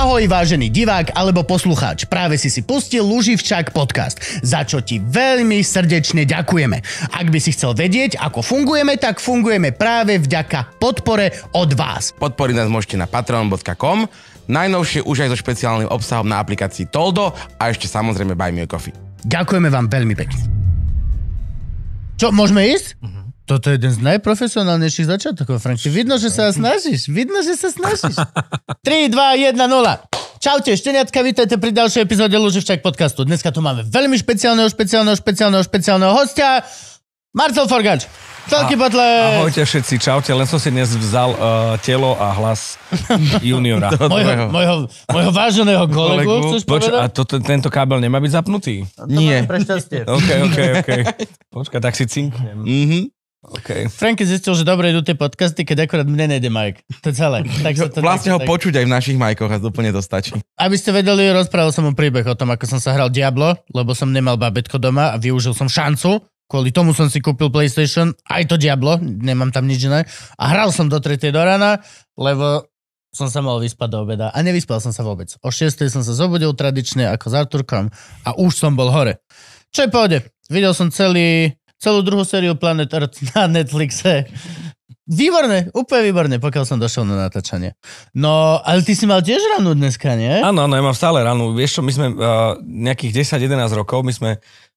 Ahoj vážený divák alebo poslucháč, práve si si pustil Luživčák podcast, za čo ti veľmi srdečne ďakujeme. Ak by si chcel vedieť, ako fungujeme, tak fungujeme práve vďaka podpore od vás. Podporiť nás môžete na patreon.com, najnovšie už aj so špeciálnym obsahom na aplikácii Toldo a ešte samozrejme Buy Me Coffee. Ďakujeme vám veľmi pekne. Čo, môžeme ísť? Mhm. Toto je jeden z najprofesionálnejších začiatkov, Franky. Vidno, že sa snažíš. Vidno, že sa snažíš. 3, 2, 1, 0. Čaute, šteniatka, vítajte pri ďalšej epizóde Luživčák podcastu. Dneska tu máme veľmi špeciálneho, špeciálneho, špeciálneho, špeciálneho hostia. Marcel Forgač. Celky potle. Ahojte všetci, čaute. Len som si dnes vzal uh, telo a hlas juniora. mojho, mojho, mojho váženého kolegu, Poč- a to, tento kábel nemá byť zapnutý? To Nie. Pre šťastie. OK, OK, OK. tak si cinknem. Mhm. Okay. Franky zistil, že dobre idú tie podcasty, keď akorát mne nejde Mike. To celé. Tak sa to vlastne ho tak... počuť aj v našich majkoch a úplne to stačí. Aby ste vedeli, rozprával som mu príbeh o tom, ako som sa hral Diablo, lebo som nemal babetko doma a využil som šancu. Kvôli tomu som si kúpil PlayStation, aj to Diablo, nemám tam nič iné. A hral som do 3. do rána, lebo som sa mal vyspať do obeda. A nevyspal som sa vôbec. O 6. som sa zobudil tradične ako s Arturkom a už som bol hore. Čo je pohode. Videl som celý celú druhú sériu Planet Earth na Netflixe. Výborné, úplne výborné, pokiaľ som došiel na natáčanie. No, ale ty si mal tiež ranu dneska, nie? Áno, áno, ja mám stále ranu. Vieš čo, my sme uh, nejakých 10-11 rokov, my sme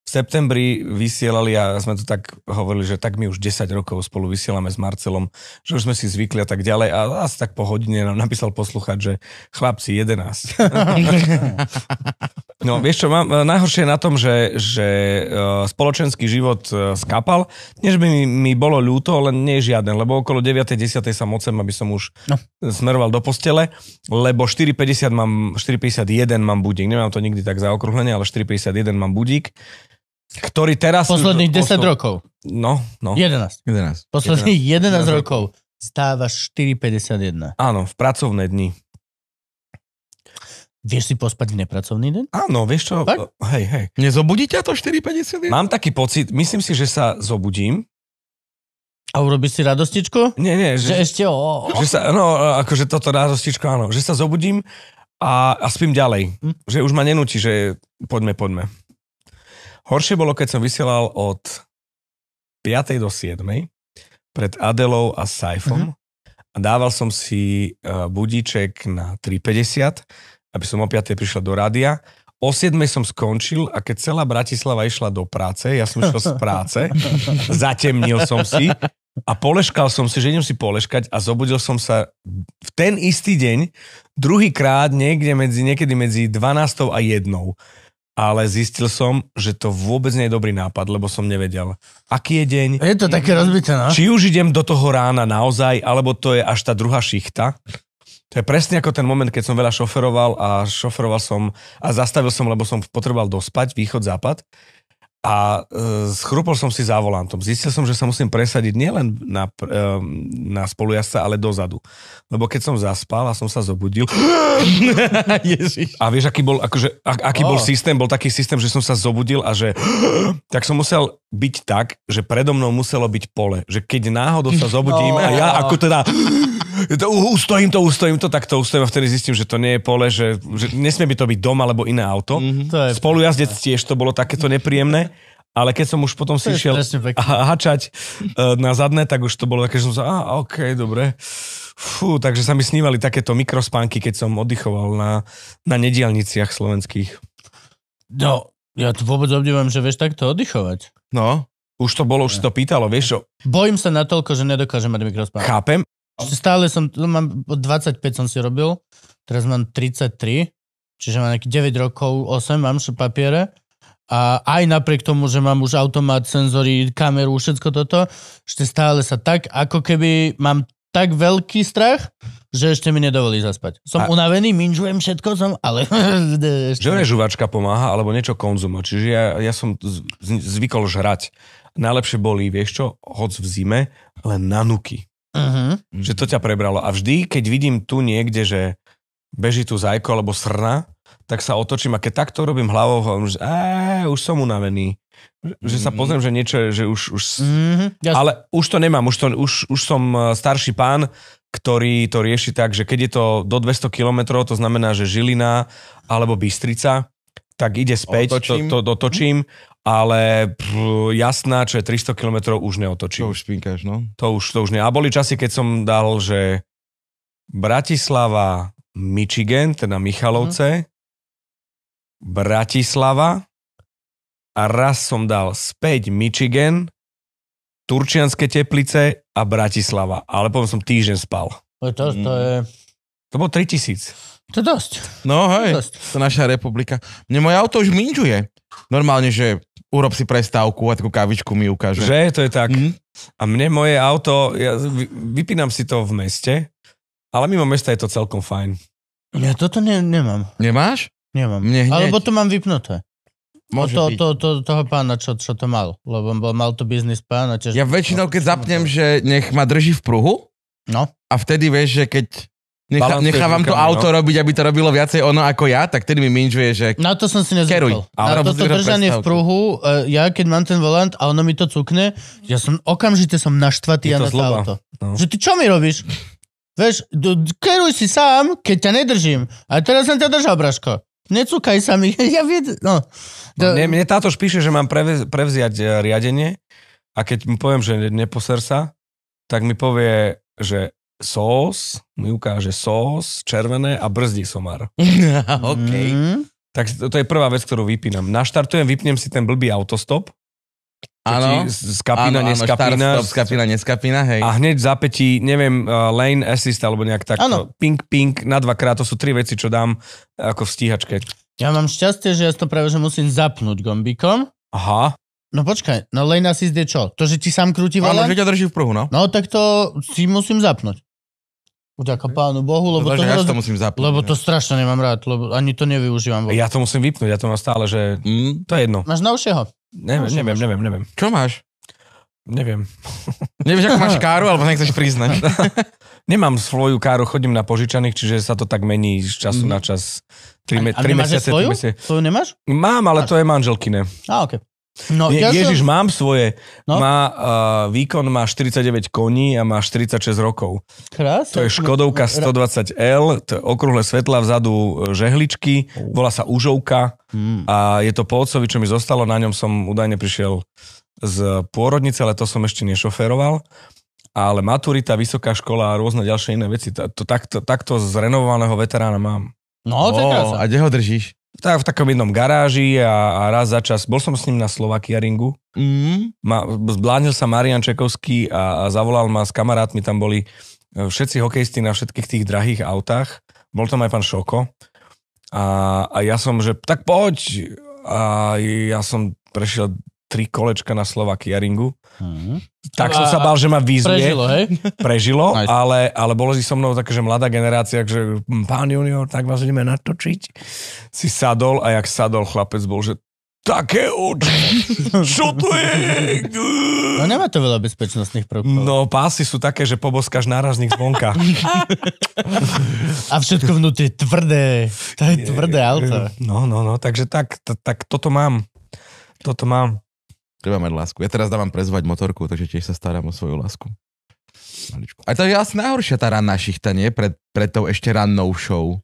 v septembri vysielali a sme to tak hovorili, že tak my už 10 rokov spolu vysielame s Marcelom, že už sme si zvykli a tak ďalej. A asi tak po hodine nám napísal posluchať, že chlapci 11. No vieš čo, mám, najhoršie na tom, že, že e, spoločenský život skapal, e, než by mi, mi bolo ľúto, len nie je žiaden, lebo okolo 9. 10. sa mocem, aby som už no. smeroval do postele, lebo 4.50 mám, 4.51 mám budík, nemám to nikdy tak zaokrúhlenie, ale 4.51 mám budík, ktorý teraz... Posledných 10 posto... rokov. No, no. 11. 11. Posledných 11, 11 rokov stávaš 4.51. Áno, v pracovné dni. Vieš si pospať v nepracovný deň? Áno, vieš čo? Tak? Hej, hej. Nezobudí ťa to 4,50? Mám taký pocit, myslím si, že sa zobudím. A urobíš si radostičku? Nie, nie. Že, že ešte o... Že sa, no, akože toto radostičko, áno. Že sa zobudím a, a spím ďalej. Hm? Že už ma nenúti, že poďme, poďme. Horšie bolo, keď som vysielal od 5. do 7. pred Adelou a Saifom. uh A dával som si e, budíček na 350 aby som o 5. prišiel do rádia. O 7 som skončil a keď celá Bratislava išla do práce, ja som išiel z práce, zatemnil som si a poleškal som si, že idem si poleškať a zobudil som sa v ten istý deň, druhýkrát niekde medzi, niekedy medzi 12 a 1. Ale zistil som, že to vôbec nie je dobrý nápad, lebo som nevedel, aký je deň. Je to také rozbité, no? Či už idem do toho rána naozaj, alebo to je až tá druhá šichta. To je presne ako ten moment, keď som veľa šoferoval a šoferoval som a zastavil som, lebo som potreboval dospať, východ, západ. A e, schrupol som si za volantom. Zistil som, že sa musím presadiť nielen na, e, na spolujazca, ale dozadu. Lebo keď som zaspal a som sa zobudil... A vieš, aký bol, akože, ak, aký oh. bol systém? Bol taký systém, že som sa zobudil a že... tak som musel byť tak, že predo mnou muselo byť pole. Že keď náhodou sa zobudím oh. a ja ako teda to ustojím to, ustojím to, tak to ustojím a vtedy zistím, že to nie je pole, že, že nesmie by to byť dom alebo iné auto. Mm-hmm, to je Spolujazdec pekné. tiež to bolo takéto nepríjemné. Ale keď som už potom to si išiel hačať eh, na zadné, tak už to bolo také, že som sa, a ok, dobre. Fú, takže sa mi snívali takéto mikrospánky, keď som oddychoval na, na nedielniciach slovenských. No, ja tu vôbec obdivujem, že vieš takto oddychovať. No, už to bolo, už si to pýtalo, vieš čo? Bojím sa natoľko, že nedokážem mať mikrospánky. Chápem, ešte stále som, mám, od 25 som si robil, teraz mám 33, čiže mám nejakých 9 rokov, 8 mám papiere. A aj napriek tomu, že mám už automat, senzory, kameru, všetko toto, ešte stále sa tak, ako keby mám tak veľký strach, že ešte mi nedovolí zaspať. Som a... unavený, minžujem všetko, som, ale... že žuvačka pomáha, alebo niečo konzumo. Čiže ja, ja som zvykol žrať. Najlepšie boli, vieš čo, hoc v zime, len nanuky. Uh-huh. Že to ťa prebralo. A vždy, keď vidím tu niekde, že beží tu zajko alebo srna, tak sa otočím a keď takto robím hlavou, hovorím, že už som unavený. Že sa mhm. pozriem, že niečo, že už... už mm-hmm, ale už to nemám, už, to, už, už som e, starší pán, ktorý to rieši tak, že keď je to do 200 kilometrov, to znamená, že Žilina alebo Bystrica, tak ide späť, otočím. to, to dotočím ale pff, jasná, čo je 300 km už neotočím. To už spinkáš, no. To už, to už ne. A boli časy, keď som dal, že Bratislava, Michigan, teda Michalovce, mm. Bratislava a raz som dal späť Michigan, Turčianske teplice a Bratislava. Ale potom som týždeň spal. To, to, mm. je... to bolo 3000. To je dosť. No hej, to, dosť. to naša republika. Mne moje auto už minžuje. Normálne, že urob si prestávku a takú kavičku mi ukáže. Že? To je tak. Mm. A mne moje auto, ja vypínam si to v meste, ale mimo mesta je to celkom fajn. Ja toto ne, nemám. Nemáš? Nemám. Mne hneď. Alebo to mám vypnuté. Môže to, byť. To, to, toho pána, čo, čo to mal, lebo mal to biznis pána. Tiež... Ja väčšinou, keď zapnem, že nech ma drží v pruhu, no. a vtedy vieš, že keď Nechá, nechávam to auto no? robiť, aby to robilo viacej ono ako ja, tak tedy mi minžuje, že Na no, to som si nezvykol. Na toto držanie v pruhu, e, ja keď mám ten volant a ono mi to cukne, ja som okamžite som naštvatý na to auto. No. Že ty čo mi robíš? Vieš, keruj si sám, keď ťa nedržím. A teraz som ťa držal, Braško. Necúkaj sa mi. Ja vid- no. no mne, mne táto píše, že mám prevz, prevziať e, riadenie a keď mu poviem, že neposer sa, tak mi povie, že sós, mi ukáže sós, červené a brzdí somar. OK. Mm. Tak to, to je prvá vec, ktorú vypínam. Naštartujem, vypnem si ten blbý autostop. Áno. Skapína, neskapína. Stop, skapína, neskapína, hej. A hneď zapetí, neviem, uh, lane assist alebo nejak takto. Áno. Ping, ping, na dvakrát. To sú tri veci, čo dám eh, ako v stíhačke. Ja mám šťastie, že ja to práve že musím zapnúť gombikom. Aha. No počkaj, no lane assist je čo? To, že ti sám krúti volant? Áno, že ťa drží v pruhu, no. No tak to si musím zapnúť. Vďaka pánu Bohu, lebo, no, to, ja to musím zapnúť, lebo no. to strašne nemám rád, lebo ani to nevyužívam. Vôbec. Ja to musím vypnúť, ja to mám stále, že mm. to je jedno. Máš novšieho? No, neviem, novšieho. neviem, neviem, neviem. Čo máš? Neviem. Nevieš, ako máš káru, alebo nechceš priznať? Nemám svoju káru, chodím na požičaných, čiže sa to tak mení z času mm. na čas. 3, a, tri a mesiace, svoju? Tri mesiace. Svoju nemáš? Mám, ale máš. to je manželkine. A, okay. No, Je, ja Ježiš, som... mám svoje. No? Má, uh, výkon má 49 koní a má 46 rokov. Krásne. To je Škodovka 120L, to je okrúhle svetla vzadu e, žehličky, volá sa Užovka hmm. a je to po otcovi, čo mi zostalo, na ňom som údajne prišiel z pôrodnice, ale to som ešte nešoféroval. Ale maturita, vysoká škola a rôzne ďalšie iné veci, to, to, takto, takto zrenovovaného veterána mám. No, to je A kde ho držíš? v takom jednom garáži a, a raz za čas, bol som s ním na Slovakia ringu, mm. ma, zbládnil sa Marian Čekovský a, a zavolal ma s kamarátmi, tam boli e, všetci hokejisti na všetkých tých drahých autách, bol tam aj pán Šoko a, a ja som, že tak poď a ja som prešiel tri kolečka na Slovakia ringu. Uh-huh. Tak som sa bál, že ma vyzvie. Prežilo, hej? Prežilo, nice. ale, ale bolo si so mnou také, že mladá generácia, že mm, pán junior, tak vás ideme natočiť. Si sadol a jak sadol chlapec bol, že také oči. Čo to je? No nemá to veľa bezpečnostných prvkov. No pásy sú také, že poboskáš nárazník zvonka. A všetko vnútri je tvrdé. To je tvrdé auto. No, no, no, takže tak, tak, tak toto mám. Toto mám. Treba mať lásku. Ja teraz dávam prezvať motorku, takže tiež sa starám o svoju lásku. A to je asi najhoršia tá ranná šichta, nie? Pred, pred tou ešte rannou show.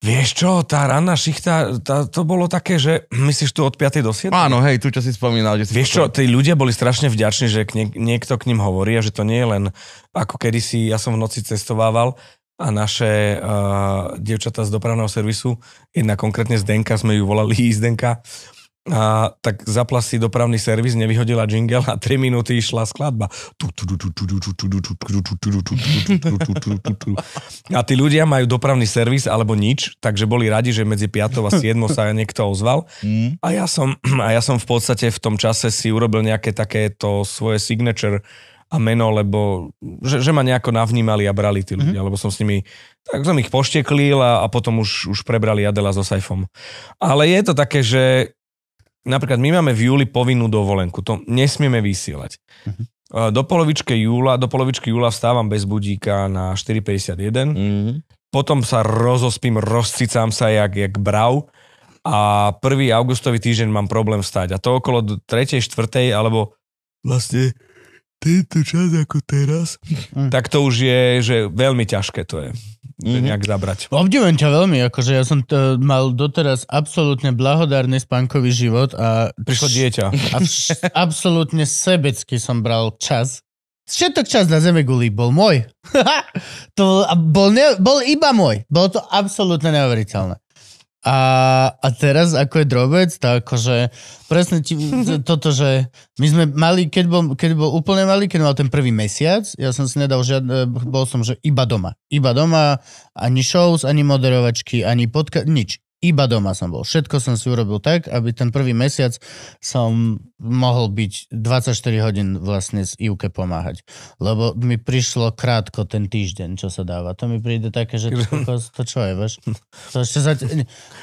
Vieš čo, tá ranná šichta, tá, to bolo také, že myslíš tu od 5. do 7. Áno, hej, tu čo si spomínal. Že si Vieš čo, tí ľudia boli strašne vďační, že nie, niekto k ním hovorí a že to nie je len ako kedysi, ja som v noci cestovával a naše uh, dievčatá z dopravného servisu, jedna konkrétne Zdenka, sme ju volali Zdenka, a tak zaplas si dopravný servis, nevyhodila jingle a 3 minúty išla skladba. A tí ľudia majú dopravný servis alebo nič, takže boli radi, že medzi 5 a 7 sa niekto ozval. A ja som, a ja som v podstate v tom čase si urobil nejaké takéto svoje signature a meno, lebo že, že ma nejako navnímali a brali tí ľudia, mm-hmm. lebo som s nimi, tak som ich pošteklil a, a potom už, už prebrali Adela so Saifom. Ale je to také, že napríklad my máme v júli povinnú dovolenku, to nesmieme vysielať. Uh-huh. Do polovičky júla, do polovičky júla vstávam bez budíka na 4.51, mm-hmm. potom sa rozospím, rozcicám sa jak, jak brav a 1. augustový týždeň mám problém vstať. A to okolo 3. 4. alebo vlastne tento čas ako teraz, mm. tak to už je, že veľmi ťažké to je mm-hmm. nejak zabrať. Obdivujem ťa veľmi, akože ja som t- mal doteraz absolútne blahodárny spánkový život a... Prišlo dieťa. A vš- absolútne sebecky som bral čas. Všetok čas na zeme guli bol môj. to bol, bol, ne, bol iba môj. Bolo to absolútne neuveriteľné. A, a teraz ako je drobec, tak akože presne ti, toto, že my sme mali, keď bol, keď bol úplne malý, keď mal ten prvý mesiac, ja som si nedal žiadne, bol som, že iba doma. Iba doma, ani shows, ani moderovačky, ani podcast, nič. Iba doma som bol. Všetko som si urobil tak, aby ten prvý mesiac som mohol byť 24 hodín vlastne z Ivke pomáhať. Lebo mi prišlo krátko ten týždeň, čo sa dáva. To mi príde také, že to, to čo je, veš? To ešte za,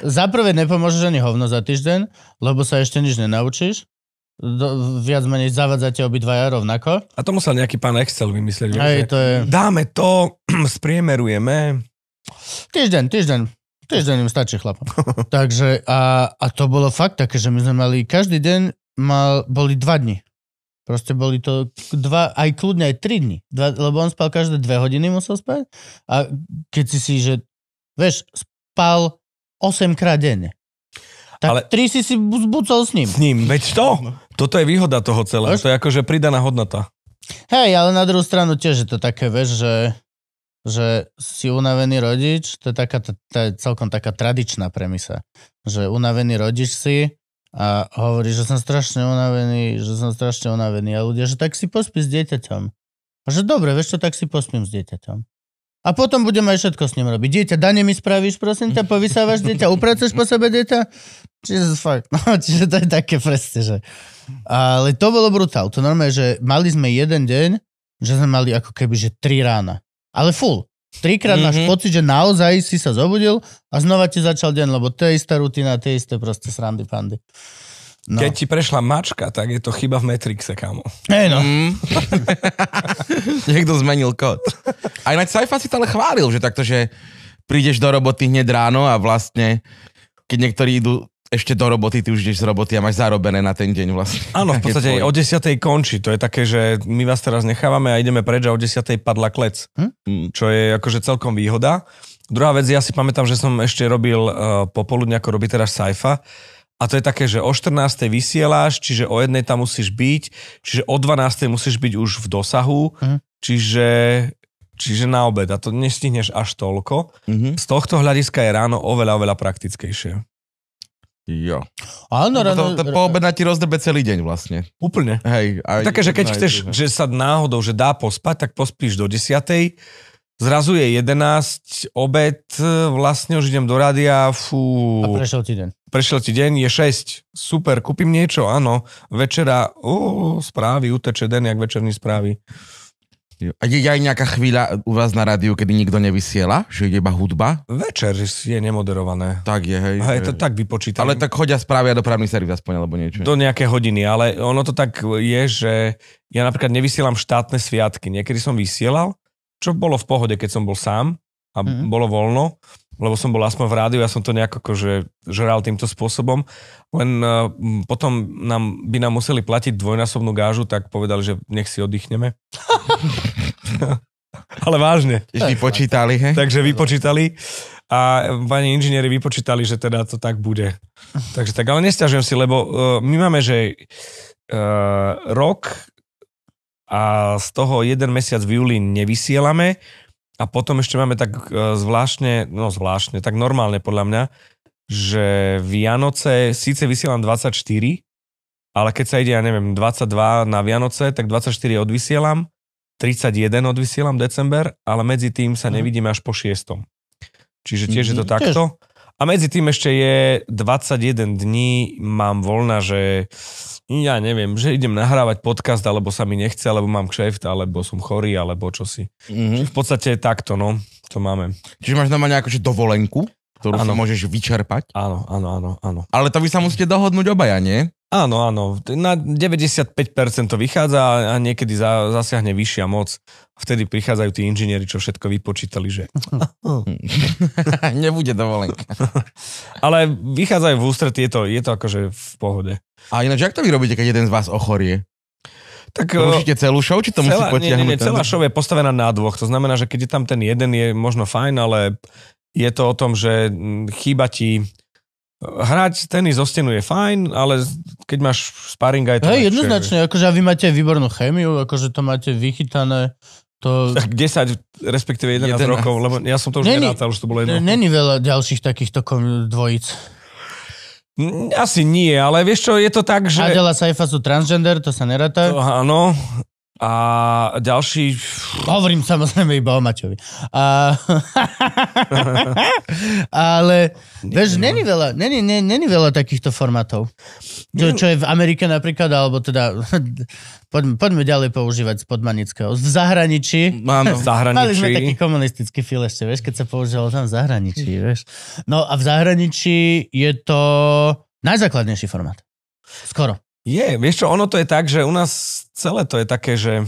za prvé nepomôžeš ani hovno za týždeň, lebo sa ešte nič nenaučíš do, viac menej zavadzate obidvaja rovnako. A to musel nejaký pán Excel vymyslel. Hej, to je... Dáme to, spriemerujeme. Týždeň, týždeň za ním stačí chlapom. Takže a, a to bolo fakt také, že my sme mali, každý deň mal, boli dva dni. Proste boli to dva, aj kľudne aj tri dni. Dva, lebo on spal každé dve hodiny, musel spať. A keď si si, že, vieš, spal 8 krát denne. Tak ale... tri si si zbúcal s ním. S ním, veď to. No. Toto je výhoda toho celého. Veš? To je akože pridaná hodnota. Hej, ale na druhú stranu tiež je to také, vieš, že že si unavený rodič, to je, taká, to je celkom taká tradičná premisa, že unavený rodič si a hovorí, že som strašne unavený, že som strašne unavený a ľudia, že tak si pospí s dieťaťom. A že dobre, vieš čo, tak si pospím s dieťaťom. A potom budem aj všetko s ním robiť. Dieťa, dane mi spravíš, prosím ťa, povysávaš dieťa, upracuješ po sebe dieťa. Jesus fuck. No, čiže to je také presne, že... Ale to bolo brutál. To normálne, že mali sme jeden deň, že sme mali ako keby, že tri rána ale full. Trikrát mm-hmm. máš mhm. pocit, že naozaj si sa zobudil a znova ti začal deň, lebo to je istá rutina, to je isté proste srandy pandy. No. Keď ti prešla mačka, tak je to chyba v Matrixe, kamo. Hej no. Mm. Niekto zmenil kód. Aj na sci si to ale chválil, že takto, že prídeš do roboty hneď ráno a vlastne keď niektorí idú ešte do roboty, ty už ideš z roboty a máš zarobené na ten deň vlastne. Áno, v podstate o 10. končí. To je také, že my vás teraz nechávame a ideme preč a o 10. padla klec. Hm? Mm, čo je akože celkom výhoda. Druhá vec, ja si pamätám, že som ešte robil uh, popoludne, ako robí teraz Saifa. A to je také, že o 14. vysieláš, čiže o jednej tam musíš byť, čiže o 12. musíš byť už v dosahu, mm. čiže, čiže na obed. A to nestihneš až toľko. Mm-hmm. Z tohto hľadiska je ráno oveľa, oveľa praktickejšie. Jo. Áno, ráno... To, to poobedná ti rozdrbe celý deň vlastne. Úplne. Hej. Aj, Také, že keď aj, chceš, aj. že sa náhodou, že dá pospať, tak pospíš do desiatej, Zrazu je 11, obed, vlastne už idem do rádia, fú. A prešiel ti deň. Prešiel ti deň, je 6. Super, kúpim niečo, áno. Večera, ó, správy, uteče den, jak večerní správy. A je aj nejaká chvíľa u vás na rádiu, kedy nikto nevysiela? Že ide iba hudba? Večer je nemoderované. Tak je, hej. je to tak vypočítané. Ale tak chodia správy a dopravný servis aspoň, alebo niečo. Do nejaké hodiny, ale ono to tak je, že ja napríklad nevysielam štátne sviatky. Niekedy som vysielal, čo bolo v pohode, keď som bol sám a mm-hmm. bolo voľno, lebo som bol aspoň v rádiu, ja som to nejako akože žral týmto spôsobom, len e, potom nám, by nám museli platiť dvojnásobnú gážu, tak povedali, že nech si oddychneme. Ale vážne. Tiež vypočítali, hej? Takže vypočítali a pani inžinieri vypočítali, že teda to tak bude. Takže tak, ale nestiažujem si, lebo uh, my máme, že uh, rok a z toho jeden mesiac v júli nevysielame a potom ešte máme tak uh, zvláštne, no zvláštne, tak normálne podľa mňa, že Vianoce, síce vysielam 24, ale keď sa ide, ja neviem, 22 na Vianoce, tak 24 odvysielam 31 odvysielam december, ale medzi tým sa mhm. nevidíme až po 6. Čiže tiež je to mhm. takto. A medzi tým ešte je 21 dní, mám voľna, že ja neviem, že idem nahrávať podcast, alebo sa mi nechce, alebo mám kšeft, alebo som chorý, alebo čosi. Mm-hmm. v podstate je takto, no, to máme. Čiže máš na nejakú akože dovolenku, ktorú ano. sa môžeš vyčerpať. Áno, áno, áno, áno. Ale to vy sa musíte dohodnúť obaja, nie? Áno, áno. Na 95% to vychádza a niekedy za, zasiahne vyššia moc. Vtedy prichádzajú tí inžinieri, čo všetko vypočítali, že... Nebude dovolenka. Ale vychádzajú v ústretí, je to, je to akože v pohode. A ináč, ako to vy robíte, keď jeden z vás ochorie? Tak, e, určite celú show, či to celá, musí potiahnuť? Nie, nie, celá show je postavená na dvoch. To znamená, že keď je tam ten jeden, je možno fajn, ale je to o tom, že mm, chýba ti hrať tenis zo stenu je fajn, ale keď máš sparing aj to... Hej, jednoznačne, akože a vy máte výbornú chémiu, akože to máte vychytané, to... Tak 10, respektíve 11, 11. rokov, lebo ja som to už není, nerátal, už to bolo jedno. Není veľa ďalších takýchto dvojic. Asi nie, ale vieš čo, je to tak, že... Adela Saifa sú transgender, to sa neráta. áno, a ďalší... Hovorím samozrejme iba o Maťovi. A... Ale veš, není no. veľa, není, není, veľa takýchto formátov. Čo, čo je v Amerike napríklad, alebo teda... Poďme, poďme ďalej používať spodmanického. V zahraničí... Máme v zahraničí. Mali sme taký komunistický fil ešte, vieš, keď sa používalo tam v zahraničí, vieš. No a v zahraničí je to najzákladnejší formát. Skoro. Je, vieš čo, ono to je tak, že u nás celé to je také, že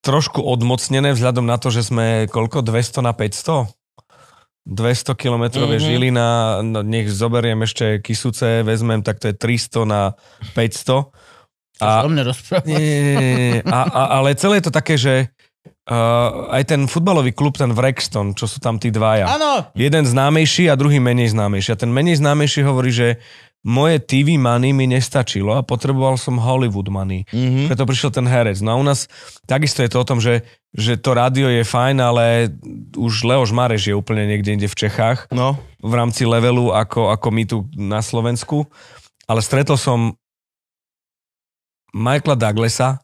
trošku odmocnené vzhľadom na to, že sme koľko, 200 na 500? 200 kilometrové mm-hmm. Žilina, no nech zoberiem ešte kysúce, vezmem, tak to je 300 na 500. A, nie, a, a, ale celé je to také, že uh, aj ten futbalový klub, ten Vrexton, čo sú tam tí dvaja. Áno. Jeden známejší a druhý menej známejší. A ten menej známejší hovorí, že moje TV money mi nestačilo a potreboval som Hollywood money. Mm-hmm. Preto prišiel ten herec. No a u nás takisto je to o tom, že, že to rádio je fajn, ale už Leoš Mareš je úplne niekde inde v Čechách. No. V rámci levelu ako, ako my tu na Slovensku. Ale stretol som Michaela Douglasa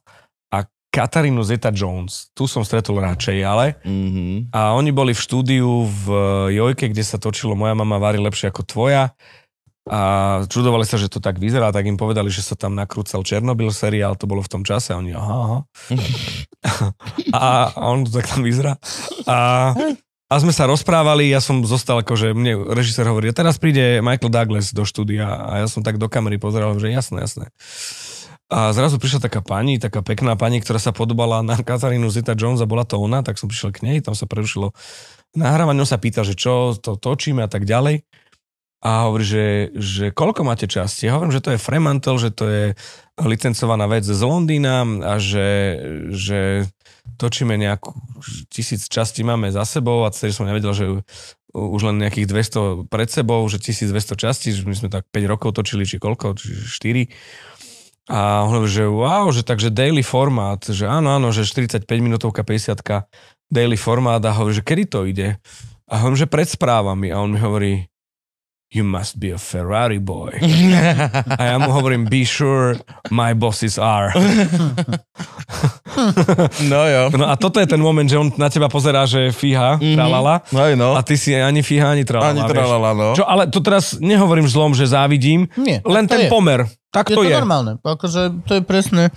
a Katarínu Zeta Jones. Tu som stretol radšej, ale. Mm-hmm. A oni boli v štúdiu v Jojke, kde sa točilo Moja mama varí lepšie ako tvoja a čudovali sa, že to tak vyzerá, tak im povedali, že sa tam nakrúcal Černobyl seriál, to bolo v tom čase, a oni aha, aha. a, on to tak tam vyzerá. A, a sme sa rozprávali, ja som zostal ako, že mne režisér hovorí, a teraz príde Michael Douglas do štúdia a ja som tak do kamery pozeral, že jasné, jasné. A zrazu prišla taká pani, taká pekná pani, ktorá sa podobala na Katarínu Zita Jones a bola to ona, tak som prišiel k nej, tam sa prerušilo nahrávanie, on sa pýta, že čo to točíme a tak ďalej a hovorí, že, že koľko máte časti? Ja hovorím, že to je Fremantle, že to je licencovaná vec z Londýna a že, že točíme nejakú tisíc častí máme za sebou a celý som nevedel, že už len nejakých 200 pred sebou, že 1200 častí, že my sme tak 5 rokov točili, či koľko, či 4. A hovorí, že wow, že takže daily formát, že áno, áno, že 45 minútovka, 50 daily formát a hovorí, že kedy to ide? A hovorím, že pred správami a on mi hovorí, you must be a Ferrari boy. A ja mu hovorím, be sure my bosses are. No jo. No a toto je ten moment, že on na teba pozerá, že fíha, mm-hmm. tralala. No, no. A ty si ani fíha, ani tralala. Ani tralala, no. Čo, ale to teraz nehovorím zlom, že závidím. Nie. Len ten je. pomer. Tak je to je. Je to normálne. Akože to je presne.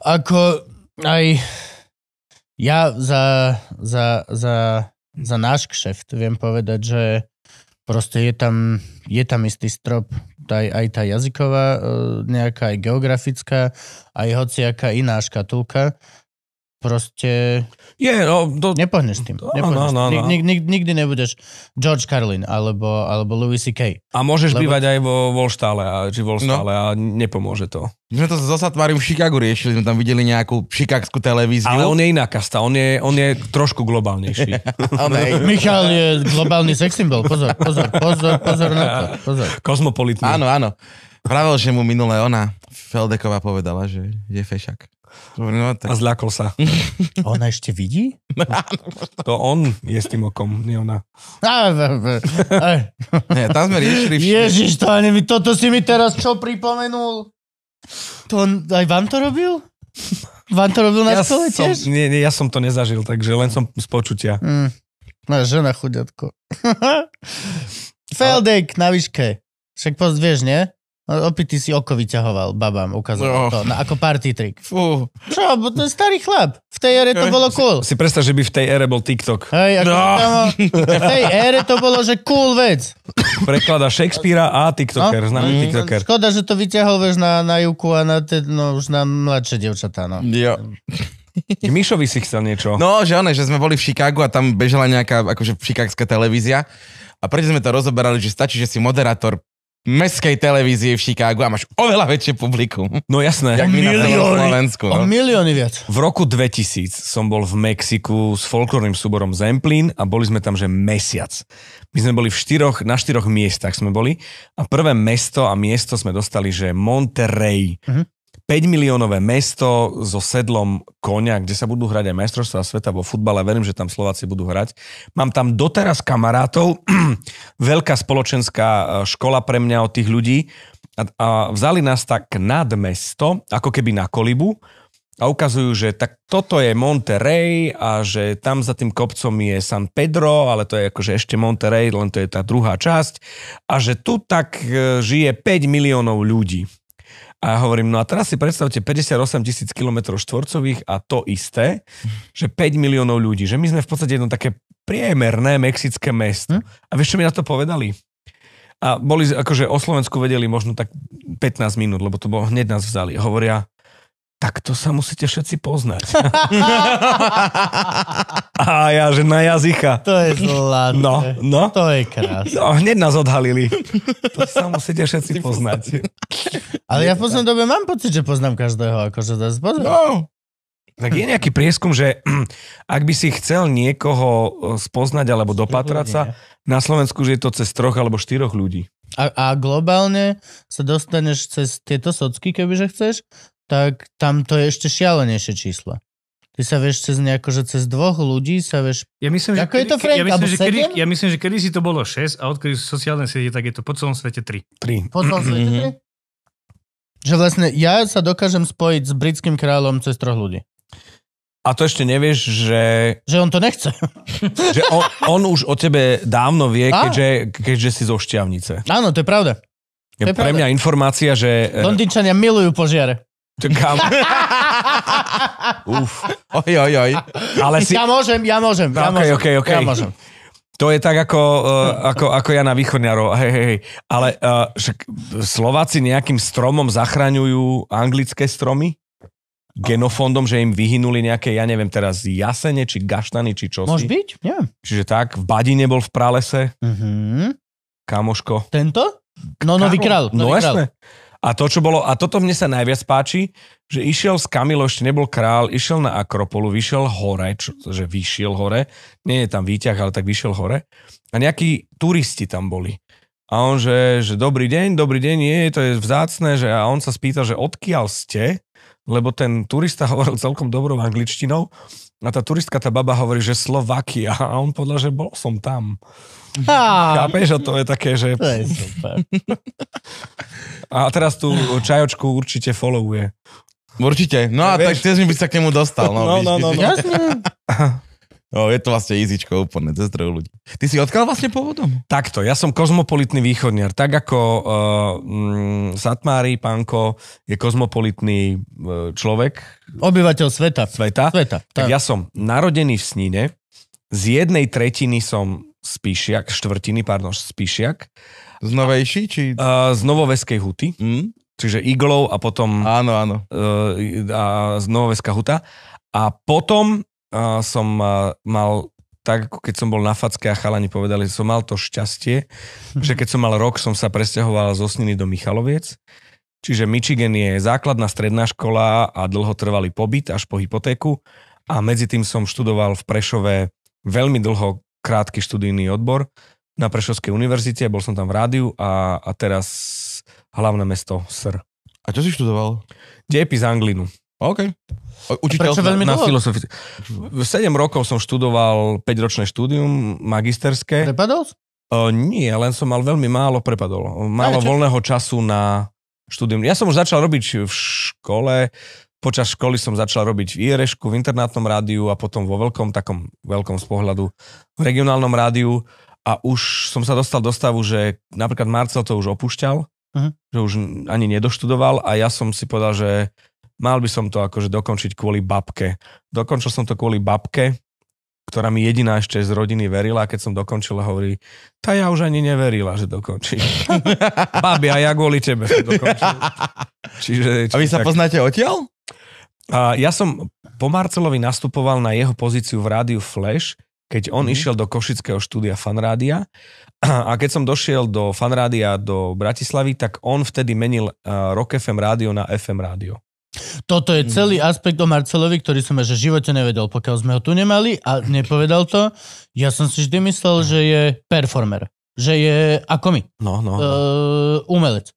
Ako aj ja za, za, za, za náš kšeft viem povedať, že proste je tam, je tam istý strop, aj, aj tá jazyková, e, nejaká aj geografická, aj hociaká iná škatulka, proste... Je, yeah, no... To... Nepohneš tým. No, No, no, no. Nik, nik, nikdy nebudeš George Carlin alebo, alebo Louis C.K. A môžeš lebo... bývať aj vo Volštále, a, či Volštále no. a nepomôže to. My sme to zasa tvarím v Chicagu riešili, sme tam videli nejakú šikakskú televíziu. Ale on je iná kasta, on je, on je trošku globálnejší. Michal je globálny sex symbol, pozor, pozor, pozor, pozor na to, pozor. Kozmopolitný. Áno, áno. Pravil, že mu minulé ona, Feldeková povedala, že je fešak. No, A zľakol sa. ona ešte vidí? to on je s tým okom, nie ona. nie, tam sme riešili. Všetko. Ježiš, to ani mi, toto si mi teraz čo pripomenul? To on, aj vám to robil? Vám to robil na ja stole som, tiež? Nie, nie, ja som to nezažil, takže len som z počutia. Mm. No, žena chudiatko. Feldejk na výške. Však pozvieš, nie? No, Opity si oko vyťahoval babám, ukazoval no. to, na, ako party trick. Fú. Čo, bo to je starý chlap. V tej ére to bolo cool. Si, si predstav, že by v tej ére bol TikTok. Hej, ako no. tam, v tej ére to bolo, že cool vec. Prekladá Shakespearea a TikToker, no. známy mm. TikToker. Škoda, že to vyťahol vieš, na, na Juku a na te, no, už na mladšie devčatá. No. Jo. Mišovi si chcel niečo. No, že one, že sme boli v Chicagu a tam bežala nejaká akože šikágská televízia a prečo sme to rozoberali, že stačí, že si moderátor mestskej televízie v Chicagu a máš oveľa väčšie publikum. No jasné. Jak my milióny, na Slovensku. No. O milióny viac. V roku 2000 som bol v Mexiku s folklórnym súborom Zemplín a boli sme tam, že mesiac. My sme boli v štyroch, na štyroch miestach sme boli a prvé mesto a miesto sme dostali, že Monterrey. Uh-huh. 5 miliónové mesto so sedlom konia, kde sa budú hrať aj majstrovstvá sveta vo futbale. Verím, že tam Slováci budú hrať. Mám tam doteraz kamarátov, veľká spoločenská e, škola pre mňa od tých ľudí. A, a vzali nás tak nad mesto, ako keby na kolibu a ukazujú, že tak toto je Monterey a že tam za tým kopcom je San Pedro, ale to je akože ešte Monterey, len to je tá druhá časť a že tu tak e, žije 5 miliónov ľudí. A ja hovorím, no a teraz si predstavte 58 tisíc kilometrov štvorcových a to isté, že 5 miliónov ľudí, že my sme v podstate jedno také priemerné mexické mesto. Hm? A vieš, čo mi na to povedali? A boli, akože o Slovensku vedeli možno tak 15 minút, lebo to bolo hneď nás vzali. Hovoria, tak to sa musíte všetci poznať. a ja, že na jazyka. To je zlaté. No, no. To je krásne. No, hneď nás odhalili. To sa musíte všetci poznať. Ale ja v poslednom dobe mám pocit, že poznám každého, akože to je No. Tak je nejaký prieskum, že ak by si chcel niekoho e, spoznať alebo dopatrať sa, na Slovensku že je to cez troch alebo štyroch ľudí. A, a globálne sa dostaneš cez tieto socky, kebyže chceš, tak tam to je ešte šialenejšie číslo. Ty sa vieš cez nejako, že cez dvoch ľudí sa vieš... Ja myslím, Ako že, je kedy, to Frank? Ja myslím, že kedy, ja myslím, že kedy si to bolo 6 a odkedy sú sociálne siete, tak je to po celom svete 3. 3. Po celom svete 3? Mhm. Že vlastne ja sa dokážem spojiť s britským kráľom cez troch ľudí. A to ešte nevieš, že... Že on to nechce. že on, on už o tebe dávno vie, keďže, keďže si zo Šťavnice. Áno, to je pravda. To je pre pravda. mňa informácia, že... Londýnčania milujú požiare. To kam? Uf. Oj, oj, oj. Ale si... Ja môžem, ja môžem. Ja no, okay, môžem. Okay, okay. Ja môžem. To je tak ako, uh, ako, ako ja na východňarov. Hej, hej, hej. Ale uh, Slováci nejakým stromom zachraňujú anglické stromy? Genofondom, že im vyhynuli nejaké, ja neviem teraz, jasene, či gaštany, či čo. Môže byť, nie. Čiže tak, v Badine bol v pralese. Mm-hmm. Kamoško. Tento? No, nový kráľ. Nový no a to, čo bolo, a toto mne sa najviac páči, že išiel z Kamilo, ešte nebol král, išiel na Akropolu, vyšiel hore, čo, že vyšiel hore, nie je tam výťah, ale tak vyšiel hore. A nejakí turisti tam boli. A on, že, že dobrý deň, dobrý deň, nie, to je vzácne, že a on sa spýta, že odkiaľ ste, lebo ten turista hovoril celkom dobrou angličtinou a tá turistka, tá baba hovorí, že Slovakia a on podľa, že bol som tam. Chápeš, a to je také, že... To je super. A teraz tú čajočku určite followuje. Určite. No a tak tiež mi by sa k nemu dostal. No, no, no, no, no. No, je to vlastne izičko úplne, cez troch ľudí. Ty si odkiaľ vlastne pôvodom? Takto, ja som kozmopolitný východniar. Tak ako uh, Satmári, pánko, je kozmopolitný uh, človek. Obyvateľ sveta. Sveta. sveta tak. tak ja som narodený v Sníne, z jednej tretiny som Spíšiak, štvrtiny, pardon, Spíšiak. Z Novejší? Či... Uh, z Novoveskej huty. Mm? Čiže Iglov a potom... Áno, áno. Uh, a z novoveská huta. A potom uh, som uh, mal tak ako keď som bol na facke a chalani povedali, že som mal to šťastie, že keď som mal rok, som sa presťahoval z Osniny do Michaloviec. Čiže Michigan je základná stredná škola a dlho trvalý pobyt až po hypotéku a medzi tým som študoval v Prešove veľmi dlho krátky študijný odbor na Prešovskej univerzite, bol som tam v rádiu a, a teraz hlavné mesto Sr. A čo si študoval? Dejepis Anglinu. OK. Učiteľ prečo veľmi na, na filozofici. 7 rokov som študoval 5-ročné štúdium magisterské. Prepadol? O, nie, len som mal veľmi málo prepadol. Málo voľného času na štúdium. Ja som už začal robiť v škole Počas školy som začal robiť v IRŠku, v internátnom rádiu a potom vo veľkom, takom veľkom z pohľadu v regionálnom rádiu a už som sa dostal do stavu, že napríklad Marcel to už opúšťal, uh-huh. že už ani nedoštudoval a ja som si povedal, že mal by som to akože dokončiť kvôli babke. Dokončil som to kvôli babke, ktorá mi jediná ešte z rodiny verila a keď som dokončil, hovorí, tá ja už ani neverila, že dokončí. Babi, a ja kvôli tebe som dokončil. Čiže, čiže, a vy sa tak... poznáte odtiaľ? A ja som po Marcelovi nastupoval na jeho pozíciu v rádiu Flash, keď on mm-hmm. išiel do košického štúdia fanrádia a keď som došiel do fanrádia do Bratislavy, tak on vtedy menil uh, Rock FM rádio na FM rádio. Toto je mhm. celý mm. aspekt o Marcelovi, ktorý som ešte v živote nevedel, pokiaľ sme ho tu nemali a nepovedal to. Ja som si vždy myslel, mhm. že je performer, že je ako my, no, no, eh, no. Uh, umelec.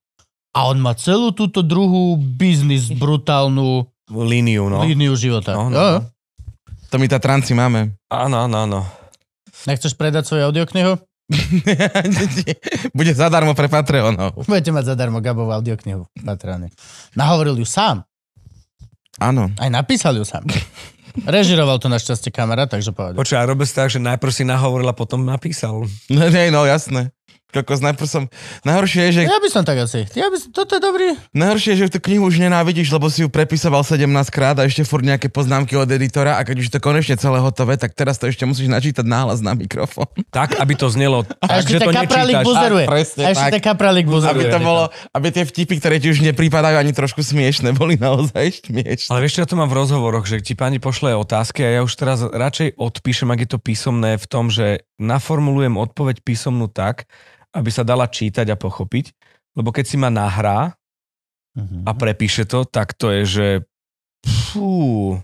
A on má celú túto druhú biznis brutálnu líniu, no. Líniu života. No, no, no. To my tranci máme. Áno, áno, áno. Nechceš predať svoju audioknihu? Bude zadarmo pre Patreonov. Budete mať zadarmo Gabovú audioknihu v Patreone. Nahovoril ju sám. Áno. Aj napísal ju sám. Režiroval to našťastie kamera, takže povedal. Počkaj, a robil si tak, že najprv si nahovoril a potom napísal. No, nie, no jasné. Kokos, najprv som... Najhoršie je, že... Ja by som tak asi. Ja by som... Toto je dobrý. Najhoršie je, že tú knihu už nenávidíš, lebo si ju prepisoval 17 krát a ešte furt nejaké poznámky od editora a keď už to konečne celé hotové, tak teraz to ešte musíš načítať náhlas na mikrofón. Tak, aby to znelo a tak, že to kapralík Buzeruje. presne, a ešte tak. kapralík buzeruje. Aby, to bolo, aby tie vtipy, ktoré ti už nepripadajú ani trošku smiešne, boli naozaj smiešne. Ale vieš, ja to mám v rozhovoroch, že ti pani pošle otázky a ja už teraz radšej odpíšem, ak je to písomné v tom, že naformulujem odpoveď písomnú tak, aby sa dala čítať a pochopiť, lebo keď si ma nahrá uh-huh. a prepíše to, tak to je, že fú.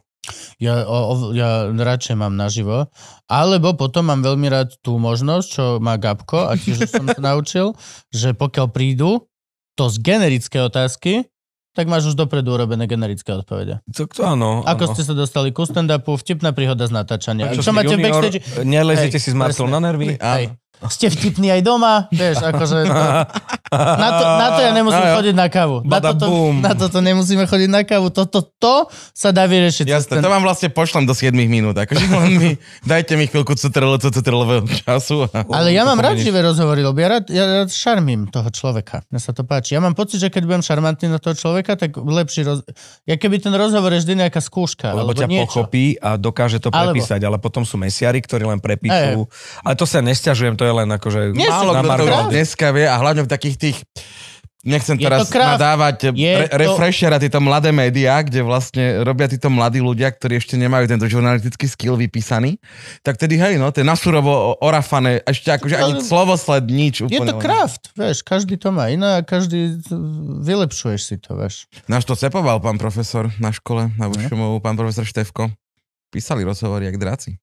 Ja, o, o, ja radšej mám naživo, alebo potom mám veľmi rád tú možnosť, čo má Gabko a tiež som sa naučil, že pokiaľ prídu to z generické otázky, tak máš už dopredu urobené generické odpovede. To, to áno. Ako áno. ste sa dostali ku stand-upu, vtipná príhoda z natáčania. A čo, čo máte junior, backstage? Nelezete si s Marcel na nervy? Hej. Ście wtipni doma, wiesz, jako że... To... Na to, na to ja nemusím chodiť na kávu. Na toto, na toto nemusíme chodiť na kávu. Toto to sa dá vyriešiť. Jasne, ten... to vám vlastne pošlem do 7 minút. Akože mi, dajte mi chvíľku cutrl, cutrlového času. A... Ale ja mám rád živé rozhovory, lebo ja rád, ja rád šarmím toho človeka. Mne sa to páči. Ja mám pocit, že keď budem šarmantný na toho človeka, tak lepší roz... Ja keby ten rozhovor je vždy nejaká skúška. Lebo ťa niečo. pochopí a dokáže to prepísať, alebo... ale potom sú mesiari, ktorí len prepíšu. Ale to sa nesťažujem, to je len akože... Nie málo kto to dneska vie a hlavne v takých takých tých nechcem je teraz krás... nadávať re- refresher a tieto mladé médiá, kde vlastne robia títo mladí ľudia, ktorí ešte nemajú tento žurnalistický skill vypísaný, tak tedy hej, no, to je nasurovo orafané, ešte akože ani slovosled, nič. Úplne je to kraft, vieš, každý to má iné a každý vylepšuješ si to, vieš. Náš to cepoval pán profesor na škole, na no. Ušumovu, pán profesor Števko. Písali rozhovor jak dráci.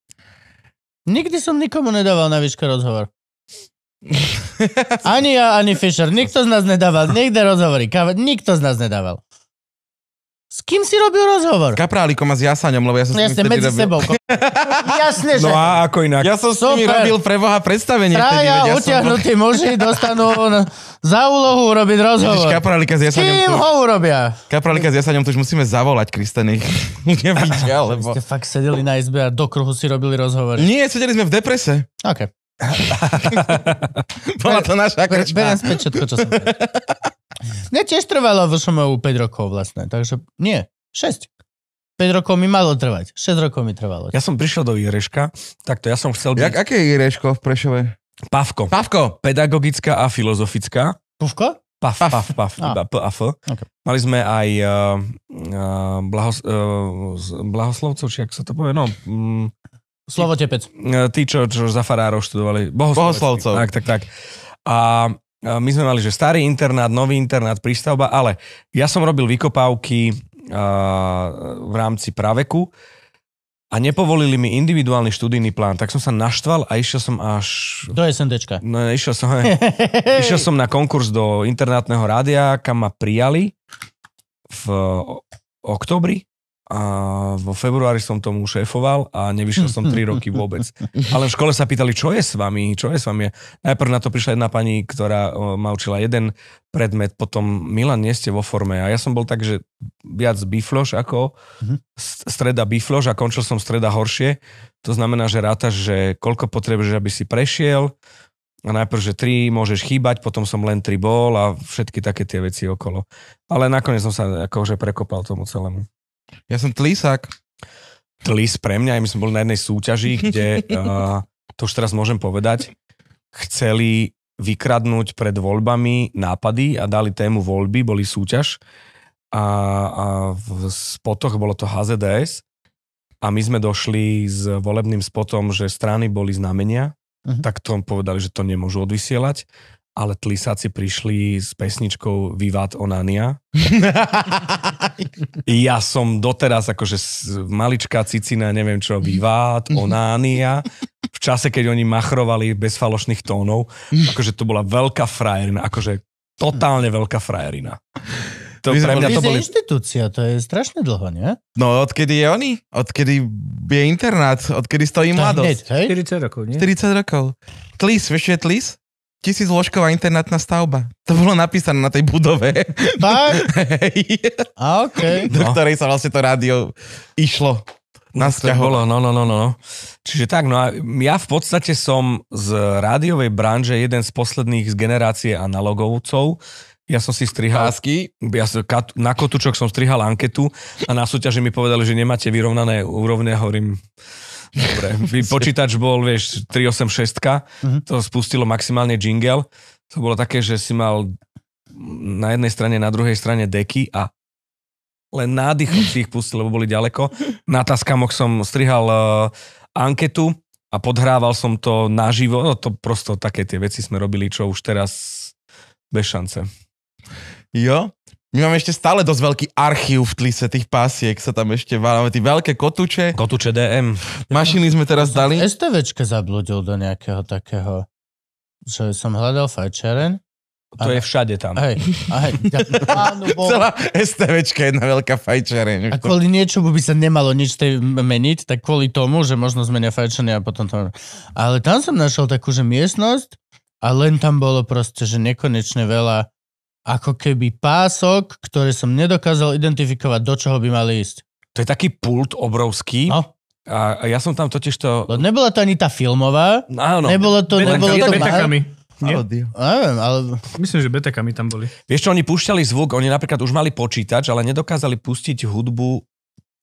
Nikdy som nikomu nedával na výške rozhovor. ani ja, ani Fischer. Nikto z nás nedával. Niekde rozhovory. Káva, nikto z nás nedával. S kým si robil rozhovor? Kaprálikom a s Jasaňom, lebo ja som Jasne, s medzi robil. sebou. Jasne, že... No a ako inak? Ja som s nimi robil pre Boha predstavenie. Traja ja utiahnutí som... muži dostanú za úlohu robiť rozhovor. Ježiš, kaprálika s Jasaňom... Kým tu... ho urobia? Kaprálika s Jasaňom, to už musíme zavolať, ich Nevidia, lebo... Vy ste fakt sedeli na izbe a do kruhu si robili rozhovor. Nie, sedeli sme v deprese. Okay. Bola to naša krčma. Beriem späť všetko, čo som Mne tiež trvalo v ŠMU 5 rokov vlastne, takže nie, 6. 5 rokov mi malo trvať, 6 rokov mi trvalo. Ja som prišiel do tak takto ja som chcel byť... Jak, aké je Ireško v Prešove? Pavko. Pavko! Pedagogická a filozofická. Pavko? Paf, paf, paf, paf a. iba P a F. Okay. Mali sme aj uh, eh, eh, blahos, uh, eh, blahoslovcov, či ako sa to povie, no, mm, tepec. E, tí, čo, čo za farárov študovali. Bohoslovcov. Tak, tak, tak. A e, my sme mali, že starý internát, nový internát, prístavba, ale ja som robil vykopávky e, v rámci praveku a nepovolili mi individuálny študijný plán, tak som sa naštval a išiel som až... Do SNDčka. No, išiel som, išiel som na konkurs do internátneho rádia, kam ma prijali v oktobri a vo februári som tomu šéfoval a nevyšiel som 3 roky vôbec. Ale v škole sa pýtali, čo je s vami, čo je s vami. Najprv na to prišla jedna pani, ktorá e, ma učila jeden predmet, potom Milan, nie ste vo forme. A ja som bol tak, že viac bifloš ako mhm. streda bifloš a končil som streda horšie. To znamená, že rátaš, že koľko potrebuješ, aby si prešiel, a najprv, že tri môžeš chýbať, potom som len tri bol a všetky také tie veci okolo. Ale nakoniec som sa akože prekopal tomu celému. Ja som tlísak. Tlís pre mňa, my sme boli na jednej súťaži, kde, uh, to už teraz môžem povedať, chceli vykradnúť pred voľbami nápady a dali tému voľby, boli súťaž a, a v spotoch bolo to HZDS a my sme došli s volebným spotom, že strany boli znamenia, uh-huh. tak tom povedali, že to nemôžu odvysielať ale tlisáci prišli s pesničkou Vivat Onania. ja som doteraz akože maličká cicina, neviem čo, Vivat mhm. Onania. V čase, keď oni machrovali bez falošných tónov, mhm. akože to bola veľká frajerina, akože totálne veľká frajerina. To pre mňa to boli... inštitúcia, to je strašne dlho, nie? No, odkedy je oni? Odkedy je internát? Odkedy stojí mladosť? 40 rokov, nie? 40 rokov. Tlis, vieš, je tlis? tisíc ložková internátna stavba. To bolo napísané na tej budove. Tak? A okay. Do no. ktorej sa vlastne to rádio išlo. No, na No, no, no, no, no. Čiže tak, no a ja v podstate som z rádiovej branže jeden z posledných z generácie analogovcov. Ja som si strihal... Pásky. Ja som, na Kotučok som strihal anketu a na súťaži mi povedali, že nemáte vyrovnané úrovne, hovorím... Dobre, počítač bol, vieš, 386, uh-huh. Mhm. to spustilo maximálne jingle. To bolo také, že si mal na jednej strane, na druhej strane deky a len nádych si ich pustil, lebo boli ďaleko. Na Taskamoch som strihal uh, anketu a podhrával som to naživo. No to prosto také tie veci sme robili, čo už teraz bez šance. Jo, my máme ešte stále dosť veľký archív v tlise tých pasiek, sa tam ešte máme tie veľké kotuče. Kotuče DM. Mašiny sme teraz dali. STVčke zabludil do nejakého takého, že som hľadal fajčeren to je všade tam. Hej, hej. Ja, Celá STVčka je jedna veľká fajčareň. A kvôli niečomu by sa nemalo nič tej meniť, tak kvôli tomu, že možno zmenia fajčenie a potom to... Ale tam som našiel takú, že miestnosť a len tam bolo proste, že nekonečne veľa ako keby pások, ktoré som nedokázal identifikovať, do čoho by mali ísť. To je taký pult obrovský. No. A, ja som tam totiž to... Lebo no, nebola to ani tá filmová. Áno. Nebolo to... Beta, nebolo to betakami. Nie? Neviem, ale... Myslím, že betakami tam boli. Vieš čo, oni púšťali zvuk, oni napríklad už mali počítač, ale nedokázali pustiť hudbu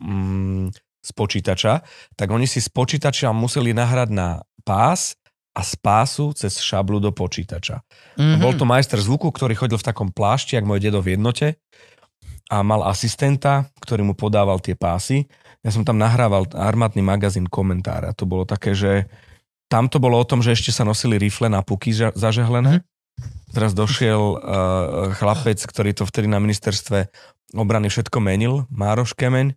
mm, z počítača, tak oni si z počítača museli nahrať na pás a spásu cez šablu do počítača. Mm-hmm. Bol to majster zvuku, ktorý chodil v takom plášti, ako môj dedo v jednote a mal asistenta, ktorý mu podával tie pásy. Ja som tam nahrával armátny magazín komentára. To bolo také, že tam to bolo o tom, že ešte sa nosili rifle na puky Mm-hmm. Teraz došiel uh, chlapec, ktorý to vtedy na ministerstve obrany všetko menil, Mároš Kemeň,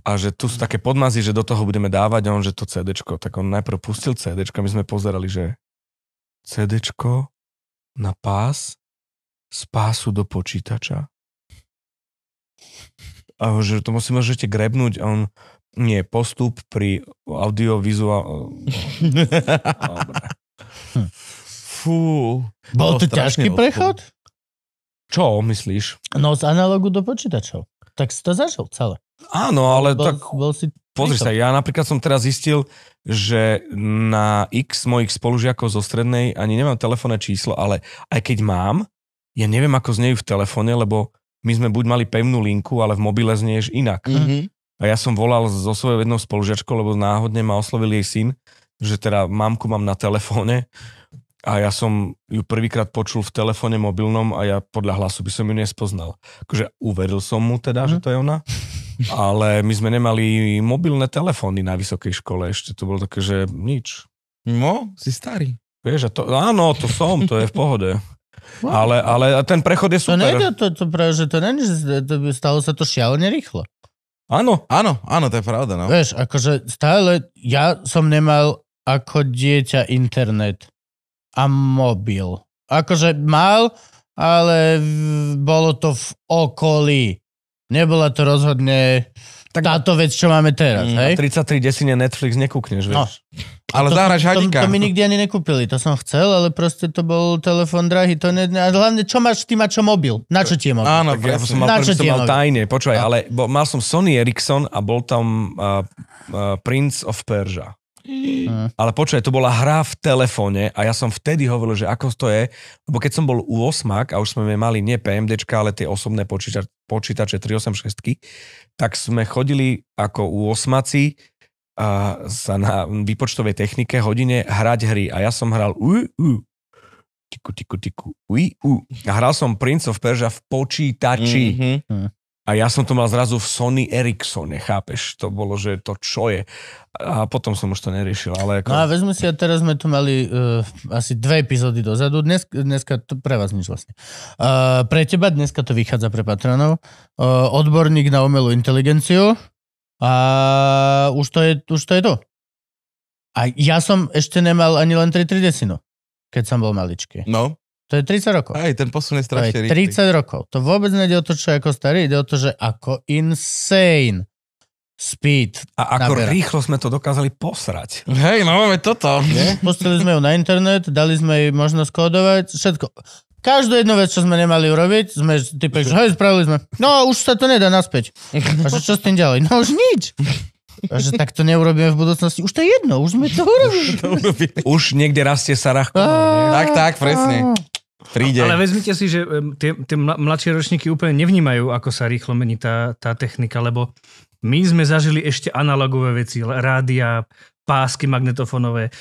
a že tu sú také podmazy, že do toho budeme dávať a on, že to CDčko, tak on najprv pustil CD, my sme pozerali, že CDčko na pás z pásu do počítača a že to musíme môžete grebnúť a on nie, postup pri audiovizuál... Fú. Bol to ťažký prechod? Čo myslíš? No z analogu do počítačov. Tak si to zažil celé. Áno, ale bol, tak bol si pozri sa, ja napríklad som teraz zistil, že na x mojich spolužiakov zo strednej ani nemám telefónne číslo, ale aj keď mám, ja neviem, ako znejú v telefóne, lebo my sme buď mali pevnú linku, ale v mobile znieš inak. Mm-hmm. A ja som volal so svojou jednou spolužiačkou, lebo náhodne ma oslovil jej syn, že teda mamku mám na telefóne a ja som ju prvýkrát počul v telefóne mobilnom a ja podľa hlasu by som ju nespoznal. Akože uveril som mu teda, mm. že mhm. to je ona ale my sme nemali mobilné telefóny na vysokej škole ešte. To bolo také, že nič. No, si starý. Vieš, a to, áno, to som, to je v pohode. Wow. Ale, ale ten prechod je super. To nejde, to, to, práve, že to není, že to, stalo sa to šialene rýchlo. Áno. Áno, áno, to je pravda, no. Vieš, akože stále, ja som nemal ako dieťa internet a mobil. Akože mal, ale v, bolo to v okolí. Nebola to rozhodne tak táto vec, čo máme teraz, mm, hej? 33 desine Netflix nekúkneš, vieš. No. Ale to, zahraš hadika. To, to mi nikdy ani nekúpili, to som chcel, ale proste to bol telefon drahý. To ne, a hlavne, čo máš, ty máš čo mobil? Na čo ti je mobil? Áno, tak ja som mal, na čo som mal tajne, počúvaj, no. ale bo, mal som Sony Ericsson a bol tam uh, uh, Prince of Persia. Ale počuj, to bola hra v telefóne a ja som vtedy hovoril, že ako to je, lebo keď som bol u osmak a už sme mali nie PMDčka, ale tie osobné počíta- počítače 386, tak sme chodili ako u osmaci a sa na výpočtovej technike hodine hrať hry a ja som hral u, u, tiku, tiku, tiku, ui, u. A hral som Prince of Persia v počítači. Mm-hmm. A ja som to mal zrazu v Sony Ericssone, chápeš? To bolo, že to čo je. A potom som už to neriešil, ale ako... No a vezme si, a teraz sme tu mali uh, asi dve epizódy dozadu. Dnes, dneska to pre vás nič vlastne. Uh, pre teba dneska to vychádza pre patronov. Uh, odborník na umelú inteligenciu. A už to je, už to, je to. A ja som ešte nemal ani len 3 desino, keď som bol maličký. No. To je 30 rokov. Aj, ten posun je strašne to je 30 rýchly. rokov. To vôbec nejde o to, čo je ako starý, ide o to, že ako insane speed. A ako nabera. rýchlo sme to dokázali posrať. Hej, no máme toto. Postali Pustili sme ju na internet, dali sme jej možnosť kódovať, všetko. Každú jednu vec, čo sme nemali urobiť, sme typek, že hej, spravili sme. No, už sa to nedá naspäť. A že čo s tým ďalej? No už nič. A že tak to neurobíme v budúcnosti. Už to je jedno, už sme to urobili. Už, to urobili. už niekde rastie Sarah. No, tak, tak, presne. Ah. Príde. Ale vezmite si, že tie, tie mladšie ročníky úplne nevnímajú, ako sa rýchlo mení tá, tá technika, lebo my sme zažili ešte analogové veci, rádia, pásky magnetofonové, e,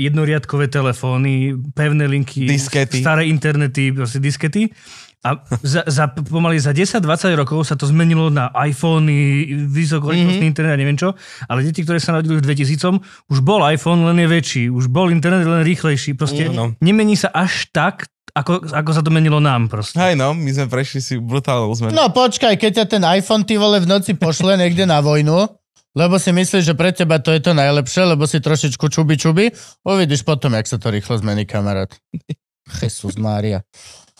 jednoriadkové telefóny, pevné linky, diskety. staré internety, proste diskety. A za, za, pomaly za 10-20 rokov sa to zmenilo na iPhony, vysokorýchlostný mm-hmm. internet a neviem čo, ale deti, ktoré sa narodili v 2000, už bol iPhone, len je väčší, už bol internet, len rýchlejší. Proste mm-hmm. nemení sa až tak ako, ako sa to menilo nám proste. Hej no, my sme prešli si brutálnou zmenu. No počkaj, keď ťa ten iPhone ty vole v noci pošle niekde na vojnu, lebo si myslíš, že pre teba to je to najlepšie, lebo si trošičku čubi čubi, uvidíš potom, jak sa to rýchlo zmení, kamarát. Jesus Mária.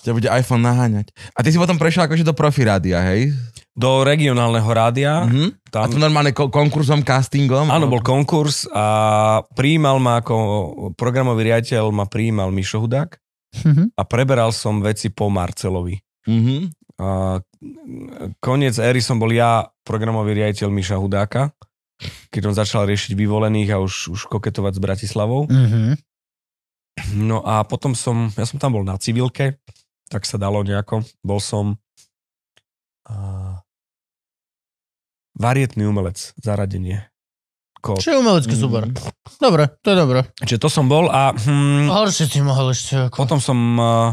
Ťa bude iPhone naháňať. A ty si potom prešiel akože do profi rádia, hej? Do regionálneho rádia. Mm-hmm. Tam... A to normálne ko- konkursom, castingom? Áno, bol konkurs a prijímal ma ako programový riaditeľ, ma prijímal Mišo Hudák. Mhm. A preberal som veci po Marcelovi. Mm-hmm. A koniec éry som bol ja programový riaditeľ Miša Hudáka, keď on začal riešiť vyvolených a už, už koketovať s Bratislavou. Mm-hmm. No a potom som, ja som tam bol na civilke, tak sa dalo nejako. Bol som a, varietný umelec, zaradenie. Ko... Čo je umelecký mm. súbor. Dobre, to je dobre. Čiže to som bol a... Hm, Horšie si mohol ešte. Ako... Potom som... Eh,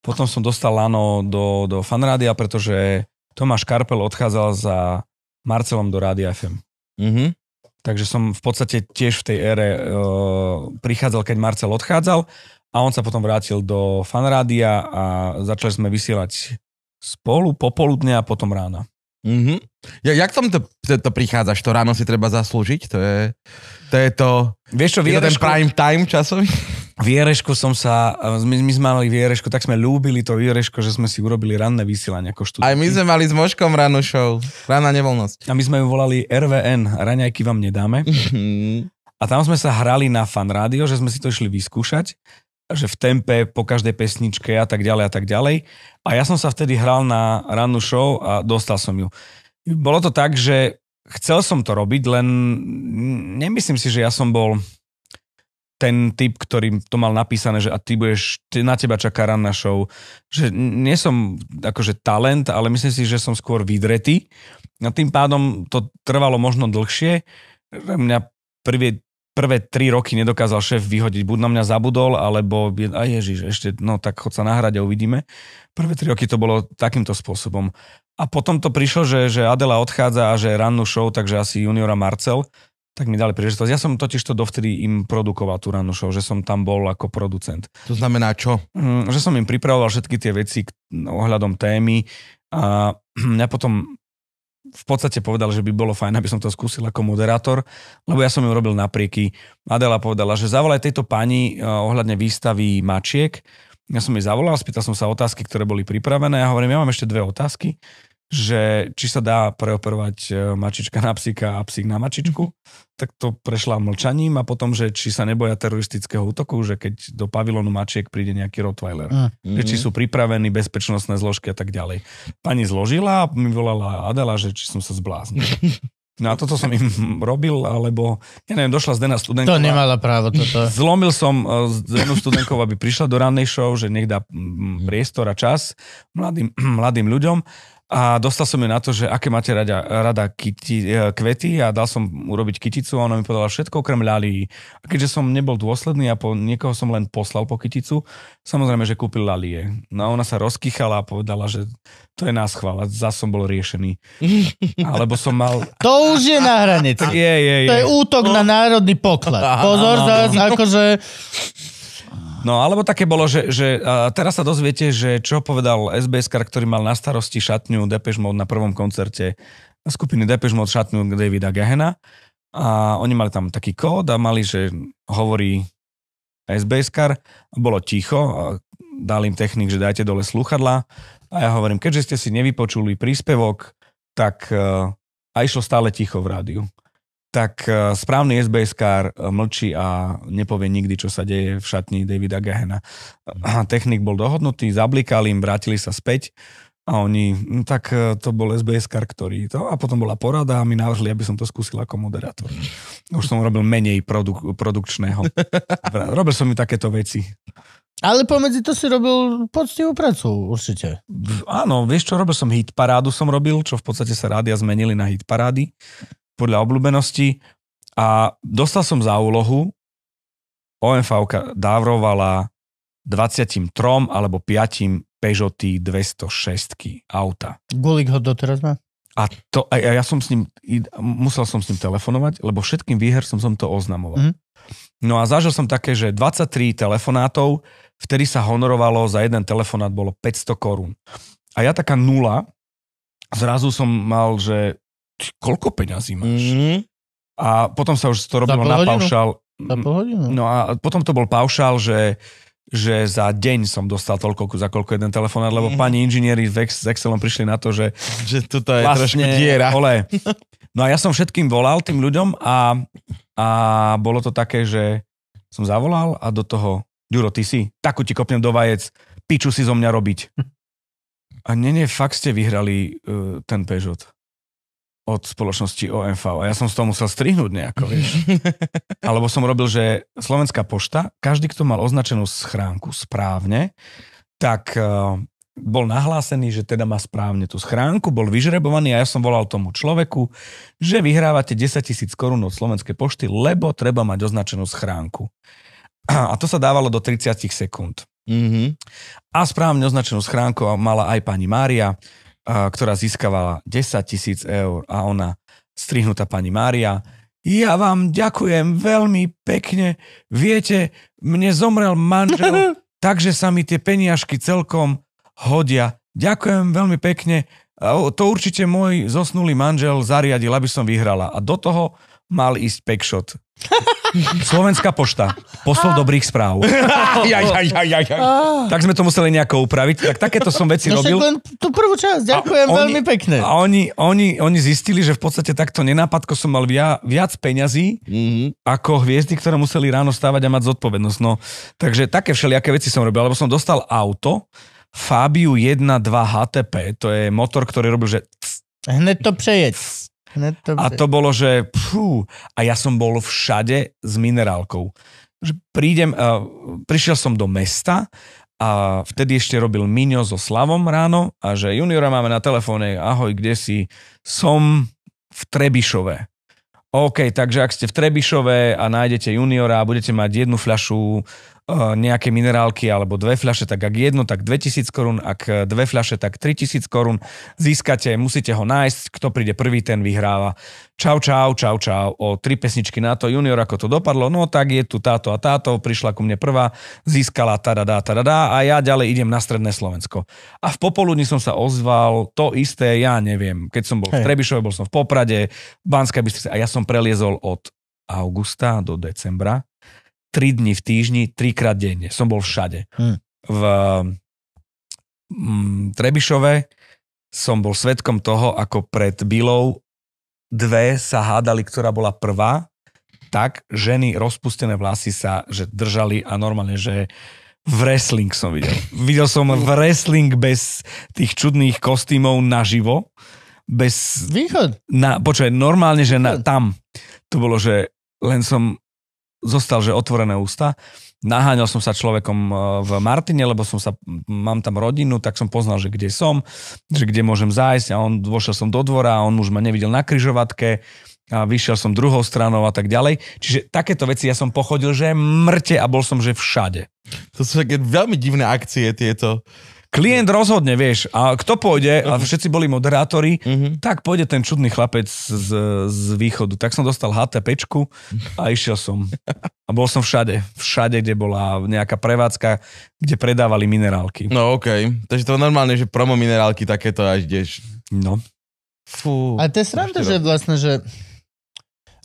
potom som dostal lano do, do fanrádia, pretože Tomáš Karpel odchádzal za Marcelom do Rádia FM. Mm-hmm. Takže som v podstate tiež v tej ére e, prichádzal, keď Marcel odchádzal a on sa potom vrátil do fanrádia a začali sme vysielať spolu popoludne a potom rána. Mm-hmm. Ja, jak tam to, to, to prichádzaš? To ráno si treba zaslúžiť? To je to... Je to Vieš čo, je to ten prime time časový? V som sa, eh, my, my sme mali vierešku, tak sme ľúbili to Viereško, že sme si urobili ranné vysielanie ako študenti. Aj my sme mali s možkom ranú show, Rána nevoľnosť. A my sme ju volali RVN, Raňajky vám nedáme. Mhm. a tam sme sa hrali na fan rádio, že sme si to išli vyskúšať že v tempe, po každej pesničke a tak ďalej a tak ďalej. A ja som sa vtedy hral na rannú show a dostal som ju. Bolo to tak, že chcel som to robiť, len nemyslím si, že ja som bol ten typ, ktorý to mal napísané, že a ty budeš, ty, na teba čaká ranná show. Že nie som akože talent, ale myslím si, že som skôr vydretý. A tým pádom to trvalo možno dlhšie. Mňa prvý prvé tri roky nedokázal šéf vyhodiť. Buď na mňa zabudol, alebo a ježiš, ešte, no tak chod sa nahrať a uvidíme. Prvé tri roky to bolo takýmto spôsobom. A potom to prišlo, že, že Adela odchádza a že rannú show, takže asi juniora Marcel, tak mi dali príležitosť. Ja som totiž to dovtedy im produkoval tú rannú show, že som tam bol ako producent. To znamená čo? Mm, že som im pripravoval všetky tie veci no, ohľadom témy a mňa potom v podstate povedal, že by bolo fajn, aby som to skúsil ako moderátor, lebo ja som ju robil naprieky. Adela povedala, že zavolaj tejto pani eh, ohľadne výstavy mačiek. Ja som jej zavolal, spýtal som sa otázky, ktoré boli pripravené. Ja hovorím, ja mám ešte dve otázky že či sa dá preoperovať e, mačička na psíka a psík na mačičku, tak to prešla mlčaním a potom, že či sa neboja teroristického útoku, že keď do pavilonu mačiek príde nejaký Rottweiler, mm. že či mhm. sú pripravení bezpečnostné zložky a tak ďalej. Pani zložila a mi volala Adela, že či som sa zbláznil. No a toto som im robil, alebo, ja neviem, došla z Studenková. To nemala právo toto. Zlomil som e, Zdenu Denu aby prišla do rannej show, že nech dá priestor a čas mladým, mladým ľuďom a dostal som ju na to, že aké máte rada, rada kyti, e, kvety a dal som urobiť kyticu a ona mi povedala všetko okrem ľalí. A keďže som nebol dôsledný a po niekoho som len poslal po kyticu, samozrejme, že kúpil lalie. No a ona sa rozkýchala a povedala, že to je nás chvála, za som bol riešený. Alebo som mal... To už je na hranici. Je, je, je. To je útok na národný poklad. Pozor, no, zás, no. akože... No alebo také bolo, že, že teraz sa dozviete, že čo povedal SBS, ktorý mal na starosti šatňu Depeche Mode na prvom koncerte skupiny Depeche Mode šatňu Davida Gehena a oni mali tam taký kód a mali, že hovorí SBS bolo ticho, dal im technik, že dajte dole sluchadla a ja hovorím, keďže ste si nevypočuli príspevok, tak e, a išlo stále ticho v rádiu tak e, správny SBS-kár e, mlčí a nepovie nikdy, čo sa deje v šatni Davida Gahena. Technik bol dohodnutý, zablikali im, vrátili sa späť a oni, hm, tak e, to bol SBS-kár, ktorý to... A potom bola porada a mi navrhli, aby som to skúsil ako moderátor. Už som robil menej produk- produkčného. Robil som mi takéto veci. Ale pomedzi to si robil poctivú prácu, určite. Áno, vieš čo, robil som hit parádu, som robil, čo v podstate sa rádia zmenili na hit parády podľa obľúbenosti a dostal som za úlohu, OMV dávrovala 23 alebo 5 Peugeoty 206 auta. Gulik ho doteraz má? A, to, a ja som s ním, musel som s ním telefonovať, lebo všetkým výher som, som to oznamoval. Mm. No a zažil som také, že 23 telefonátov, vtedy sa honorovalo, za jeden telefonát bolo 500 korún. A ja taká nula, zrazu som mal, že koľko peňazí máš? Mm-hmm. A potom sa už to robilo na paušal. Za No a potom to bol paušal, že že za deň som dostal toľko, za koľko jeden telefonát, lebo mm. pani inžinieri s Excelom prišli na to, že, že toto je vlastne, trošku diera. Ole. No a ja som všetkým volal, tým ľuďom a, a bolo to také, že som zavolal a do toho, Ďuro, ty si, takú ti kopnem do vajec, piču si zo mňa robiť. A nie, nie, fakt ste vyhrali uh, ten Peugeot od spoločnosti OMV a ja som z toho musel strihnúť nejako, vieš. Alebo som robil, že Slovenská pošta, každý, kto mal označenú schránku správne, tak uh, bol nahlásený, že teda má správne tú schránku, bol vyžrebovaný a ja som volal tomu človeku, že vyhrávate 10 tisíc korún od Slovenskej pošty, lebo treba mať označenú schránku. A to sa dávalo do 30 sekúnd. Mm-hmm. A správne označenú schránku mala aj pani Mária ktorá získavala 10 tisíc eur a ona, strihnutá pani Mária, ja vám ďakujem veľmi pekne. Viete, mne zomrel manžel, takže sa mi tie peniažky celkom hodia. Ďakujem veľmi pekne. To určite môj zosnulý manžel zariadil, aby som vyhrala. A do toho mal ísť pekšot. Slovenská pošta. Posol dobrých správ. ja, ja, ja, ja, ja. Tak sme to museli nejako upraviť. Tak takéto som veci no, robil. len tú prvú časť, ďakujem a oni, veľmi pekne. A oni, oni, oni zistili, že v podstate takto nenápadko som mal via, viac peňazí mm-hmm. ako hviezdy, ktoré museli ráno stávať a mať zodpovednosť. No, takže také všelijaké veci som robil. Lebo som dostal auto, Fabiu 1.2 HTP, to je motor, ktorý robil, že... Hned to prejeď. Hned to a to bolo, že pfú, a ja som bol všade s minerálkou. Že prídem, uh, prišiel som do mesta a vtedy ešte robil Miňo so Slavom ráno a že juniora máme na telefóne, ahoj, kde si? Som v Trebišove. OK, takže ak ste v Trebišove a nájdete juniora a budete mať jednu fľašu E, nejaké minerálky alebo dve fľaše, tak ak jedno, tak 2000 korún, ak e, dve fľaše, tak 3000 korún získate, musíte ho nájsť, kto príde prvý, ten vyhráva. Čau, čau, čau, čau, o tri pesničky na to, junior, ako to dopadlo, no tak je tu táto a táto, prišla ku mne prvá, získala tadadá, tadadá a ja ďalej idem na stredné Slovensko. A v popoludni som sa ozval, to isté, ja neviem, keď som bol Hej. v Trebišove, bol som v Poprade, Banska Bystrica a ja som preliezol od augusta do decembra 3 dní v týždni, 3 krát denne. Som bol všade. Hmm. V mm, Trebišove som bol svetkom toho, ako pred Bilou dve sa hádali, ktorá bola prvá, tak ženy rozpustené vlasy sa že držali a normálne, že v wrestling som videl. Videl som v wrestling bez tých čudných kostýmov naživo. Bez... Východ. Na, počuaj, normálne, že na, tam. To bolo, že len som zostal, že otvorené ústa. Naháňal som sa človekom e, v Martine, lebo som sa, mám tam rodinu, tak som poznal, že kde som, že kde môžem zájsť a on, vošiel som do dvora a on už ma nevidel na kryžovatke a vyšiel som druhou stranou a tak ďalej. Čiže takéto veci ja som pochodil, že mŕte a bol som, že všade. To sú také veľmi divné akcie tieto. Klient rozhodne, vieš, a kto pôjde, a mhm. všetci boli moderátori, uh-huh. tak pôjde ten čudný chlapec z, z východu. Tak som dostal HTPčku a išiel som. A bol som všade. Všade, kde bola nejaká prevádzka, kde predávali minerálky. No okej. Okay. Takže to je normálne, že promo minerálky takéto až ideš. No. Fú. A to je sranda, že vlastne, že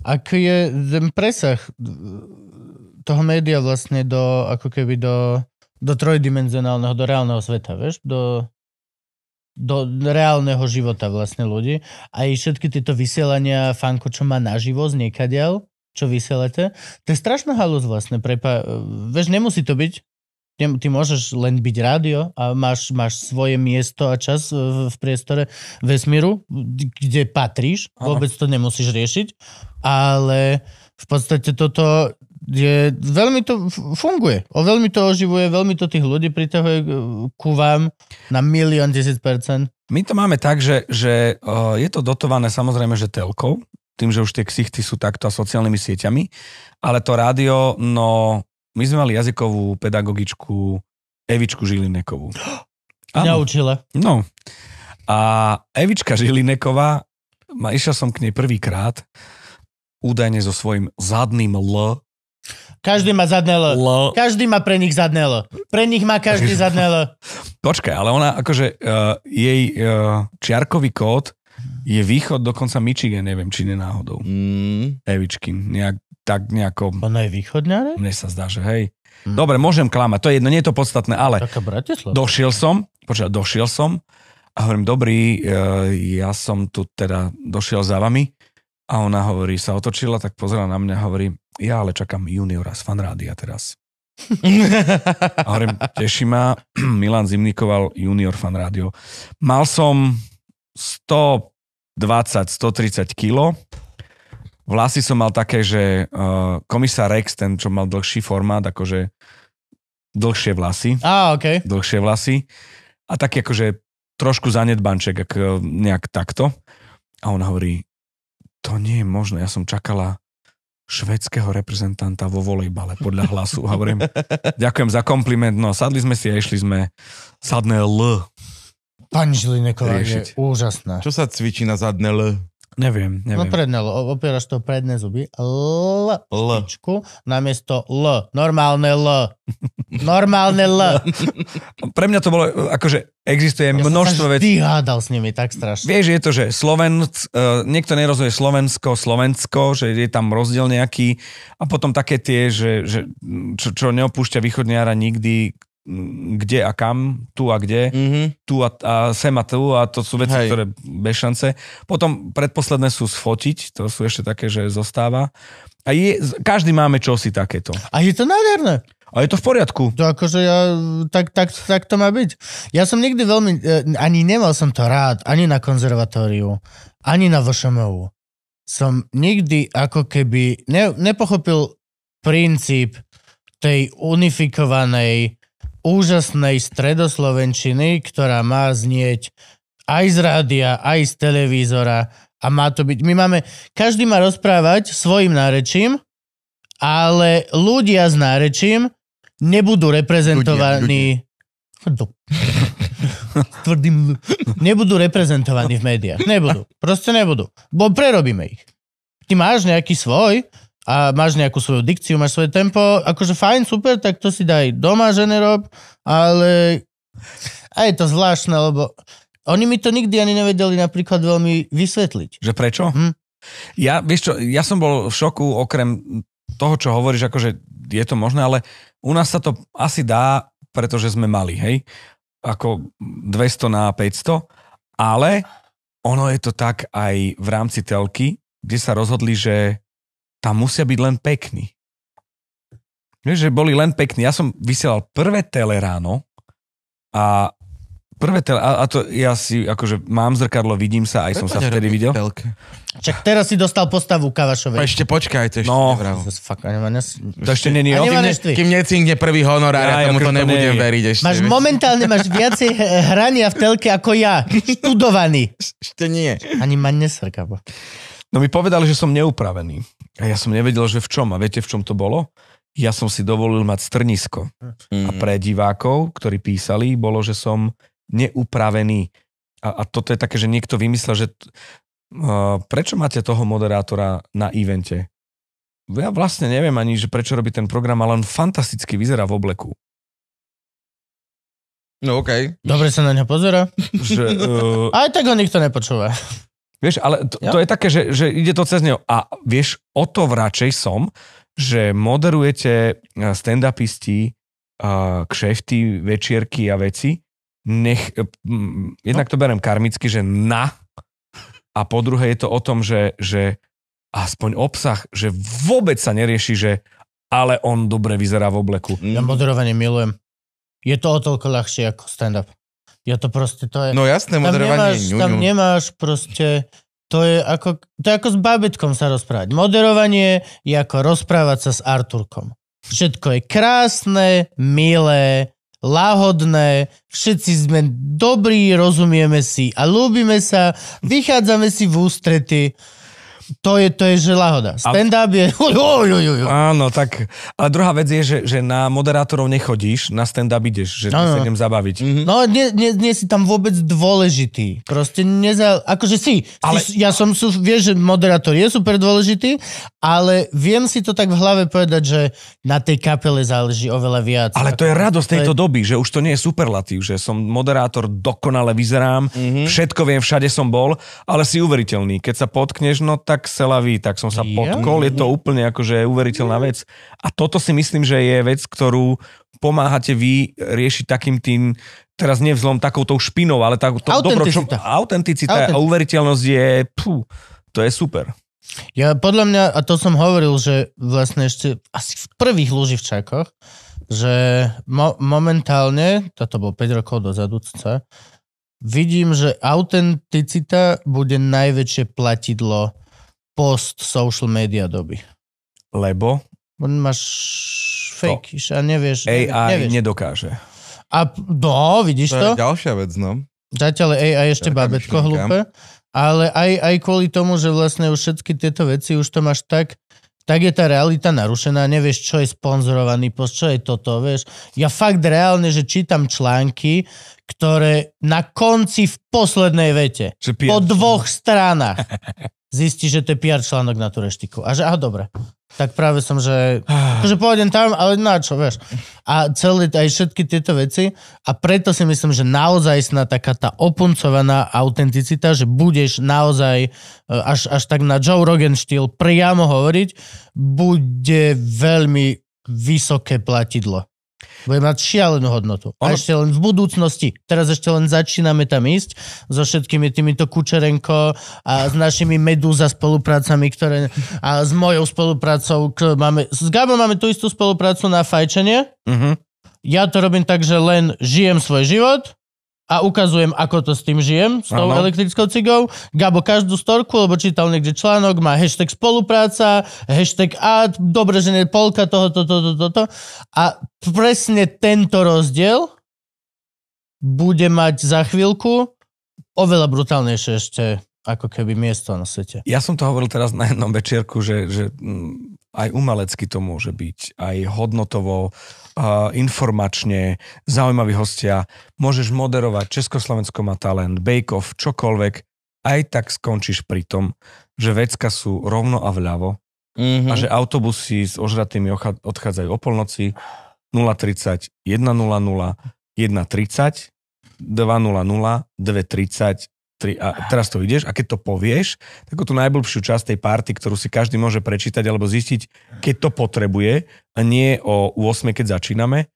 ak je ten presah toho média vlastne do, ako keby do do trojdimenzionálneho, do reálneho sveta, vieš, do, do reálneho života vlastne ľudí. A i všetky tieto vysielania Fanko, čo má naživo z niekadiaľ, čo vysielate, to je strašná halus vlastne. Prepa- e, vieš, nemusí to byť. Ty, ty môžeš len byť rádio a máš, máš svoje miesto a čas v, v priestore vesmíru, kde patríš. Vôbec to nemusíš riešiť. Ale v podstate toto je, veľmi to funguje. O veľmi to oživuje, veľmi to tých ľudí pritahuje ku vám na milión tisíc percent. My to máme tak, že, že je to dotované samozrejme, že telkou, tým, že už tie ksichty sú takto sociálnymi sieťami, ale to rádio, no my sme mali jazykovú pedagogičku Evičku Žilinekovú. Neučila. No. A Evička Žilineková, ma, išiel som k nej prvýkrát, údajne so svojím zadným L každý má zadné L. L. Každý má pre nich zadné L. Pre nich má každý zadné L. Počkaj, ale ona akože uh, jej uh, čiarkový kód je východ dokonca Michigan, neviem, či nenáhodou. Mm. Evičkin, nejak, tak nejako... Ona je východňa, ne? Mne sa zdá, že hej. Mm. Dobre, môžem klamať, to je jedno, nie je to podstatné, ale... Taká Bratislava. Došiel som, počkaj, došiel som a hovorím, dobrý, uh, ja som tu teda došiel za vami a ona hovorí, sa otočila, tak pozrela na mňa a hovorí, ja ale čakám juniora z fanrádia teraz. a hovorím, teší ma, Milan Zimnikoval, junior fanrádio. Mal som 120-130 kilo. Vlasy som mal také, že uh, komisár Rex, ten, čo mal dlhší formát, akože dlhšie vlasy. A, ah, okay. Dlhšie vlasy. A tak akože trošku zanedbanček, ak, eh, nejak takto. A on hovorí, to nie je možné, ja som čakala švedského reprezentanta vo volejbale, podľa hlasu. Hovorím, ďakujem za kompliment, no sadli sme si a išli sme sadné L. Pani Žilinekova je úžasná. Čo sa cvičí na zadné L? Neviem, neviem. No predne, L, opieraš to predne zuby. L, L. Špičku, namiesto L. Normálne L. Normálne L. Pre mňa to bolo, akože existuje ja množstvo vecí. Ja hádal s nimi tak strašne. Vieš, je to, že Slovenc, uh, niekto nerozumie Slovensko, Slovensko, že je tam rozdiel nejaký a potom také tie, že, že čo, čo neopúšťa východniara nikdy, kde a kam, tu a kde, mm-hmm. tu a, a sem a tu a to sú veci, Hej. ktoré bez šance. Potom predposledné sú sfotiť, to sú ešte také, že zostáva. A je, každý máme čosi takéto. A je to nádherné. A je to v poriadku. To akože ja, tak, tak, tak to má byť. Ja som nikdy veľmi, e, ani nemal som to rád, ani na konzervatóriu, ani na VŠMU. Som nikdy ako keby ne, nepochopil princíp tej unifikovanej úžasnej stredoslovenčiny, ktorá má znieť aj z rádia, aj z televízora a má to byť... My máme... Každý má rozprávať svojim nárečím, ale ľudia s nárečím nebudú reprezentovaní... Ľudia, ľudia. Tvrdým... nebudú reprezentovaní v médiách. Nebudú. Proste nebudú. Bo prerobíme ich. Ty máš nejaký svoj, a máš nejakú svoju dikciu, máš svoje tempo, akože fajn, super, tak to si daj doma, že nerob, ale a je to zvláštne, lebo oni mi to nikdy ani nevedeli napríklad veľmi vysvetliť. Že prečo? Hm? Ja, vieš čo, ja som bol v šoku, okrem toho, čo hovoríš, akože je to možné, ale u nás sa to asi dá, pretože sme mali, hej? Ako 200 na 500, ale ono je to tak aj v rámci telky, kde sa rozhodli, že tam musia byť len pekní. Vieš, že boli len pekní. Ja som vysielal prvé tele ráno a prvé tele, a, a to ja si akože mám zrkadlo, vidím sa, aj Preto som sa vtedy videl. Telke. Čak teraz si dostal postavu Kavašovej. Ešte počkaj, to ešte no. To ešte není Kým, ne, kým prvý honorár, ja, ja tomu akože to nebudem nie. veriť ešte. Máš, momentálne máš viacej hrania v telke ako ja. Študovaný. Ešte nie. Ani ma nesrkáva. No mi povedali, že som neupravený. A ja som nevedel, že v čom. A viete, v čom to bolo? Ja som si dovolil mať strnisko. Mm. A pre divákov, ktorí písali, bolo, že som neupravený. A, a toto je také, že niekto vymyslel, že uh, prečo máte toho moderátora na evente? Ja vlastne neviem ani, že prečo robí ten program, ale on fantasticky vyzerá v obleku. No okej. Okay. Dobre sa na ňa pozera. Že, uh... Aj tak ho nikto nepočúva. Vieš, ale to, to je také, že, že ide to cez neho. A vieš, o to vračej som, že moderujete eh, stand-upisti, eh, kšefty, večierky a veci. Nech, eh, jednak no. to berem karmicky, že na a po druhé je to o tom, že, že aspoň obsah, že vôbec sa nerieši, že ale on dobre vyzerá v obleku. Ja mm. moderovanie milujem. Je to o toľko ľahšie ako stand-up. Ja to proste, to je... No jasné, moderovanie tam nemáš, ňu, tam nemáš proste... To je, ako, to je ako s babetkom sa rozprávať. Moderovanie je ako rozprávať sa s Arturkom. Všetko je krásne, milé, lahodné, všetci sme dobrí, rozumieme si a ľúbime sa, vychádzame si v ústrety. To je, to je že lahoda. Stand-up je... Áno, tak... Ale druhá vec je, že, že na moderátorov nechodíš, na stand-up ideš, že ano. sa idem zabaviť. Mm-hmm. No, nie, nie, nie si tam vôbec dôležitý. Proste neza... Akože si. Ale... si ja som... Sú, vieš, že moderátor je super dôležitý, ale viem si to tak v hlave povedať, že na tej kapele záleží oveľa viac. Ale to je akože radosť tejto je... doby, že už to nie je superlatív, že som moderátor, dokonale vyzerám, mm-hmm. všetko viem, všade som bol, ale si uveriteľný. Keď sa potkneš, no tak tak selavý, tak som sa yeah. potkol. Je to úplne akože uveriteľná vec. A toto si myslím, že je vec, ktorú pomáhate vy riešiť takým tým, teraz nie vzlom takoutou špinou, ale tak to dobro, čo, autenticita a uveriteľnosť je, pú, to je super. Ja podľa mňa, a to som hovoril, že vlastne ešte asi v prvých čakoch, že mo- momentálne, toto bol 5 rokov dozadu, sa, vidím, že autenticita bude najväčšie platidlo post-social media doby. Lebo? On máš fake, a nevieš. AI nevieš. nedokáže. A no, vidíš to? To je ďalšia vec, no. Zatiaľ AI ešte ja babetko hlúpe, ale aj, aj kvôli tomu, že vlastne už všetky tieto veci, už to máš tak, tak je tá realita narušená, nevieš, čo je sponzorovaný post, čo je toto, vieš. Ja fakt reálne, že čítam články, ktoré na konci v poslednej vete, po dvoch stranách, zistí, že to je PR er článok na Tureštiku. A že, aha, dobre. Tak práve som, že že akože pôjdem tam, ale na čo, vieš. A celé, aj všetky tieto veci. A preto si myslím, že naozaj sná taká tá opuncovaná autenticita, že budeš naozaj e, až, až tak na Joe Rogan štýl priamo hovoriť, bude veľmi vysoké platidlo. Bude mať šialenú hodnotu. Ono... A ešte len v budúcnosti. Teraz ešte len začíname tam ísť so všetkými týmito Kučerenko a s našimi Medúza spoluprácami, ktoré... A s mojou spoluprácou k... máme... S Gabom máme tú istú spoluprácu na fajčenie. Uh-huh. Ja to robím tak, že len žijem svoj život a ukazujem, ako to s tým žijem, s tou ano. elektrickou cigou. Gabo každú storku, lebo čítal niekde článok, má hashtag spolupráca, hashtag ad, dobre, že nie polka, toho, toto, toto, toto. A presne tento rozdiel bude mať za chvíľku oveľa brutálnejšie ešte ako keby miesto na svete. Ja som to hovoril teraz na jednom večierku, že, že mm, aj umelecky to môže byť, aj hodnotovo, uh, informačne, zaujímaví hostia, môžeš moderovať, Československo má talent, Bake Off, čokoľvek, aj tak skončíš pri tom, že vecka sú rovno a vľavo mm-hmm. a že autobusy s ožratými odchádzajú o polnoci 0.30, 1.00, 1.30, 2.00, 2.30, teraz to ideš a keď to povieš, takú tú najbližšiu časť tej party, ktorú si každý môže prečítať alebo zistiť, keď to potrebuje a nie o 8, keď začíname,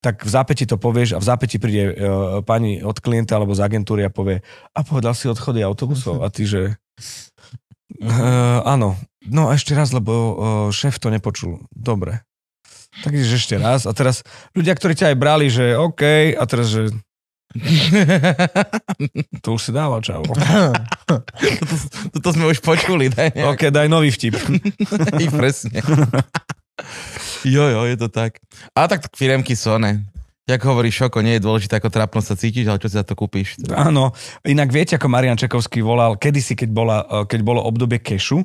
tak v zápäti to povieš a v zápäti príde uh, pani od klienta alebo z agentúry a povie a povedal si odchody autobusov a ty, že uh, áno, no a ešte raz, lebo uh, šéf to nepočul. Dobre. Tak ešte raz a teraz ľudia, ktorí ťa aj brali, že OK a teraz, že to už si dáva. čau. toto, toto sme už počuli. Daj nejak. Ok, daj nový vtip. I presne. Jo, jo, je to tak. A tak firemky sú, ne? Jak hovorí Šoko, nie je dôležité, ako trápno sa cítiš, ale čo si za to kúpiš. Áno, inak viete, ako Marian Čekovský volal, kedysi, keď, bola, e, keď bolo obdobie kešu,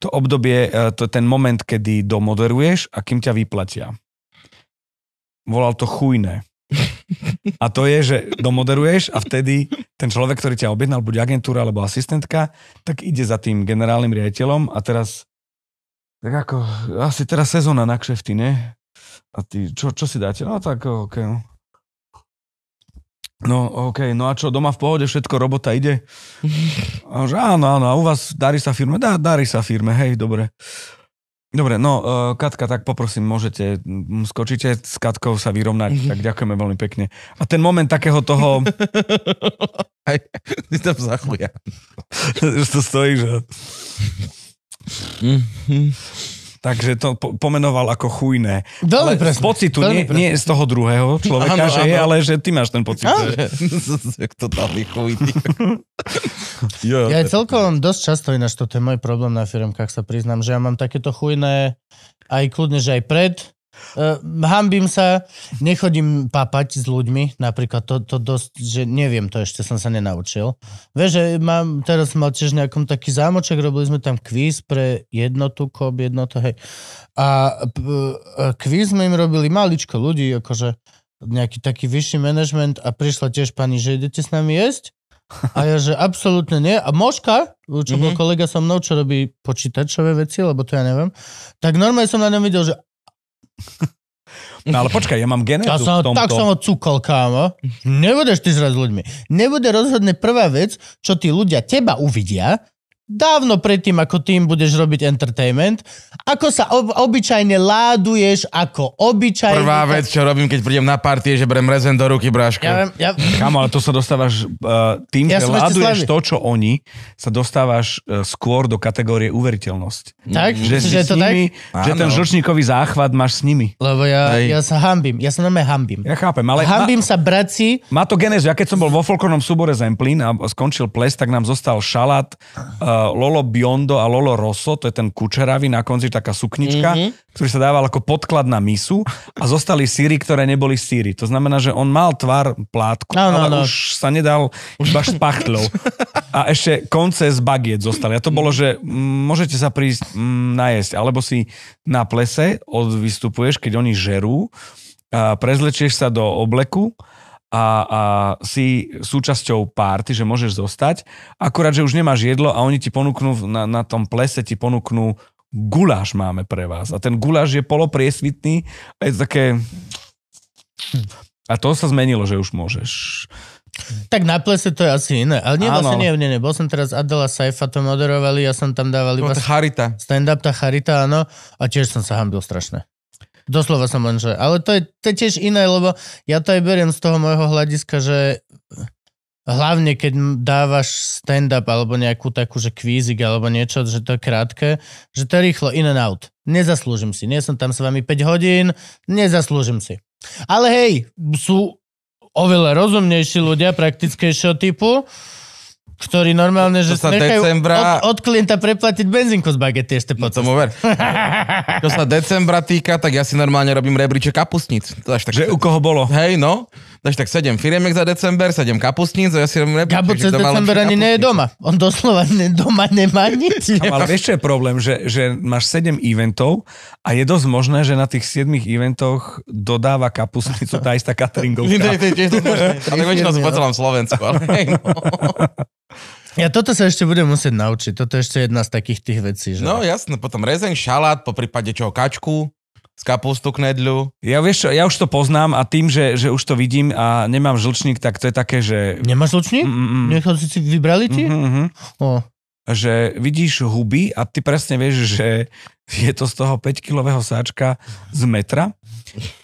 to obdobie, e, to je ten moment, kedy domoderuješ a kým ťa vyplatia. Volal to chujné. A to je, že domoderuješ a vtedy ten človek, ktorý ťa objednal, buď agentúra alebo asistentka, tak ide za tým generálnym riaditeľom a teraz tak ako, asi teraz sezóna na kšefty, ne? A ty, čo, čo si dáte? No tak, ok. No. no ok, no a čo, doma v pohode, všetko, robota ide? A že áno, áno, a u vás darí sa firme? Dá, darí sa firme, hej, dobre. Dobre, no uh, Katka, tak poprosím, môžete, mm, skočite s Katkou sa vyrovnať, mm-hmm. tak ďakujeme veľmi pekne. A ten moment takého toho... Aj, ty tam zachuja. Už to stojí. Mm-hmm takže to po- pomenoval ako chujné. Veľmi presne. Z pocitu, nie, presne. nie z toho druhého človeka, ano, že ano. je, ale že ty máš ten pocit. Kto tam je chujný? ja celkom dosť často, ináč toto je môj problém na firmkách, sa priznám, že ja mám takéto chujné, aj kľudne, že aj pred, Uh, hambím sa, nechodím papať s ľuďmi, napríklad to, to dosť, že neviem, to ešte som sa nenaučil. Vieš, že mám, teraz mal tiež nejakom taký zámoček, robili sme tam kvíz pre jednotu, kob, jednotu, hej. A, p- kvíz sme im robili maličko ľudí, akože nejaký taký vyšší management a prišla tiež pani, že idete s nami jesť? A ja, že absolútne nie. A Moška, čo mm-hmm. bol mhm. kolega so mnou, čo robí počítačové veci, lebo to ja neviem, tak normálne som na ňom videl, že No ale počkaj, ja mám genetu ja som, v tomto. Tak som ho cukol, kámo. Nebudeš ty zrať s ľuďmi. Nebude rozhodne prvá vec, čo tí ľudia teba uvidia, dávno predtým, ako tým budeš robiť entertainment, ako sa ob- obyčajne láduješ, ako obyčajne... Prvá vec, čo robím, keď prídem na party, je, že berem rezen do ruky, bráško. Ja, ja... Kamo, ale to sa dostávaš uh, tým, ja že láduješ to, čo oni, sa dostávaš uh, skôr do kategórie uveriteľnosť. Tak? Že, že, to nimi, tak? že ten žlčníkový záchvat máš s nimi. Lebo ja, ja sa hambím, ja sa na hambím. Ja chápem, ale... Hambím ma, sa, braci. Má to genézu. Ja keď som bol vo folklornom súbore Zemplín a skončil ples, tak nám zostal šalát, uh, Lolo Biondo a Lolo Rosso, to je ten kučeravý na konci taká suknička, mm-hmm. ktorý sa dával ako podklad na misu a zostali síry, ktoré neboli síry. To znamená, že on mal tvar plátku, no, no, ale no. už sa nedal iba špachtľou. a ešte konce z bagiet zostali. A to bolo, že mm, môžete sa prísť mm, najesť, alebo si na plese odvystupuješ, keď oni žerú, a prezlečieš sa do obleku a, a si súčasťou párty, že môžeš zostať, akurát, že už nemáš jedlo a oni ti ponúknú, na, na tom plese ti ponúknú guláš máme pre vás. A ten guláš je polopriesvitný a je také... A to sa zmenilo, že už môžeš. Tak na plese to je asi iné. Ale nie, vlastne nie, nie, nie. Bol som teraz, Adela Saifa to moderovali, ja som tam dával no, iba... Charita. Stand-up, tá Charita, áno. A tiež som sa hambil strašne. Doslova som len, že... Ale to je, to je tiež iné, lebo ja to aj beriem z toho môjho hľadiska, že hlavne keď dávaš stand-up alebo nejakú takú, že kvízik alebo niečo, že to je krátke, že to je rýchlo, in and out. Nezaslúžim si. Nie som tam s vami 5 hodín, nezaslúžim si. Ale hej, sú oveľa rozumnejší ľudia praktickejšieho typu, ktorý normálne, že to sa decembra... od, od klienta preplatiť benzínku z bagety ešte po No Čo sa decembra týka, tak ja si normálne robím rebríček kapustnic. Dáš tak, že u koho bolo? Hej, no. Dáš tak sedem firiemek za december, sedem kapustnic a ja si robím rebríček. Gabo cez december ani nie je doma. On doslova ne, doma nemá nič. Ale vieš, čo je problém? Že, že máš sedem eventov a je dosť možné, že na tých siedmých eventoch dodáva kapustnicu tá istá cateringovka. Ale väčšinou som po celom Slovensku. Ale hej, no. Ja toto sa ešte budem musieť naučiť. Toto je ešte jedna z takých tých vecí. Že... No jasne, potom rezeň, šalát, po prípade čoho kačku z kapustu nedľu. Ja vieš, ja už to poznám a tým, že, že už to vidím a nemám žlčník, tak to je také, že... Nemáš žlčník? Mm-mm. Nechal si si vybrali ti? Mm-hmm. Oh že vidíš huby a ty presne vieš, že je to z toho 5-kilového sáčka z metra,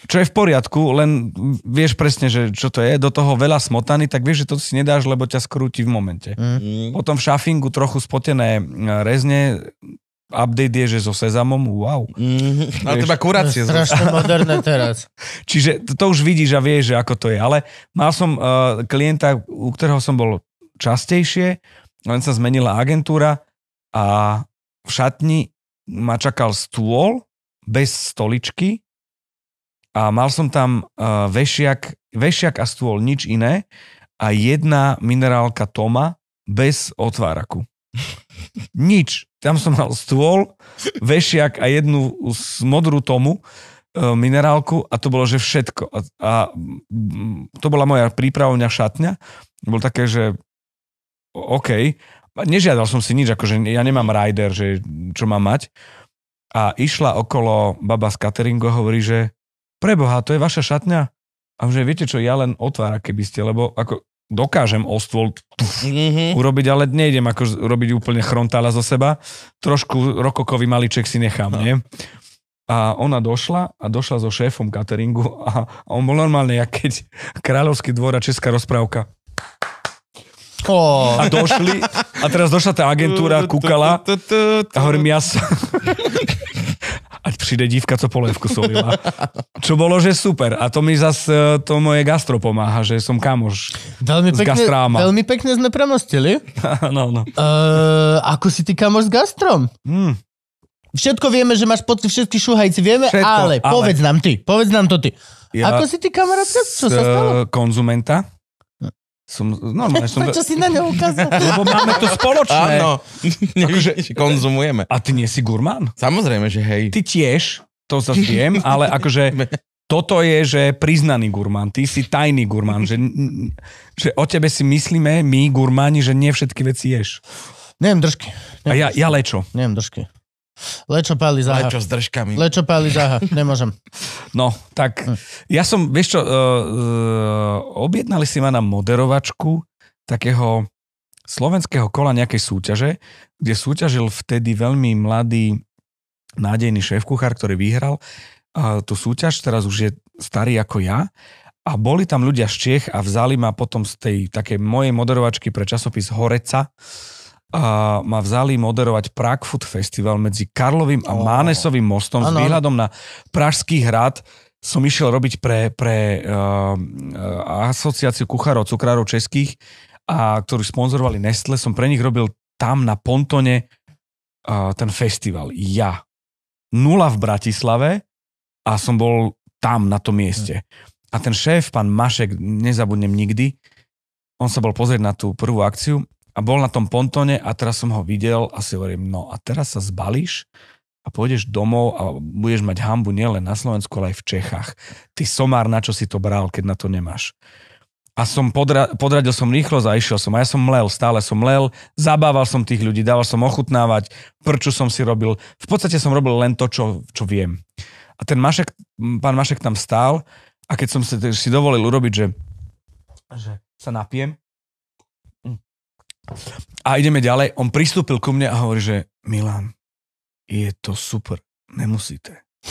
čo je v poriadku, len vieš presne, že čo to je, do toho veľa smotany, tak vieš, že to si nedáš, lebo ťa skrúti v momente. Mm. mm. Potom v šafingu trochu spotené e, rezne, update je, že so sezamom, wow. Mm, ale vieš, teba kurácie. Strašne moderné teraz. Čiže to, to už vidíš a vieš, že ako to je. Ale mal som uh, klienta, u ktorého som bol častejšie len sa zmenila agentúra a v šatni ma čakal stôl bez stoličky a mal som tam uh, vešiak, vešiak a stôl, nič iné a jedna minerálka Toma bez otváraku. nič. Tam som mal stôl, vešiak a jednu z modrú Tomu e, minerálku a to bolo, že všetko. A, a to bola moja prípravňa šatňa. Bol také, že OK. Nežiadal som si nič, akože ja nemám rider, že čo mám mať. A išla okolo baba z cateringu a hovorí, že preboha, to je vaša šatňa? A že viete čo, ja len otvára, keby ste, lebo ako dokážem o stôl tuf, mm-hmm. urobiť, ale nejdem ako robiť úplne chrontála zo seba. Trošku rokokový maliček si nechám, no. nie? A ona došla a došla so šéfom cateringu a on bol normálne, keď kráľovský dvor a česká rozprávka. A došli, a teraz došla tá agentúra, kúkala a hovorím, ja sa... Ať príde dívka, co polievku solila. Čo bolo, že super. A to mi zase to moje gastro pomáha, že som kamoš veľmi z gastráma. Veľmi pekne sme premostili. no, no. Uh, ako si ty kamoš s gastrom? Hmm. Všetko vieme, že máš pocit, všetky šuhajci, vieme, Všetko, ale, ale povedz nám ty, povedz nám to ty. Ja Ako si ty kamarát, čo sa stalo? Konzumenta. Som, normálne som... Prečo si na ňo ukázal? Lebo máme to spoločné. Áno, akože, konzumujeme. A ty nie si gurmán? Samozrejme, že hej. Ty tiež, to sa viem, ale akože toto je, že priznaný gurmán, ty si tajný gurmán, že, že o tebe si myslíme my, gurmáni, že nie všetky veci ješ. Neviem držky. Neviem, a ja, ja lečo? Neviem držky. Lečo páli zaha. Lečo s držkami. Lečo páli zaha, nemôžem. No, tak hm. ja som, vieš čo, uh, objednali si ma na moderovačku takého slovenského kola nejakej súťaže, kde súťažil vtedy veľmi mladý nádejný šéf-kuchár, ktorý vyhral uh, tú súťaž, teraz už je starý ako ja. A boli tam ľudia z Čech a vzali ma potom z tej také mojej moderovačky pre časopis Horeca, uh, a ma vzali moderovať Prague Food Festival medzi Karlovým a oh. Mánesovým mostom ano. s výhľadom na Pražský hrad som išiel robiť pre, pre uh, asociáciu kuchárov, cukrárov českých, a ktorú sponzorovali Nestle, som pre nich robil tam na Pontone uh, ten festival. Ja. Nula v Bratislave a som bol tam na tom mieste. A ten šéf, pán Mašek, nezabudnem nikdy, on sa bol pozrieť na tú prvú akciu a bol na tom pontone a teraz som ho videl a si hovorím, no a teraz sa zbalíš a pôjdeš domov a budeš mať hambu nielen na Slovensku, ale aj v Čechách. Ty somár, na čo si to bral, keď na to nemáš. A som podra- podradil som rýchlo a išiel som. A ja som mlel, stále som mlel, zabával som tých ľudí, dával som ochutnávať, prču som si robil. V podstate som robil len to, čo, čo viem. A ten Mašek, pán Mašek tam stál a keď som si, si dovolil urobiť, že, že sa napijem, a ideme ďalej. On pristúpil ku mne a hovorí, že Milan, je to super, nemusíte.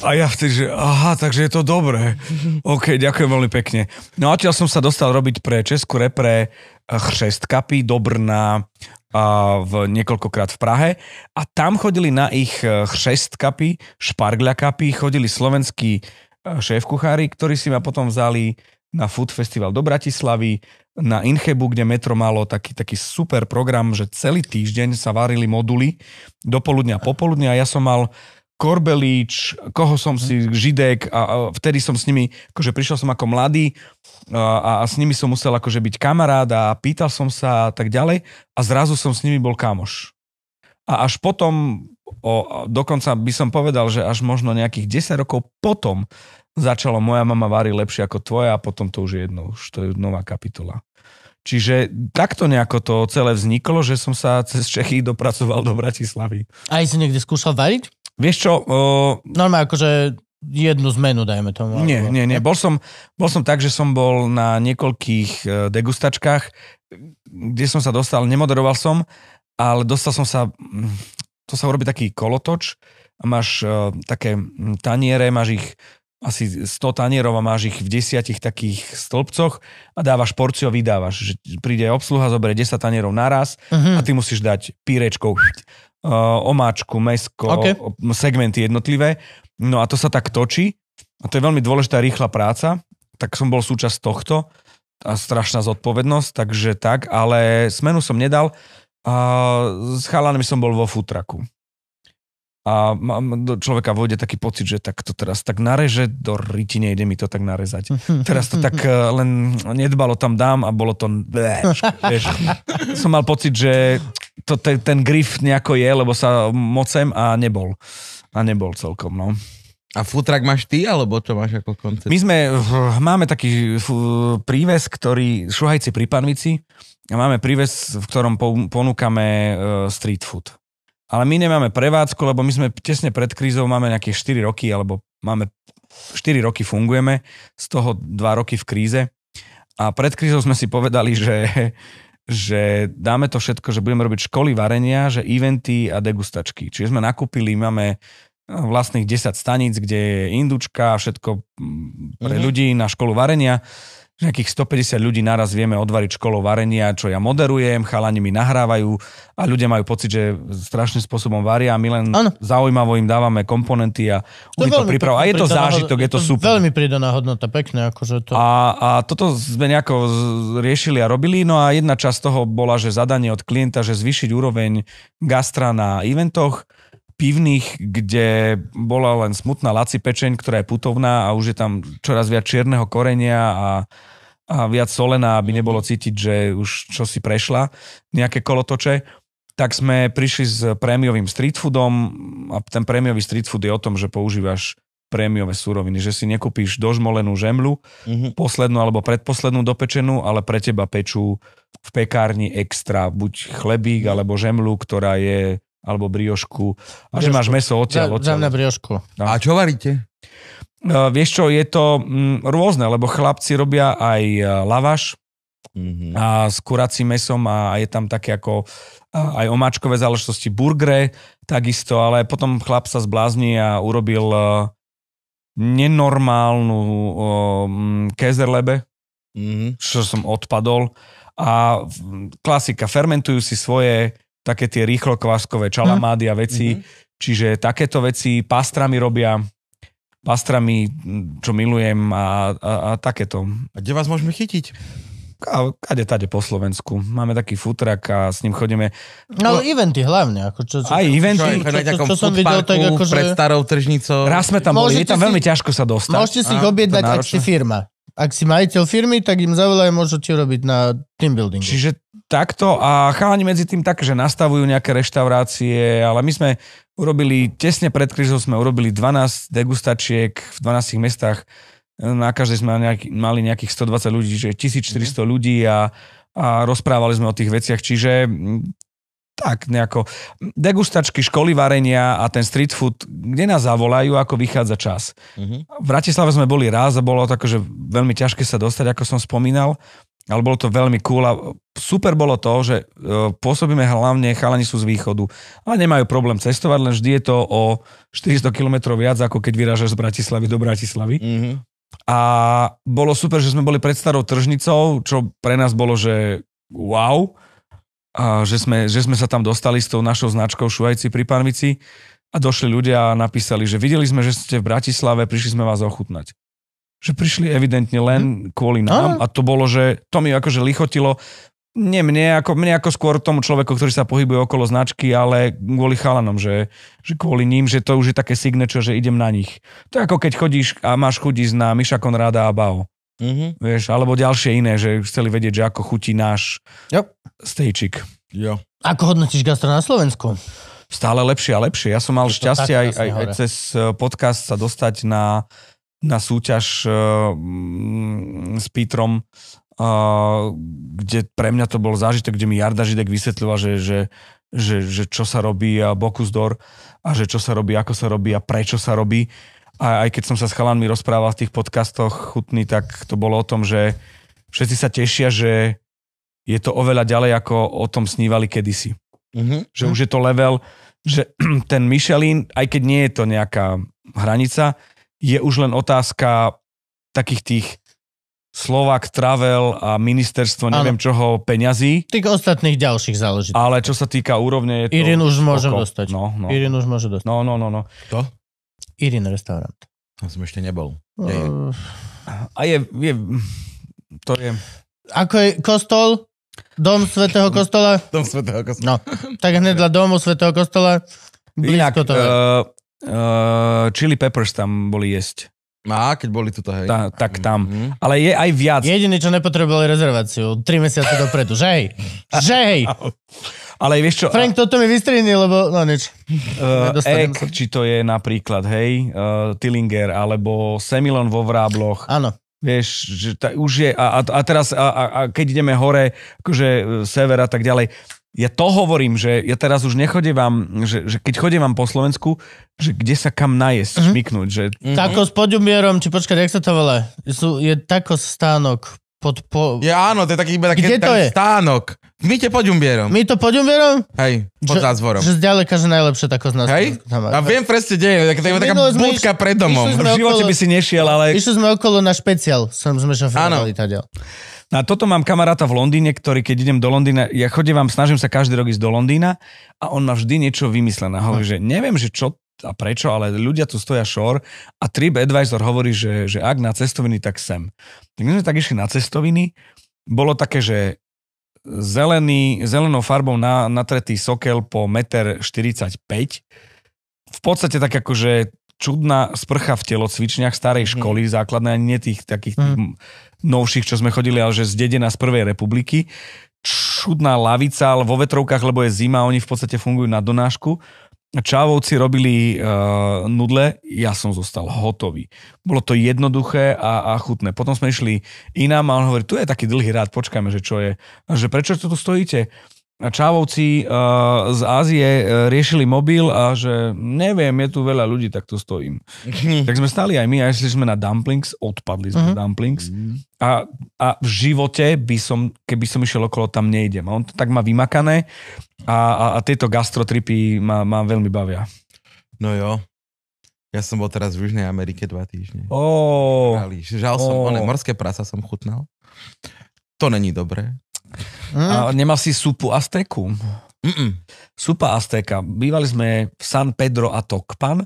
A ja vtedy, že aha, takže je to dobré. OK, ďakujem veľmi pekne. No a som sa dostal robiť pre Česku repre eh, kapy do Brna a v, niekoľkokrát v Prahe a tam chodili na ich eh, Špargľa Kapy, chodili slovenskí eh, šéf-kuchári, ktorí si ma potom vzali na Food Festival do Bratislavy na Inchebu, kde metro malo taký, taký super program, že celý týždeň sa varili moduly do poludnia a popoludnia. Ja som mal Korbelíč, koho som si, mhm. Židek a, a vtedy som s nimi, akože prišiel som ako mladý a, a s nimi som musel akože byť kamarád a pýtal som sa a tak ďalej a zrazu som s nimi bol kamoš. A až potom, o, dokonca by som povedal, že až možno nejakých 10 rokov potom začalo moja mama varí lepšie ako tvoja a potom to už je jedno, už to je nová kapitola. Čiže takto nejako to celé vzniklo, že som sa cez Čechy dopracoval do Bratislavy. A si niekde skúšal variť? Vieš čo... Uh... Normálne akože jednu zmenu, dajme tomu. Nie, nie, nie. Bol som, bol som tak, že som bol na niekoľkých e, degustačkách, kde som sa dostal, nemoderoval som, ale dostal som sa, mm, to sa urobí taký kolotoč, máš e, také mm, taniere, máš ich asi 100 tanierov a máš ich v desiatich takých stĺpcoch a dávaš porciu a vydávaš. Že príde obsluha, zoberie 10 tanierov naraz mm-hmm. a mhm. ty musíš dať pírečkou eh, omáčku, mesko, okay. segmenty jednotlivé. No a to sa tak točí a to je veľmi dôležitá rýchla práca. Tak som bol súčasť tohto a strašná zodpovednosť, takže tak, ale smenu som nedal. A s chalanmi som bol vo futraku a mám, do človeka vôjde taký pocit, že tak to teraz tak nareže, do ryti nejde mi to tak narezať. Teraz to tak eh, len nedbalo tam dám a bolo to... Vieš, som mal pocit, že to, ten, ten grif nejako je, lebo sa mocem a nebol. A nebol celkom, no. A futrak máš ty, alebo to máš ako koncept? My sme, eh, máme taký eh, príves, ktorý, šuhajci pri panvici, a máme príves, v ktorom ponúkame street food ale my nemáme prevádzku, lebo my sme tesne pred krízou, máme nejaké 4 roky, alebo máme 4 roky fungujeme, z toho 2 roky v kríze. A pred krízou sme si povedali, že, že dáme to všetko, že budeme robiť školy varenia, že eventy a degustačky. Čiže sme nakúpili, máme no, vlastných 10 staníc, kde je indučka, a všetko mm, pre mhm. ľudí na školu varenia že nejakých 150 ľudí naraz vieme odvariť školou varenia, čo ja moderujem, chalani mi nahrávajú a ľudia majú pocit, že strašným spôsobom varia a my len ano. zaujímavo im dávame komponenty a to oni to pripravujú. A je to zážitok, je to, to super. Veľmi pridaná hodnota, pekne. Akože to... A, a toto sme nejako riešili a robili, no a jedna časť toho bola, že zadanie od klienta, že zvýšiť úroveň gastra na eventoch, pivných, kde bola len smutná laci pečeň, ktorá je putovná a už je tam čoraz viac čierneho korenia a, a viac solená, aby nebolo cítiť, že už čo si prešla, nejaké kolotoče, tak sme prišli s prémiovým street foodom a ten prémiový street food je o tom, že používaš prémiové súroviny, že si nekúpíš dožmolenú žemlu, mm-hmm. poslednú alebo predposlednú dopečenú, ale pre teba pečú v pekárni extra, buď chlebík mhm. alebo žemlu, ktorá je alebo briošku. A že máš meso odtiaľ. Dá, odtiaľ. Dám briošku. No. A čo varíte? Uh, vieš čo, je to mm, rôzne, lebo chlapci robia aj e, lavaš mm-hmm. a s kuracím mesom a je tam také ako e, aj omáčkové záležitosti, burgre takisto, ale potom chlap sa zblázni a urobil uh, nenormálnu uh, kezerlebe, mm-hmm. čo som odpadol. A klasika, fermentujú si svoje také tie rýchlo kváskové čalamády a veci. Mm-hmm. Čiže takéto veci pastrami robia, pastrami, mm, čo milujem a, a, a takéto. A kde vás môžeme chytiť? A, kade tade po Slovensku. Máme taký futrak a s ním chodíme. No ale eventy hlavne. Ako čo, čo, aj eventy. Čo, čo, čo, čo som videl, tak ako, že... Pred starou tržnicou. Raz sme tam boli, je tam si, veľmi ťažko sa dostať. Môžete si ich objednať, ak si firma. Ak si majiteľ firmy, tak im zavolaj, môžu ti robiť na team building. Čiže takto a chalani medzi tým tak, že nastavujú nejaké reštaurácie, ale my sme urobili, tesne pred krízou sme urobili 12 degustačiek v 12 mestách. Na každej sme nejaký, mali nejakých 120 ľudí, že 1400 mhm. ľudí a, a rozprávali sme o tých veciach, čiže mm, tak nejako degustačky, školy varenia a ten street food, kde nás zavolajú, ako vychádza čas. Mm-hmm. V Bratislave sme boli raz a bolo tak, že veľmi ťažké sa dostať, ako som spomínal ale bolo to veľmi cool a super bolo to, že e, pôsobíme hlavne, chalani sú z východu a nemajú problém cestovať, len vždy je to o 400 km viac, ako keď vyrážaš z Bratislavy do Bratislavy. Mm-hmm. A bolo super, že sme boli pred starou tržnicou, čo pre nás bolo, že wow, a že, sme, že sme sa tam dostali s tou našou značkou Šuajci pri Panvici a došli ľudia a napísali, že videli sme, že ste v Bratislave, prišli sme vás ochutnať. Že prišli evidentne len hm. kvôli nám a to bolo, že to mi akože lichotilo. Nie mne ako, mne ako skôr tomu človeku, ktorý sa pohybuje okolo značky, ale kvôli chalanom, že, že kvôli ním, že to už je také signature, že idem na nich. To je ako keď chodíš a máš chuť ísť na Miša Konráda a Bao. Mm-hmm. Vieš, alebo ďalšie iné, že chceli vedieť, že ako chutí náš yep. stejčik. Jo. Ako hodnotíš gastro na Slovensku? Stále lepšie a lepšie. Ja som mal šťastie aj, aj, aj cez eh, podcast sa dostať na na súťaž uh, s Petrom, uh, kde pre mňa to bol zážitek, kde mi Jarda Židek vysvetľoval, že, že, že, že čo sa robí a Bokus Dor a že čo sa robí, ako sa robí a prečo sa robí. A aj keď som sa s chalanmi rozprával v tých podcastoch chutný, tak to bolo o tom, že všetci sa tešia, že je to oveľa ďalej, ako o tom snívali kedysi. Mm-hmm. Že už je to level, že ten Michelin, aj keď nie je to nejaká hranica, je už len otázka takých tých Slovak Travel a ministerstvo neviem čoho peňazí. Tých ostatných ďalších záležitostí. Ale čo sa týka úrovne je to... Irin už môže oko. dostať. No, no. Irin už môže dostať. No, no, no. no. To? Irin restaurant. Ja som ešte nebol. No. Je? Uh... A je, je... To je... Ako je kostol? Dom Svetého kostola? Dom Svetého kostola. No, tak hneď dla domu Svetého kostola. Blízko Inak, to je. Uh, Uh, chili peppers tam boli jesť. A keď boli tuto, hej. Tá, tak mhm. tam. Mm-hmm. Ale je aj viac. Jediné, čo nepotrebovali rezerváciu. 3 mesiace dopredu. Že hej? Že hej? Ale vieš čo... Frank, toto mi vystrihne, lebo... No nič. Uh, eh, Ek, či to je napríklad, hej, uh, Tillinger, alebo Semilon vo Vrábloch. Áno. Vieš, že ta, už je... A, a, teraz, a, a, a keď ideme hore, akože severa a tak ďalej, ja to hovorím, že ja teraz už vám, že, že keď vám po Slovensku, že kde sa kam najesť, mm-hmm. šmiknúť. Že... Mm-hmm. Tako s podumierom, či počkaj, jak sa to volá? Sú, je tako stánok pod... Po... Ja áno, to je taký iba taký, Kde to je? stánok. My te poďumbierom. My to poďumbierom? Hej, pod že, zázvorom. Že zďaleka, že najlepšie tako z nás. Hej? Tam, a viem presne, kde je. To je taká budka pred domom. V živote okolo, by si nešiel, ale... Išli sme okolo na špeciál, som sme šoférovali tá No a toto mám kamaráta v Londýne, ktorý keď idem do Londýna, ja chodím vám, snažím sa každý rok ísť do Londýna a on má vždy niečo vymyslené. Hovorí, hm. že neviem, že čo a prečo, ale ľudia tu stoja šor a Advisor hovorí, že, že ak na cestoviny, tak sem. Tak my sme tak išli na cestoviny, bolo také, že zelený, zelenou farbou na, natretý sokel po 1,45 m. V podstate tak akože čudná sprcha v telocvičniach starej mhm. školy mm. základnej, ani nie tých takých mm novších, čo sme chodili, ale že z dedená z Prvej republiky. Čudná lavica, ale vo vetrovkách, lebo je zima, oni v podstate fungujú na donášku. Čávovci robili uh, nudle, ja som zostal hotový. Bolo to jednoduché a, a chutné. Potom sme išli inám a on hovorí, tu je taký dlhý rád, počkajme, že čo je. A že prečo tu stojíte? čávovci eh, z Ázie eh, riešili mobil a že neviem, je tu veľa ľudí, tak tu stojím. tak sme stali aj my a išli sme na dumplings, odpadli sme uh-huh. dumplings mhm. a, a v živote by som, keby som išiel okolo, tam nejdem. A on to tak má vymakané a, a, a tieto gastrotripy ma, ma veľmi bavia. No jo, ja som bol teraz v Južnej Amerike dva týždne. Oh, Žal som, oh. one morské prasa som chutnal. To není dobré. Mm. A nemal si súpu azteku. Mm-mm. Súpa Aztéka. Bývali sme v San Pedro a Tokpan.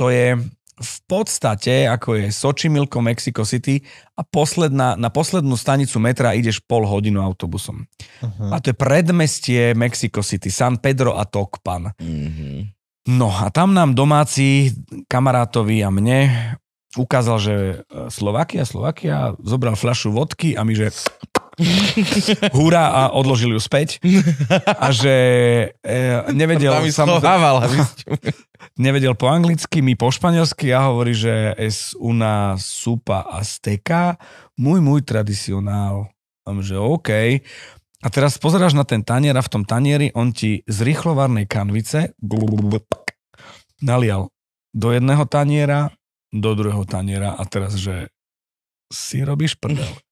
To je v podstate, ako je Sočimilko, Mexico City a posledná, na poslednú stanicu metra ideš pol hodinu autobusom. Uh-huh. A to je predmestie Mexico City, San Pedro a Tokpan. Uh-huh. No a tam nám domáci, kamarátovi a mne ukázal, že e, Slovakia, Slovakia, zobral fľašu vodky a my, že húra a odložili ju späť. A že e, nevedel... Tam schoval, nevedel po anglicky, my po španielsky a hovorí, že es una supa azteca, môj, môj tradicionál. A že OK. A teraz pozeráš na ten tanier a v tom tanieri on ti z rýchlovarnej kanvice nalial do jedného taniera, do druhého taniera a teraz, že si robíš prdel.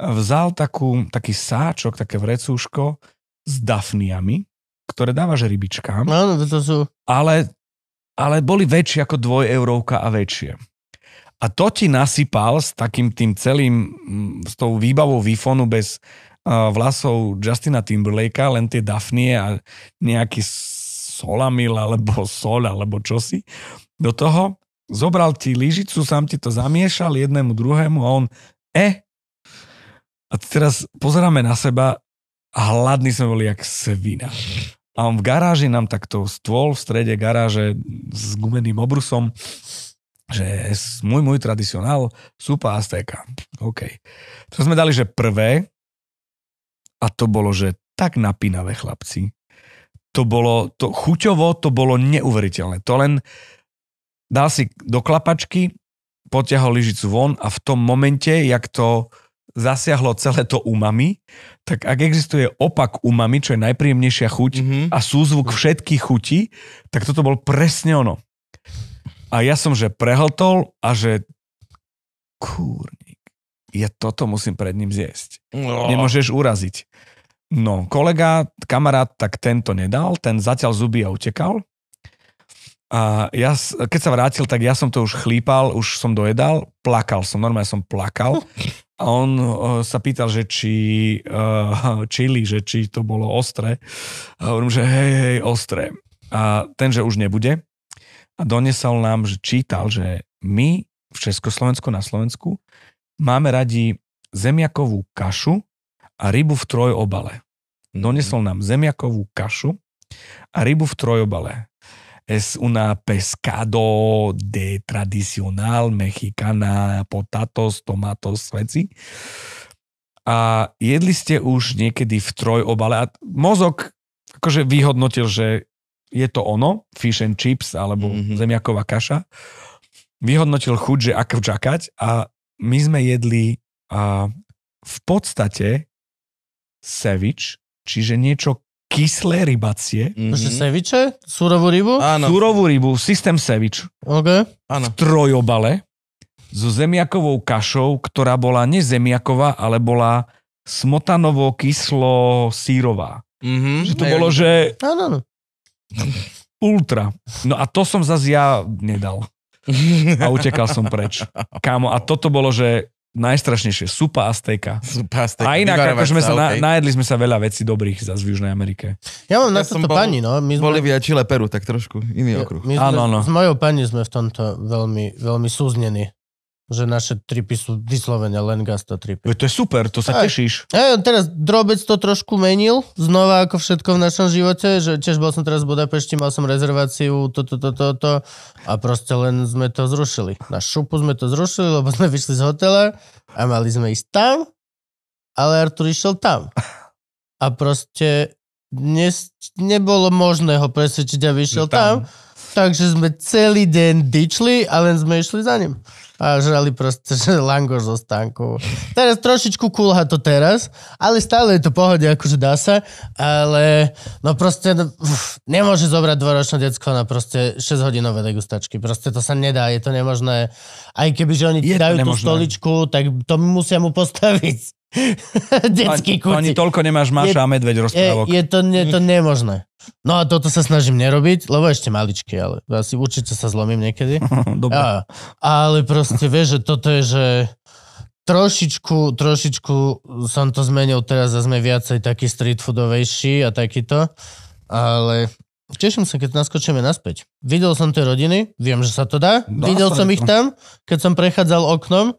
vzal takú, taký sáčok, také vrecúško s dafniami, ktoré dávaš rybičkám. No, no, to sú... Ale, ale boli väčšie ako dvojeurovka a väčšie. A to ti nasypal s takým tým celým, mm, s tou výbavou výfonu bez uh, vlasov Justina Timberlakea, len tie dafnie a nejaký solamil alebo sol alebo čosi. Do toho zobral ti lyžicu, sám ti to zamiešal jednému druhému a on, e, a teraz pozeráme na seba a hladní sme boli jak svina. A on v garáži nám takto stôl v strede garáže s gumeným obrusom, že môj, môj tradicionál, súpa aztéka. OK. To sme dali, že prvé, a to bolo, že tak napínavé chlapci. To bolo, to chuťovo, to bolo neuveriteľné. To len dal si do klapačky, potiahol lyžicu von a v tom momente, jak to zasiahlo celé to umami, tak ak existuje opak umami, čo je najpríjemnejšia chuť mm-hmm. a súzvuk všetkých chutí, tak toto bol presne ono. A ja som, že prehltol a že kúrnik, ja toto musím pred ním zjesť. No. Nemôžeš uraziť. No, kolega, kamarát, tak tento nedal, ten zatiaľ zuby a utekal. A ja, keď sa vrátil, tak ja som to už chlípal, už som dojedal, plakal som, normálne som plakal. a on e, sa pýtal, že či uh, čili, že či to bolo ostré. A hovorím, že hej, hej, ostré. A ten, že už nebude. A donesol nám, že čítal, že my v Československu na Slovensku máme radi zemiakovú kašu a rybu v trojobale. Donesol mhm. nám zemiakovú kašu a rybu v trojobale es una pescado de tradicional mexicana, potatos, tomatos, veci. A jedli ste už niekedy v trojobale a mozog akože vyhodnotil, že je to ono, fish and chips alebo mm-hmm. zemiaková kaša. Vyhodnotil chuť, že ako čakať a my sme jedli a v podstate sevič, čiže niečo kyslé rybacie. Mm-hmm. Že seviče? Súrovú rybu? Áno. Súrovú rybu, systém sevič. OK. Áno. V trojobale so zemiakovou kašou, ktorá bola nezemiaková, ale bola smotanovo kyslo sírová. Mm-hmm. Že to Ej, bolo, že... Áno, áno. Ultra. No a to som zase ja nedal. A utekal som preč. Kámo, a toto bolo, že najstrašnejšie, súpa Azteka. Supa Azteka. A inak, akože sme sa, okay. na, najedli sme sa veľa vecí dobrých zase v Južnej Amerike. Ja mám ja na toto pani, no. My sme... Bolivia, Chile, Peru, tak trošku iný okruh. My sme, áno, áno. S mojou pani sme v tomto veľmi, veľmi súznení že naše tripy sú vyslovene len gasto tripy. Veď to je super, to sa aj, tešíš. Aj, teraz drobec to trošku menil, znova ako všetko v našom živote, že tiež bol som teraz v Budapešti, mal som rezerváciu, toto, toto, toto to, a proste len sme to zrušili. Na šupu sme to zrušili, lebo sme vyšli z hotela a mali sme ísť tam, ale Artur išiel tam. A proste ne, nebolo možné ho presvedčiť, aby išiel tam. tam. Takže sme celý deň dičli a len sme išli za ním a žrali proste že langoš zo stánku. Teraz trošičku kulha to teraz, ale stále je to pohode, akože dá sa, ale no proste no, uf, nemôže zobrať dvoročné decko na proste 6-hodinové degustačky. Proste to sa nedá, je to nemožné. Aj keby, že oni ti dajú tú stoličku, tak to musia mu postaviť. Detský kuci. Ani toľko nemáš Maša je, a medveď rozprávok. Je, je, to, je to nemožné. No a toto sa snažím nerobiť, lebo ešte maličký, ale asi určite sa zlomím niekedy. Dobre. Ja, ale proste vieš, že toto je, že trošičku, trošičku som to zmenil teraz a sme viacej taký street foodovejší a takýto, ale Teším sa, keď naskočíme naspäť. Videl som tie rodiny, viem, že sa to dá. dá Videl som ich tam, keď som prechádzal oknom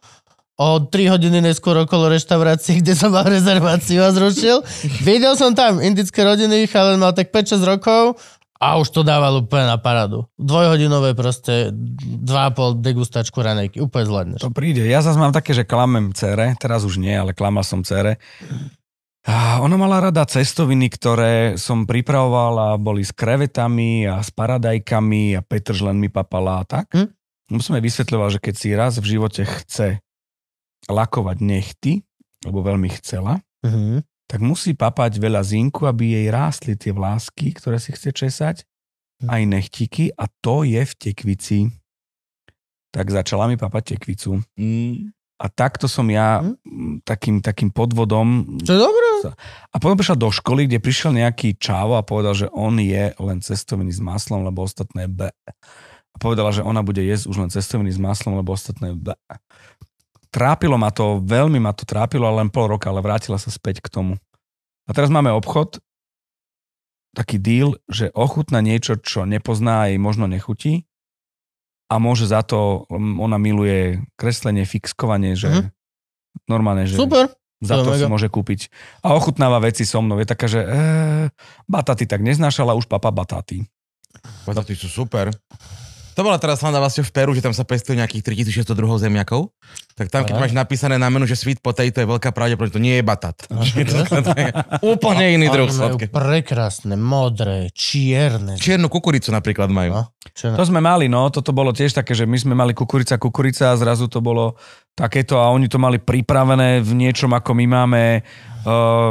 o 3 hodiny neskôr okolo reštaurácie, kde som mal rezerváciu a zrušil. Videl som tam indické rodiny, chalen mal tak 5-6 rokov a už to dával úplne na paradu. Dvojhodinové proste 2,5 degustačku ranejky, úplne zvládneš. To príde. Ja zase mám také, že klamem cere, teraz už nie, ale klamal som cere. A ona mala rada cestoviny, ktoré som pripravoval a boli s krevetami a s paradajkami a len mi papala a tak. Hm? No, Musíme vysvetľovať, že keď si raz v živote chce lakovať nechty, lebo veľmi chcela, uh-huh. tak musí papať veľa zinku, aby jej rástli tie vlásky, ktoré si chce česať, uh-huh. aj nechtiky a to je v tekvici. Tak začala mi papať tekvicu. Mm. A takto som ja mm. takým, takým podvodom... Čo dobré. A potom prišla do školy, kde prišiel nejaký čávo a povedal, že on je len cestoviny s maslom, lebo ostatné B. A povedala, že ona bude jesť už len cestoviny s maslom, lebo ostatné B trápilo ma to, veľmi ma to trápilo, ale len pol roka, ale vrátila sa späť k tomu. A teraz máme obchod, taký deal, že ochutná niečo, čo nepozná a jej možno nechutí a môže za to, ona miluje kreslenie, fixkovanie, že mm-hmm. normálne, že Super. za to, to si môže kúpiť. A ochutnáva veci so mnou. Je taká, že e, bataty tak neznášala, už papa bataty. Bataty sú super. To bola teraz sranda vlastne v Peru, že tam sa pestujú nejakých 3600 druhov zemiakov. Tak tam, keď máš napísané na menu, že sweet potato je veľká pravda, pretože to nie je batat. úplne iný druh sladké. Prekrásne, modré, čierne. Čiernu kukuricu napríklad majú. No, to sme mali, no, toto bolo tiež také, že my sme mali kukurica, kukurica a zrazu to bolo takéto a oni to mali pripravené v niečom, ako my máme, eh,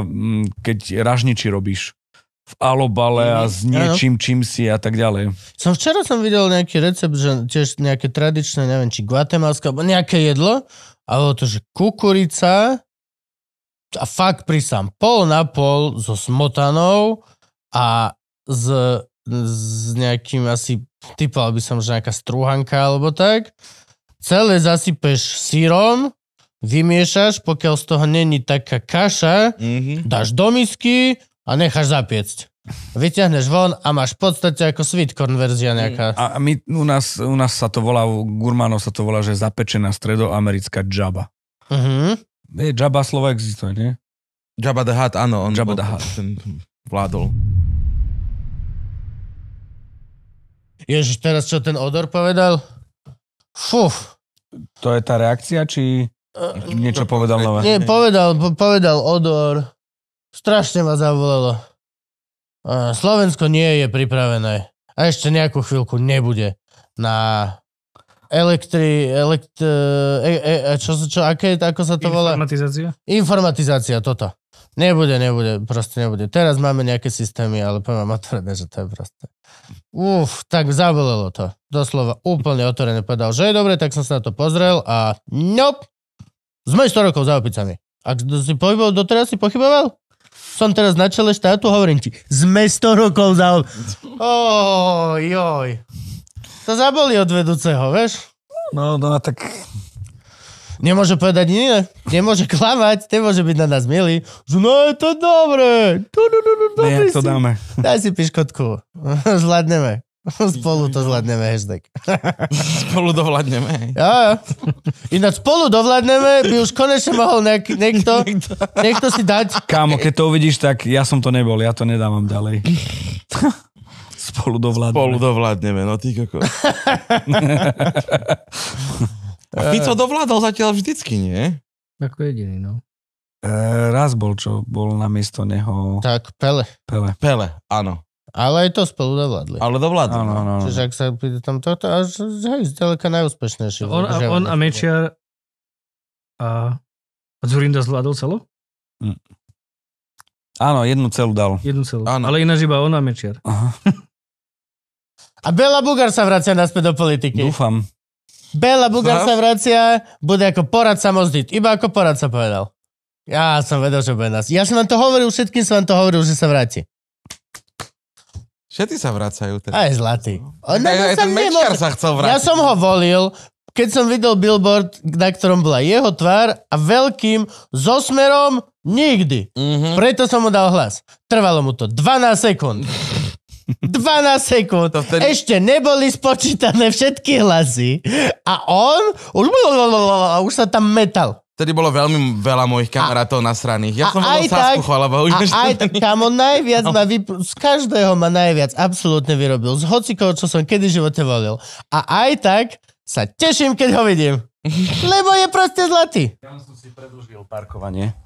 keď ražniči robíš v alobale a mhm. s niečím, čím si a tak ďalej. Som včera som videl nejaký recept, že tiež nejaké tradičné, neviem, či guatemalské, alebo nejaké jedlo, alebo to, že kukurica a fakt prísam pol na pol so smotanou a s, s nejakým asi, Typoval by som, že nejaká strúhanka alebo tak. Celé zasypeš sírom, vymiešaš, pokiaľ z toho není taká kaša, mm-hmm. dáš do misky, a necháš zapiecť. Vyťahneš von a máš v podstate ako sweet corn verzia mm. nejaká. A my, u, nás, u nás sa to volá, u gurmánov sa to volá, že zapečená stredoamerická džaba. Uh-huh. Je, džaba slova existuje, nie? Džaba the hat, áno, on džaba the hat. Ten vládol. Ježiš, teraz čo ten odor povedal? Fuf. To je tá reakcia, či e, niečo e, povedal nové? Nie, povedal, povedal odor. Strašne ma zavolelo. Slovensko nie je pripravené. A ešte nejakú chvíľku nebude na elektri, elekt, e, e, e čo, čo, aké, ako sa to volá? Informatizácia? Informatizácia, toto. Nebude, nebude, proste nebude. Teraz máme nejaké systémy, ale poviem vám otvorené, že to je proste. Uf, tak zabolelo to. Doslova úplne otvorené povedal, že je dobre, tak som sa na to pozrel a nope, sme 100 rokov za opicami. Ak si pohyboval, doteraz si pochyboval? som teraz na čele štátu, hovorím ti, sme 100 rokov za... Oj, joj. To zaboli od vedúceho, vieš? No, no, tak... Nemôže povedať nie, nemôže klamať, nemôže byť na nás milý. no je to dobré. To, ne, to dáme. Daj si piškotku. Zvládneme. Spolu to zvládneme, hashtag. Spolu dovládneme. Ja, ja. Ináč spolu dovládneme, by už konečne mohol nek- niekto, niekto si dať. Kámo, keď to uvidíš, tak ja som to nebol, ja to nedávam ďalej. Spolu dovládneme. Spolu dovládneme, no ty koko. A Fico dovládal zatiaľ vždycky, nie? Ako jediný, no. E, raz bol, čo bol na miesto neho... Tak, Pele. Pele. Pele, áno. Ale aj to spolu dovládli. Ale dovládli. Áno, no. áno, áno. Čiže ak sa tam toto, až hej, zďaleka najúspešnejšie. On, a, on a Mečiar a Zurinda zvládol celo? Mm. Áno, jednu celú dal. Jednu celú. Áno. Ale ináč iba on a Mečiar. Aha. a Bela Bugar sa vracia naspäť do politiky. Dúfam. Bela Bugar Znáš? sa vracia, bude ako poradca mozdiť. Iba ako poradca povedal. Ja som vedel, že bude nás. Ja som vám to hovoril, všetkým som vám to hovoril, že sa vráti. Všetci sa vracajú. Teda. Aj zlatý. No, aj, aj ten Mečiar sa chcel vrátiť. Ja som ho volil, keď som videl billboard, na ktorom bola jeho tvár a veľkým so smerom nikdy. Mm-hmm. Preto som mu dal hlas. Trvalo mu to 12 sekúnd. 12 sekúnd. vtedy... Ešte neboli spočítané všetky hlasy. A on a už sa tam metal. Vtedy bolo veľmi veľa mojich kamarátov a, nasraných. Ja som aj tak, chvala Bohu. A aj tak, kamo, najviac no. ma vyp- z každého ma najviac absolútne vyrobil. Z hocikoho, čo som kedy v živote volil. A aj tak sa teším, keď ho vidím. Lebo je proste zlatý. Ja som si predlžil parkovanie.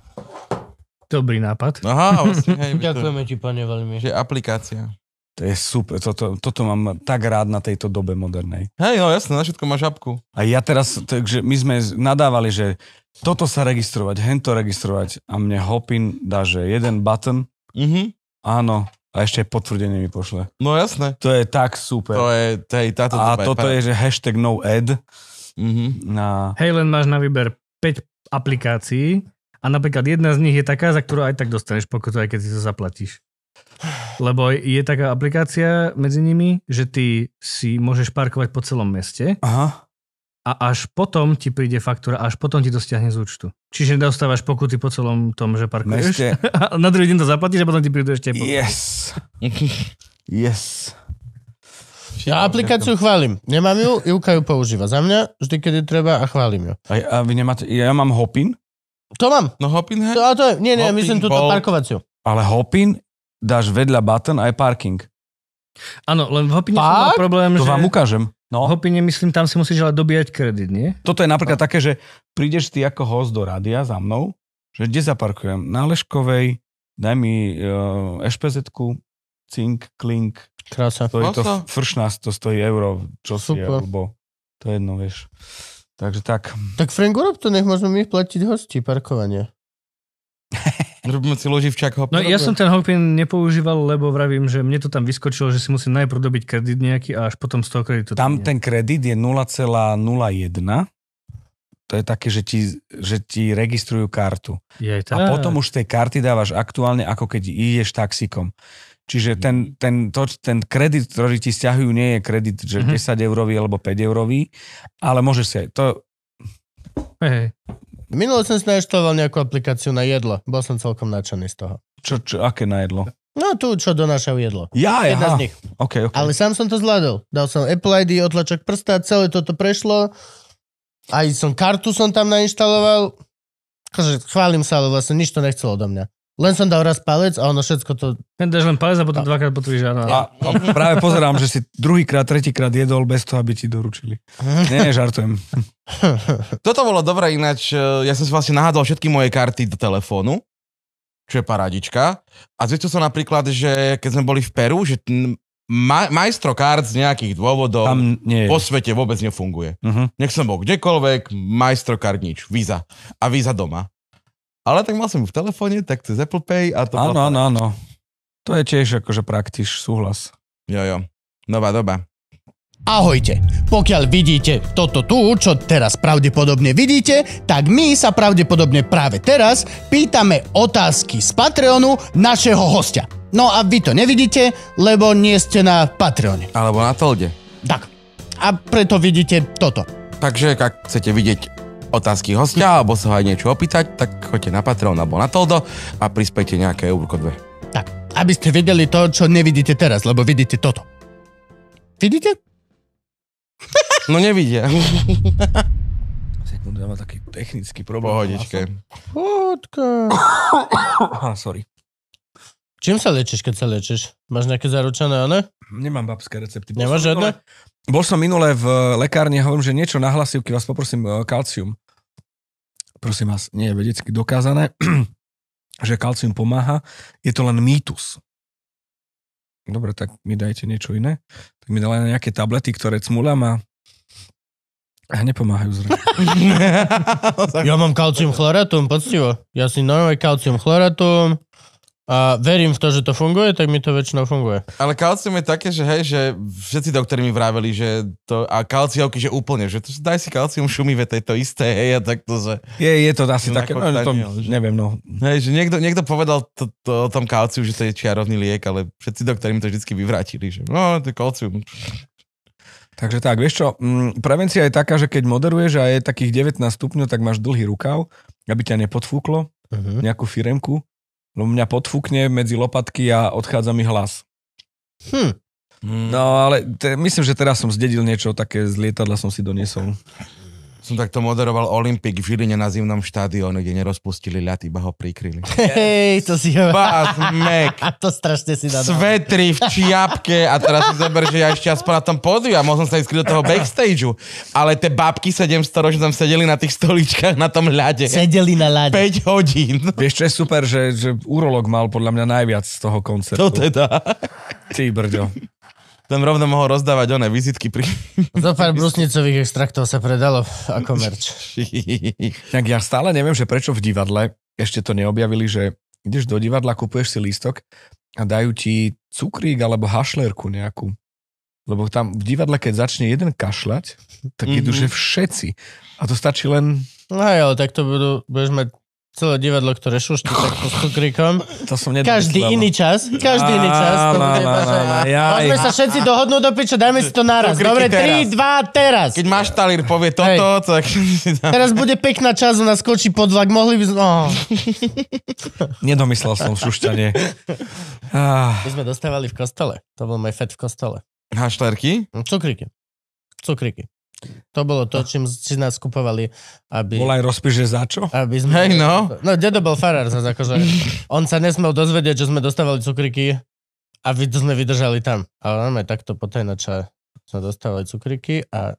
Dobrý nápad. Aha, vlastne, hej, Ďakujeme ti, pane, veľmi. Že aplikácia. To je super, toto, toto mám tak rád na tejto dobe modernej. Hej, no jasné, na všetko máš žabku. A ja teraz, takže my sme nadávali, že toto sa registrovať, hento registrovať a mne Hopin dá, že jeden button, mm-hmm. áno, a ešte aj potvrdenie mi pošle. No jasné. To je tak super. To je, to je táto A toto je, je, že hashtag no ad. Mm-hmm. Na... Hej, len máš na výber 5 aplikácií a napríklad jedna z nich je taká, za ktorú aj tak dostaneš pokutu, aj keď si to zaplatíš. Lebo je taká aplikácia medzi nimi, že ty si môžeš parkovať po celom meste. Aha a až potom ti príde faktúra, až potom ti to stiahne z účtu. Čiže nedostávaš pokuty po celom tom, že parkuješ. Meste. A na druhý deň to zaplatíš a potom ti prídu ešte pokuty. Yes. yes. Ja aplikáciu chválim. Nemám ju, Juka ju používa. Za mňa vždy, kedy treba a chválim ju. A, a vy nemáte, ja mám Hopin? To mám. No Hopin, hej? To, to je, nie, nie, hopin, myslím túto bol... parkovaciu. Ale Hopin dáš vedľa button aj parking. Áno, len v Hopine som mal problém, to že... To vám ukážem. No. Hopine, myslím, tam si musíš ale dobíjať kredit, nie? Toto je napríklad no. také, že prídeš ty ako host do rádia za mnou, že kde zaparkujem? Na Leškovej, daj mi uh, eh, ešpezetku, cink, klink. Krása. Stojí to fršná, to stojí euro, čo Super. si, lebo to je jedno, vieš. Takže tak. Tak Frank, urob to, nech môžeme my platiť hosti parkovanie. Robíme si loživčak. Hopin. No ja som ten Hopin nepoužíval, lebo vravím, že mne to tam vyskočilo, že si musím najprv dobiť kredit nejaký a až potom z toho kreditu. Tam ten kredit je 0,01. To je také, že ti, že ti registrujú kartu. Je tá. A potom už tej karty dávaš aktuálne, ako keď ideš taxikom. Čiže ten, ten, to, ten kredit, ktorý ti stiahujú, nie je kredit, že mm-hmm. 10 eurový alebo 5 eurový, ale môžeš si aj, to, Hey. Minule som si naštoval nejakú aplikáciu na jedlo. Bol som celkom nadšený z toho. Čo, čo aké na jedlo? No tu, čo donášajú jedlo. Ja, Jedna aha. z nich. Okay, okay. Ale sám som to zvládol. Dal som Apple ID, otlačok prsta, celé toto prešlo. Aj som kartu som tam nainštaloval. Akože chválim sa, ale vlastne nič to nechcelo do mňa. Len som dal raz palec a ono všetko to... Ten dáš len palec a potom a... dvakrát potvíš. Áno. A, a práve pozerám, že si druhýkrát, tretíkrát jedol bez toho, aby ti doručili. Nie, žartujem. Toto bolo dobré ináč. E, ja som si vlastne nahádal všetky moje karty do telefónu, čo je parádička. A zistil som napríklad, že keď sme boli v Peru, že ten ma- majstro kart z nejakých dôvodov Tam nie po svete vôbec nefunguje. Uh-huh. Nech som bol kdekoľvek, majstro kart nič, víza. A víza doma. Ale tak mal som ju v telefóne, tak cez Apple Pay a to... Áno, áno, áno. To je tiež akože praktiš, súhlas. Jo, jo. Nová doba. Ahojte, pokiaľ vidíte toto tu, čo teraz pravdepodobne vidíte, tak my sa pravdepodobne práve teraz pýtame otázky z Patreonu našeho hostia. No a vy to nevidíte, lebo nie ste na Patreone. Alebo na Tolde. Tak. A preto vidíte toto. Takže ak chcete vidieť otázky hostia alebo sa ho aj niečo opýtať, tak choďte na Patreon alebo na Toldo a prispejte nejaké eurko dve. Tak, aby ste vedeli to, čo nevidíte teraz, lebo vidíte toto. Vidíte? No nevidia. ja mám taký technický problém. Pohodičke. Aha, Sorry. Čím sa liečíš, keď sa lečíš? Máš nejaké zaručené, ale? Nemám babské recepty. Bol Nemáš žiadne? Bol som minule v eh, lekárni a hovorím, že niečo na hlasivky, vás poprosím eh, kalcium prosím vás, nie je vedecky dokázané, že kalcium pomáha. Je to len mýtus. Dobre, tak mi dajte niečo iné. Tak mi dali nejaké tablety, ktoré cmulám a a nepomáhajú zrejme. ja mám kalcium chloratom, poctivo. Ja si normálne kalcium chloratom, a verím v to, že to funguje, tak mi to väčšinou funguje. Ale kalcium je také, že hej, že všetci doktori mi vraveli, že to, a kalciovky, že úplne, že to, daj si kalcium šumivé, to je to isté, hej, a to, že... Je, je to asi také, no, to, že, neviem, no. Hej, že niekto, niekto povedal to, to, o tom kalciu, že to je čiarovný liek, ale všetci doktori mi to vždy vyvrátili, že no, to je kalcium. Takže tak, vieš čo, mm, prevencia je taká, že keď moderuješ a je takých 19 stupňov, tak máš dlhý rukav, aby ťa nepodfúklo, uh-huh. nejakú firemku lebo no, mňa podfúkne medzi lopatky a odchádza mi hlas. Hm. hm. No ale te, myslím, že teraz som zdedil niečo také, z lietadla som si doniesol som takto moderoval Olympik v Žiline na zimnom štádióne, kde nerozpustili ľad, iba ho prikryli. Hej, to si ho... Mek. A to strašne si nadal. Svetri v čiapke a teraz si zober, že ja ešte aspoň na tom pódiu a mohol som sa ísť do toho backstageu. Ale tie babky 700 ročne tam sedeli na tých stoličkách na tom ľade. Sedeli na ľade. 5 hodín. Vieš, čo je super, že, že urolog mal podľa mňa najviac z toho koncertu. To teda. Ty brďo. Tam rovno mohol rozdávať oné vizitky pri... Zo pár brusnicových extraktov sa predalo ako merč. Tak ja stále neviem, že prečo v divadle ešte to neobjavili, že ideš do divadla, kupuješ si lístok a dajú ti cukrík alebo hašlerku nejakú. Lebo tam v divadle, keď začne jeden kašľať, tak mm-hmm. idú, mhm. že všetci. A to stačí len... No aj, ale tak to budú, budeš mať celé divadlo, ktoré šuští takto s cukrikom. To som nedomyslel. Každý iný čas, každý iný čas. Poďme sa všetci dohodnúť do piče, dajme si to naraz. Dobre, 3, 2, teraz. Keď máš talír, povie toto, tak... Teraz bude pekná čas, nás skočí pod vlak, mohli by... Oh. Nedomyslel som šušťanie. My sme dostávali v kostole, to bol môj fet v kostole. Hašlerky? Cukriky. Cukriky. To bolo to, čím si nás kupovali, aby... Bol aj rozpis, že za čo? Aby sme... Hej, no. No, dedo bol farár zase, akože. On sa nesmel dozvedieť, že sme dostávali cukriky a vy sme vydržali tam. Ale máme takto potajnača sme dostávali cukriky a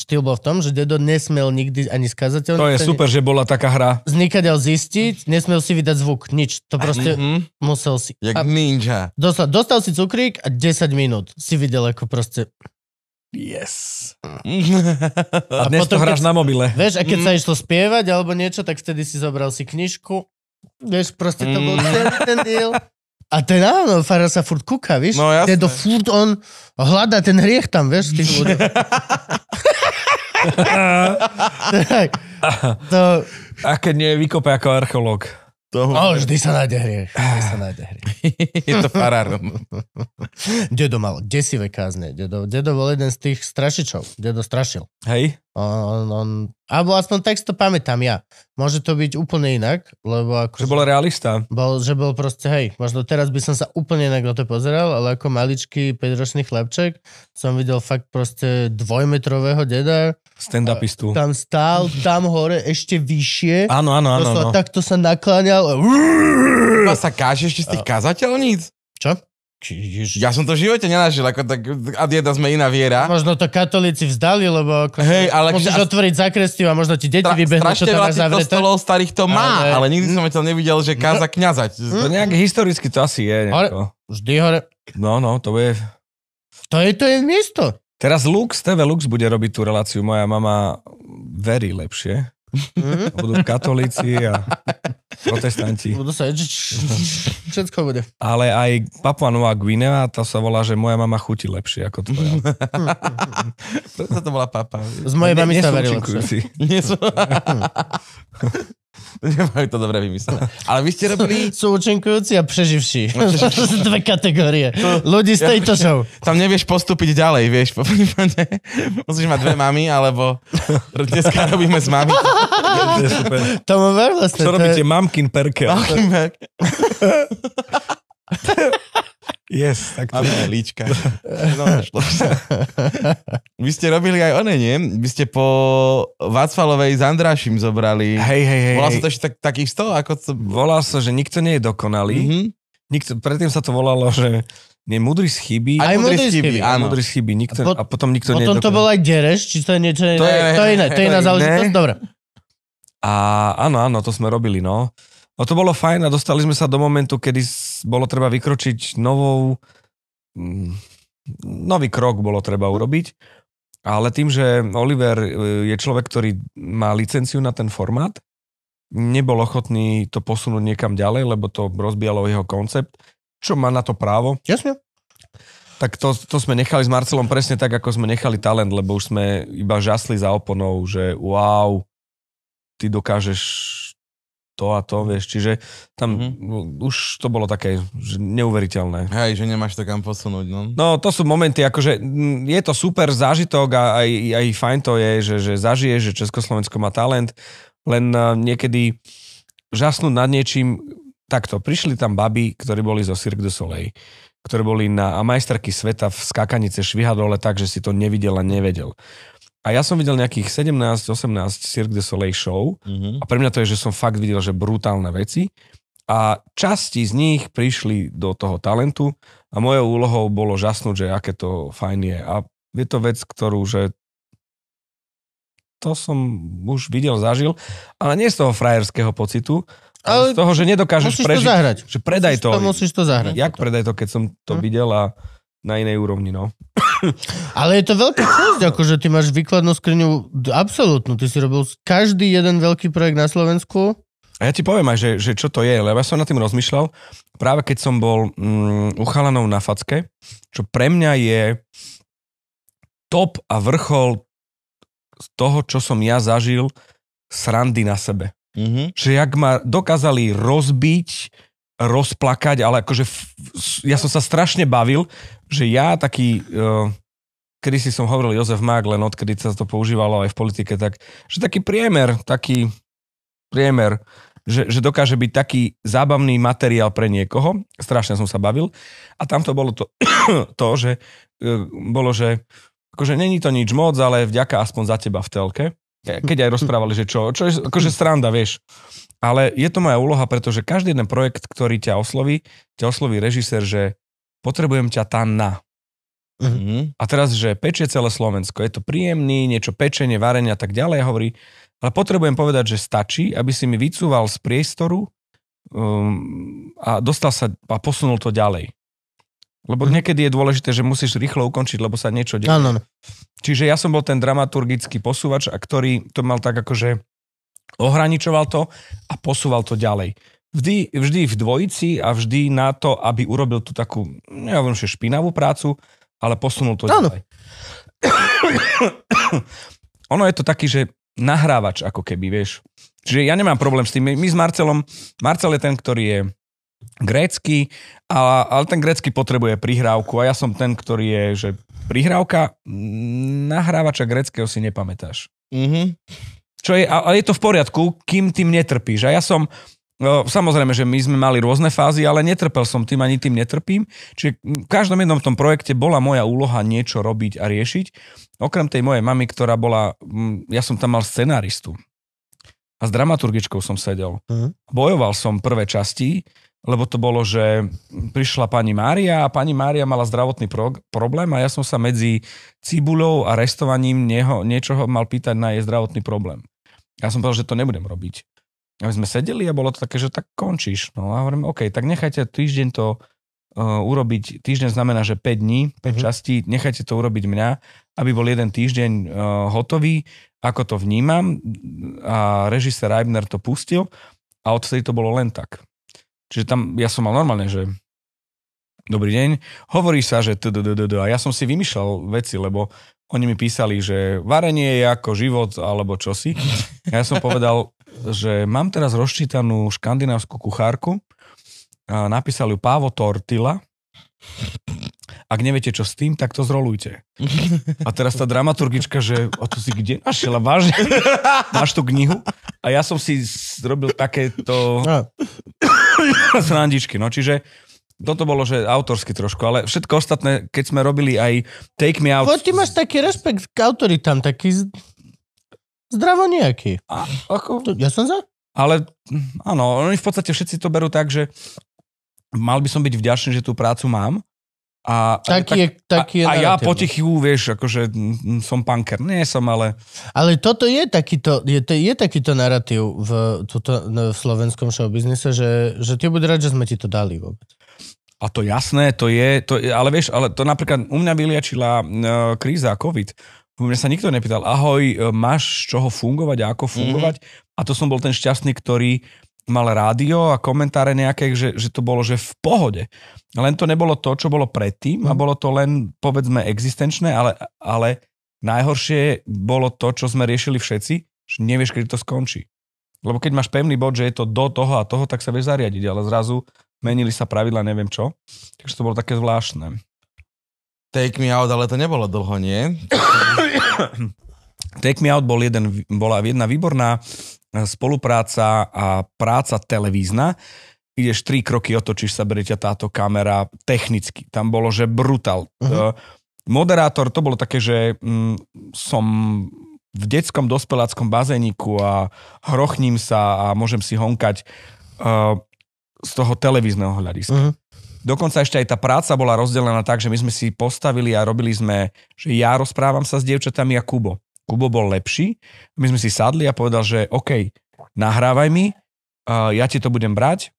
štýl bol v tom, že dedo nesmel nikdy ani skazateľ. To je super, že bola taká hra. Znikadel zistiť, nesmel si vydať zvuk, nič. To proste mm-hmm. musel si. Jak a, ninja. Dostal, dostal si cukrík a 10 minút si videl, ako proste Yes. Mm. A, a dnes potom, to hráš na mobile. Vieš, a keď mm. sa išlo spievať alebo niečo, tak vtedy si zobral si knižku. Vieš, proste to bol mm. ten, ten deal. A ten áno, Fara sa furt kúka, vieš? No jasne. Tento furt on hľada ten hriech tam, vieš, tých ľudí. tak, to... A keď nie, je vykope ako archeológ toho... Ale vždy sa nájde hriech. Vždy sa nájde hriech. je to farár. dedo mal desivé kázne. Dedo, dedo bol jeden z tých strašičov. Dedo strašil. Hej? On, on, alebo aspoň si to pamätám ja. Môže to byť úplne inak, lebo ako... Že bol realista. Bol, že bol proste, hej, možno teraz by som sa úplne inak na to pozeral, ale ako maličký 5-ročný chlapček som videl fakt proste dvojmetrového deda. Stand-upistu. Tam stál, tam hore, ešte vyššie. Áno, áno, áno. Proste, Takto sa nakláňal. A... sa káže ešte z tých kazateľníc? Čo? Čiž... Ja som to v živote nenažil, ako tak ad jedna sme iná viera. Možno to katolíci vzdali, lebo ako, hey, ale môžeš a... otvoriť zakrestiu a možno ti deti vybehnú, čo tam máš zavreté. kostolov starých to má, ale, ale nikdy som to nevidel, že káza kniazať. No. kňazať. Hm? To nejak historicky to asi je. Hore, vždy hore. No, no, to je. To je to je miesto. Teraz Lux, TV Lux bude robiť tú reláciu. Moja mama verí lepšie. Mm. Budú katolíci a protestanti. Budú sa ječiť. Všetko bude. Ale aj Papua Nová Guinea, tá sa volá, že moja mama chutí lepšie ako tvoja. Preto to bola papa. Z mojej mami sa verilo. Nie sú Nemajú to dobre vymyslené. Ale vy ste robili... Sú, účinkujúci a preživší. preživší. Dve kategórie. To, Ľudí z tejto ja, show. Tam nevieš postúpiť ďalej, vieš, po Musíš mať dve mamy, alebo dneska robíme s mami. To je super. Tomu vlastne. Čo robíte? Mamkin perkel. Mamkin perkel. Yes, tak to je. líčka. No, Vy ste robili aj one, nie? Vy ste po Václavovej s Andrášim zobrali. Hej, hej, hej. Volá sa to ešte tak, takých sto? Ako to... Volá sa, že nikto nie je dokonalý. Mm-hmm. Nikto, predtým sa to volalo, že nie, múdry z chyby. Aj, aj múdry z chyby, áno. Múdry z chyby, nikto, a, po, a potom nikto potom nie Potom to bol aj Dereš, či to je niečo iné? To je, to je iné, to je iná záležitosť, dobre. A áno, áno, to sme robili, no. No to bolo fajn a dostali sme sa do momentu, kedy bolo treba vykročiť novou, mm, nový krok bolo treba urobiť, ale tým, že Oliver e, je človek, ktorý má licenciu na ten formát, nebol ochotný to posunúť niekam ďalej, lebo to rozbíjalo jeho koncept, čo má na to právo. Jasne. Tak to, to sme nechali s Marcelom presne tak, ako sme nechali talent, lebo už sme iba žasli za oponou, že wow, ty dokážeš to a to, vieš, čiže tam mm-hmm. už to bolo také že neuveriteľné. Hej, že nemáš to kam posunúť, no. No, to sú momenty, akože mm, je to super zážitok a aj, aj fajn to je, že, že zažije, že Československo má talent, len eh, niekedy žasnúť nad niečím, takto, prišli tam baby, ktorí boli zo Cirque du Soleil, ktorí boli na majsterky sveta v skákanice švihadole tak, že si to nevidel a nevedel. A ja som videl nejakých 17, 18 Cirque du Soleil show mm-hmm. a pre mňa to je, že som fakt videl, že brutálne veci a časti z nich prišli do toho talentu a mojou úlohou bolo žasnúť, že aké to fajn je. A je to vec, ktorú, že to som už videl, zažil, ale nie z toho frajerského pocitu, ale, z toho, že nedokážeš prežiť. To zahrať. Že predaj musíš to. to. Musíš to zahrať. Jak to. predaj to, keď som to hm. videl a na inej úrovni, no. Ale je to veľká časť, akože ty máš výkladnú skriňu absolútnu. Ty si robil každý jeden veľký projekt na Slovensku. A ja ti poviem aj, že, že čo to je, lebo ja som nad tým rozmýšľal. Práve keď som bol mm, u chalanov na facke, čo pre mňa je top a vrchol toho, čo som ja zažil, srandy na sebe. Mm-hmm. Že jak ma dokázali rozbiť rozplakať, ale akože ja som sa strašne bavil, že ja taký, uh, kedy si som hovoril Jozef Mák, len odkedy sa to používalo aj v politike, tak, že taký priemer, taký priemer, že, že dokáže byť taký zábavný materiál pre niekoho, strašne som sa bavil a tam to bolo to, to že uh, bolo, že akože není to nič moc, ale vďaka aspoň za teba v telke keď aj rozprávali, že čo, čo je akože stranda, vieš. Ale je to moja úloha, pretože každý jeden projekt, ktorý ťa osloví, ťa osloví režisér, že potrebujem ťa tam na. Uh-huh. A teraz, že pečie celé Slovensko, je to príjemný, niečo pečenie, varenie a tak ďalej, hovorí, ale potrebujem povedať, že stačí, aby si mi vycúval z priestoru um, a dostal sa a posunul to ďalej. Lebo mhm. niekedy je dôležité, že musíš rýchlo ukončiť, lebo sa niečo deje. no, áno. Čiže ja som bol ten dramaturgický posúvač, a ktorý to mal tak akože ohraničoval to a posúval to ďalej. Vždy, vždy v dvojici a vždy na to, aby urobil tú takú, neviem, že špinavú prácu, ale posunul to ano. ďalej. ono je to taký, že nahrávač ako keby, vieš. Čiže ja nemám problém s tým. My s Marcelom, Marcel je ten, ktorý je grécky, ale ten grécky potrebuje prihrávku a ja som ten, ktorý je, že Prihrávka nahrávača greckého si nepamätáš. Mm-hmm. Čo je, ale je to v poriadku, kým tým netrpíš. A ja som, no, samozrejme, že my sme mali rôzne fázy, ale netrpel som tým, ani tým netrpím. Čiže v každom jednom tom projekte bola moja úloha niečo robiť a riešiť. Okrem tej mojej mamy, ktorá bola, ja som tam mal scenáristu. A s dramaturgičkou som sedel. Mm-hmm. Bojoval som prvé časti, lebo to bolo, že prišla pani Mária a pani Mária mala zdravotný prog- problém a ja som sa medzi Cibulou a restovaním nieho, niečoho mal pýtať na jej zdravotný problém. Ja som povedal, že to nebudem robiť. A my sme sedeli a bolo to také, že tak končíš. No a hovorím, OK, tak nechajte týždeň to uh, urobiť, týždeň znamená, že 5 dní, 5 uh-huh. Mhm. častí, nechajte to urobiť mňa, aby bol jeden týždeň uh, hotový, ako to vnímam. A režisér Reibner to pustil a odtedy to bolo len tak. Čiže tam ja som mal normálne, že dobrý deň, hovorí sa, že a ja som si vymýšľal veci, lebo oni mi písali, že varenie je ako život alebo čosi. Ja som povedal, že mám teraz rozčítanú škandinávskú kuchárku, napísal ju Pávo Tortila, ak neviete, čo s tým, tak to zrolujte. A teraz tá dramaturgička, že a to si kde našiel? Vážne? Máš tú knihu? A ja som si zrobil takéto... srandičky. No čiže toto bolo, že autorsky trošku, ale všetko ostatné, keď sme robili aj Take Me Out... Po, ty máš taký respekt k autoritám, taký zdravo nejaký. A, ako... Ja som za. Ale hm, áno, oni v podstate všetci to berú tak, že mal by som byť vďačný, že tú prácu mám, a, taký je, tak, taký je a, a ja no. potichu, vieš, akože som punker. Nie som, ale... Ale toto je takýto, je, to, je takýto narratív v, tuto, v slovenskom showbiznise, že, že ti bude rád, že sme ti to dali vôbec. A to jasné, to je, to, ale vieš, ale to napríklad u mňa vyliačila uh, e, kríza COVID. U mňa sa nikto nepýtal, ahoj, e, máš z čoho fungovať a ako fungovať? Mm-hmm. A to som bol ten šťastný, ktorý uh, mal rádio a komentáre nejaké, že, že to bolo že v pohode. Len to nebolo to, čo bolo predtým a mhm. bolo to len, povedzme, existenčné, ale, ale najhoršie bolo to, čo sme riešili všetci, že nevieš, kedy to skončí. Lebo keď máš pevný bod, že je to do toho a toho, tak sa vieš zariadiť, ale zrazu menili sa pravidla, neviem čo. Takže to bolo také zvláštne. Take me out, ale to nebolo dlho, nie? Take me out bol jeden, bola jedna výborná spolupráca a práca televízna, ideš tri kroky, otočíš sa, berie ťa táto kamera technicky. Tam bolo, že brutál. Uh-huh. Mhm. Eh, moderátor, to bolo také, že mm, som v detskom dospeláckom bazéniku a hrochním sa a môžem si honkať uh, z toho televízneho hľadiska. Uh-huh. Dokonca ešte aj tá práca bola rozdelená tak, že my sme si postavili a robili sme, že ja rozprávam sa s dievčatami a Kubo. Kubo bol lepší. My sme si sadli a povedal, že OK, nahrávaj mi, ja ti to budem brať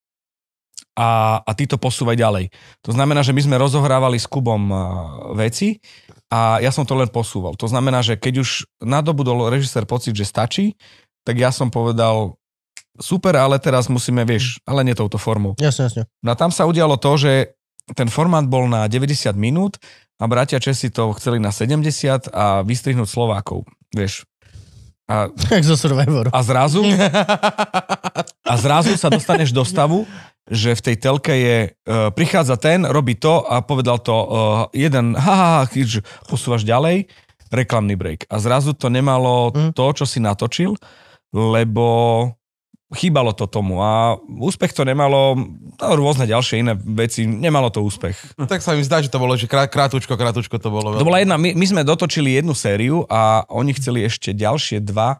a, a ty to posúvaj ďalej. To znamená, že my sme rozohrávali s Kubom veci a ja som to len posúval. To znamená, že keď už nadobudol režisér pocit, že stačí, tak ja som povedal, super, ale teraz musíme, vieš, ale nie touto formou. Jasne, jasne. No a tam sa udialo to, že ten formát bol na 90 minút a bratia Česi to chceli na 70 a vystrihnúť Slovákov. Vieš. A, Jak zo Survivoru. A zrazu, a zrazu sa dostaneš do stavu, že v tej telke je, uh, prichádza ten, robí to a povedal to uh, jeden, ha, ha, ha, posúvaš ďalej, reklamný break. A zrazu to nemalo mm. to, čo si natočil, lebo chýbalo to tomu a úspech to nemalo, no, rôzne ďalšie iné veci, nemalo to úspech. No, tak sa mi zdá, že to bolo, že krátučko, krátučko to bolo. To bola jedna, my, my sme dotočili jednu sériu a oni chceli ešte ďalšie dva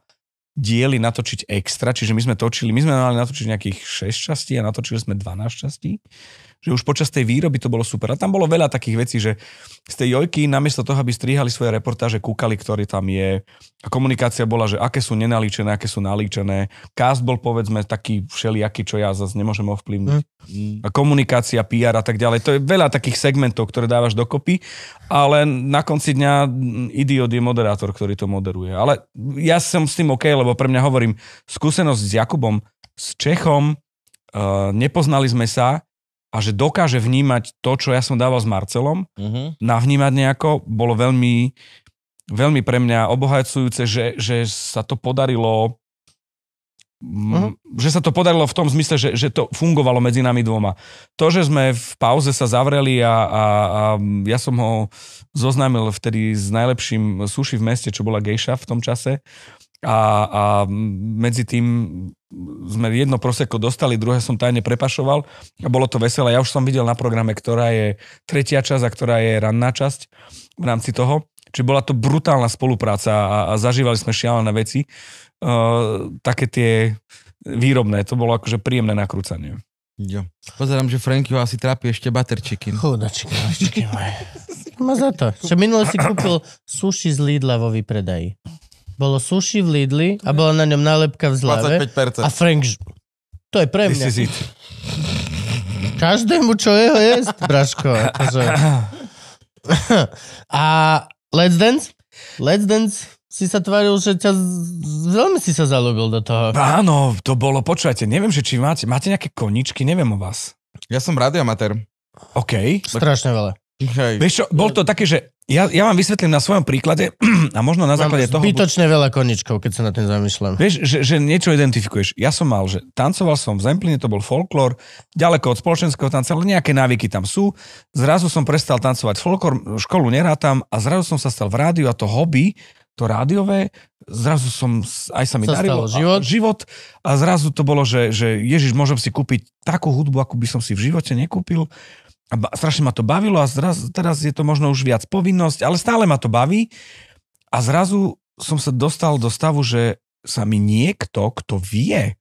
diely natočiť extra, čiže my sme točili, my sme mali natočiť nejakých 6 častí a natočili sme 12 častí že už počas tej výroby to bolo super. A tam bolo veľa takých vecí, že z tej jojky namiesto toho, aby strihali svoje reportáže, kúkali, ktorý tam je. A komunikácia bola, že aké sú nenalíčené, aké sú nalíčené. Cast bol povedzme taký všelijaký, čo ja zase nemôžem ovplyvniť. Mm. A komunikácia, PR a tak ďalej. To je veľa takých segmentov, ktoré dávaš dokopy, ale na konci dňa mm, idiot je moderátor, ktorý to moderuje. Ale ja som s tým OK, lebo pre mňa hovorím, skúsenosť s Jakubom, s Čechom, uh, nepoznali sme sa, a že dokáže vnímať to, čo ja som dával s Marcelom, uh-huh. navnímať nejako, bolo veľmi, veľmi pre mňa obohacujúce, že, že sa to podarilo Uh-huh. že sa to podarilo v tom zmysle, že, že to fungovalo medzi nami dvoma. To, že sme v pauze sa zavreli a, a, a ja som ho zoznámil vtedy s najlepším sushi v meste, čo bola gejša v tom čase, a, a medzi tým sme jedno proseko dostali, druhé som tajne prepašoval a bolo to veselé. Ja už som videl na programe, ktorá je tretia časť a ktorá je ranná časť v rámci toho. Čiže bola to brutálna spolupráca a, a zažívali sme šialené veci. E, také tie výrobné, to bolo akože príjemné nakrúcanie. Jo. Pozerám, že ho asi trápi ešte butter chicken. Chudačky, Ma za to. Čo minule si kúpil sushi z Lidla vo vypredaji. Bolo sushi v Lidli a bola na ňom nálepka v zlave. 25%. A Frank... To je pre mňa. This is it. Každému, čo jeho jesť, Braško. Akože. A Let's Dance? Let's Dance si sa tváril, že ťa veľmi si sa zalúbil do toho. Áno, to bolo, počúvajte, neviem, že či máte, máte nejaké koničky, neviem o vás. Ja som radiomatér. OK. Strašne veľa. Hej. Vieš čo, bol to také, že ja, ja vám vysvetlím na svojom príklade a možno na základe Mám toho... Zbytočne veľa koničkov, keď sa na tým zamýšľam. Vieš, že, že niečo identifikuješ. Ja som mal, že tancoval som v Zempline, to bol folklór, ďaleko od spoločenského tanca, ale nejaké návyky tam sú. Zrazu som prestal tancovať folklór, školu nerátam a zrazu som sa stal v rádiu a to hobby, to rádiové, zrazu som, aj sa mi sa darilo život. A, život a zrazu to bolo, že, že Ježiš, môžem si kúpiť takú hudbu, akú by som si v živote nekúpil a ba- strašne ma to bavilo a zraz, teraz je to možno už viac povinnosť, ale stále ma to baví. A zrazu som sa dostal do stavu, že sa mi niekto, kto vie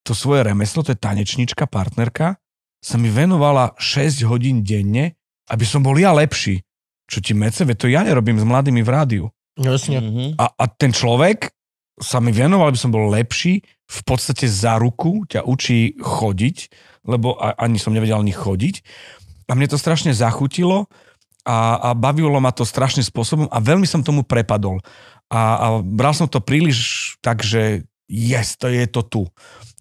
to svoje remeslo, to je tanečnička, partnerka, sa mi venovala 6 hodín denne, aby som bol ja lepší. Čo ti mece, to ja nerobím s mladými v rádiu. Jasne. Mm-hmm. A, a ten človek sa mi venoval, aby som bol lepší, v podstate za ruku ťa učí chodiť, lebo ani som nevedel ani chodiť a mne to strašne zachutilo a, a bavilo ma to strašne spôsobom a veľmi som tomu prepadol. A, a bral som to príliš tak, že yes, to je to tu.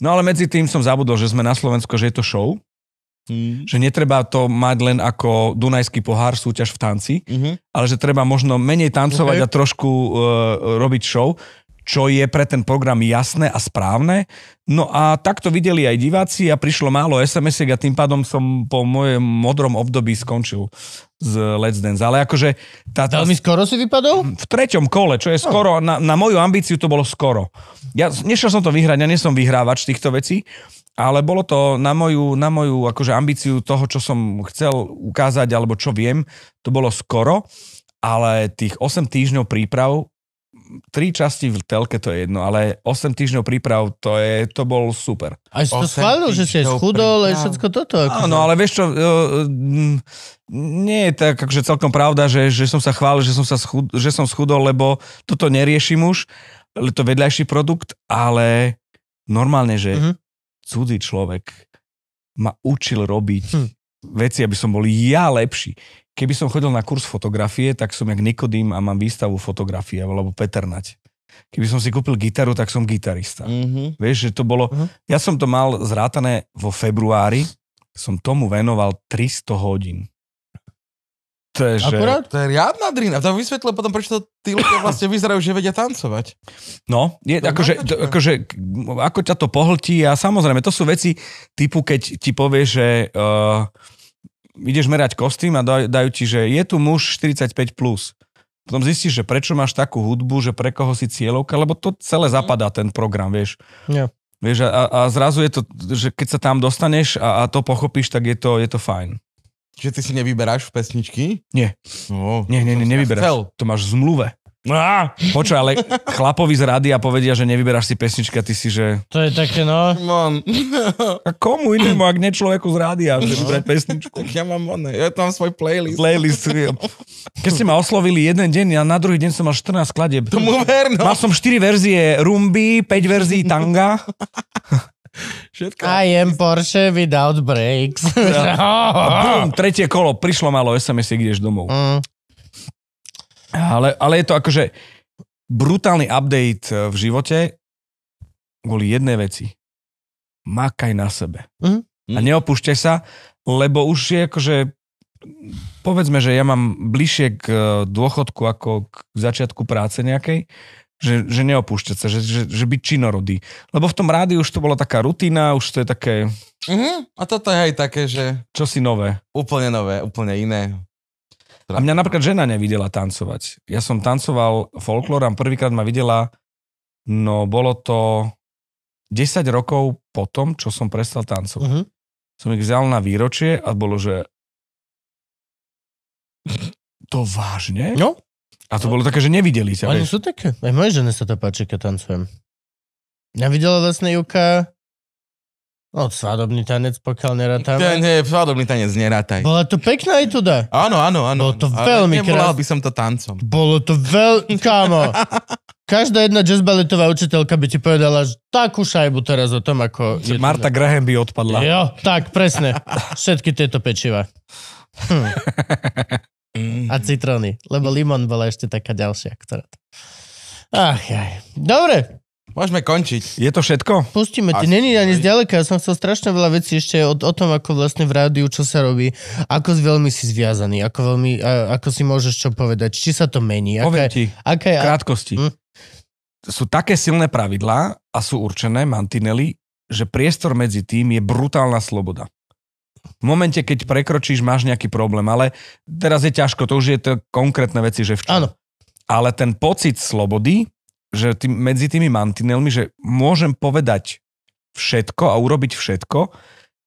No ale medzi tým som zabudol, že sme na Slovensku, že je to show. Mm. Že netreba to mať len ako Dunajský pohár, súťaž v tanci, mm-hmm. ale že treba možno menej tancovať okay. a trošku uh, robiť show, čo je pre ten program jasné a správne. No a takto videli aj diváci a prišlo málo sms a tým pádom som po mojom modrom období skončil z Let's Dance. Ale akože... Tá, tá... Veľmi skoro si vypadol? V treťom kole, čo je no. skoro, Oh. na, na moju ambíciu to bolo skoro. Ja nešiel som to vyhrať, ja som vyhrávač týchto vecí, ale bolo to na moju, na moju akože ambíciu toho, čo som chcel ukázať alebo čo viem, to bolo skoro, ale tých 8 týždňov príprav tri časti v telke to je jedno, ale 8 týždňov príprav, to, je, to bol super. A si to schválil, že si schudol, aj všetko toto. Akože. ale vieš čo, e, nie je tak akože celkom pravda, že, že som sa chválil, že som, sa schud, že som schudol, lebo toto neriešim už, Je to vedľajší produkt, ale normálne, že mm-hmm. cudzí človek ma učil robiť hm. veci, aby som bol ja lepší keby som chodil na kurz fotografie, tak som jak Nikodým a mám výstavu fotografie alebo Peternať. Keby som si kúpil gitaru, tak som gitarista. Mm-hmm. Vieš, že to bolo... Mm-hmm. Ja som to mal zrátané vo februári, som tomu venoval 300 hodín. To je, že... Akurát, to je riadna drina. To vysvetlo potom, prečo to tí ľudia vlastne vyzerajú, že vedia tancovať. No, je, to akože, to, akože, ako ťa to pohltí a samozrejme, to sú veci typu, keď ti povie, že uh, ideš merať kostým a daj, dajú ti, že je tu muž 45+. Plus. Potom zistíš, že prečo máš takú hudbu, že pre koho si cieľovka, lebo to celé mhm. zapadá ten program, vieš. Yeah. Vieš, a, a zrazu je to, že keď sa tam dostaneš a, a to pochopíš, tak je to, je to fajn. Že ty si nevyberáš v pesničky? Nie. No, nie, nie, nie, nevyberáš. Chcel. To máš v zmluve. No počuj, ale chlapovi z rady a povedia, že nevyberáš si pesnička, ty si, že... To je také, no. Mon. A komu inému, ak nie človeku z a že vybrať no. pesničku? Tak ja mám one, ja tam svoj playlist. Playlist. Keď ste ma oslovili jeden deň, ja na druhý deň som mal 14 skladeb. Tomu ver, Mal som 4 verzie rumby, 5 verzií tanga. Všetko. I am Porsche without brakes. Ja. Boom, tretie kolo, prišlo malo SMS, ideš domov. Mm. Ale, ale je to akože brutálny update eh, v živote kvôli jednej veci. Makaj na sebe. Mm-hmm. A neopúšťaj sa, lebo už je akože povedzme, že ja mám bližšie k eh, dôchodku ako k začiatku práce nejakej, že, že neopúšťať sa, že, že, že byť činorodý. Lebo v tom rádiu už to bola taká rutina, už to je také... Uh-huh. A toto je aj také, že... Čo si nové? Úplne nové, úplne iné. A mňa napríklad žena nevidela tancovať. Ja som tancoval folklór a prvýkrát ma videla, no bolo to 10 rokov po čo som prestal tancovať. Uh-huh. Som ich vzal na výročie a bolo, že to vážne? No. A to no. bolo také, že nevideli ťa. Oni sú také. Aj moje žene sa to páči, keď tancujem. Ja videla vlastne Juka No, svadobný tanec, pokiaľ nerátame. Ten je, svadobný tanec nerátaj. Bola to pekná aj tuda. Áno, áno, áno. Bolo to áno, veľmi krásne. by som to tancom. Bolo to veľmi, kámo. Každá jedna jazzbaletová učiteľka by ti povedala že takú šajbu teraz o tom, ako... Je Marta tuda. Graham by odpadla. Jo, tak, presne. Všetky tieto pečiva. Hm. A citróny. Lebo limon bola ešte taká ďalšia, ktorá... Ach, jaj. Dobre, Môžeme končiť. Je to všetko? Pustíme ti. Není ani zďaleka. Ja som chcel strašne veľa vecí ešte o, o tom, ako vlastne v rádiu, čo sa robí. Ako veľmi si zviazaný. Ako, veľmi, a, ako si môžeš čo povedať. Či sa to mení. Aká, Poviem ti. Aká je, krátkosti. Hm? Sú také silné pravidlá a sú určené mantinely, že priestor medzi tým je brutálna sloboda. V momente, keď prekročíš, máš nejaký problém, ale teraz je ťažko, to už je to konkrétne veci, že včera. Áno. Ale ten pocit slobody že tým, medzi tými mantinelmi, že môžem povedať všetko a urobiť všetko,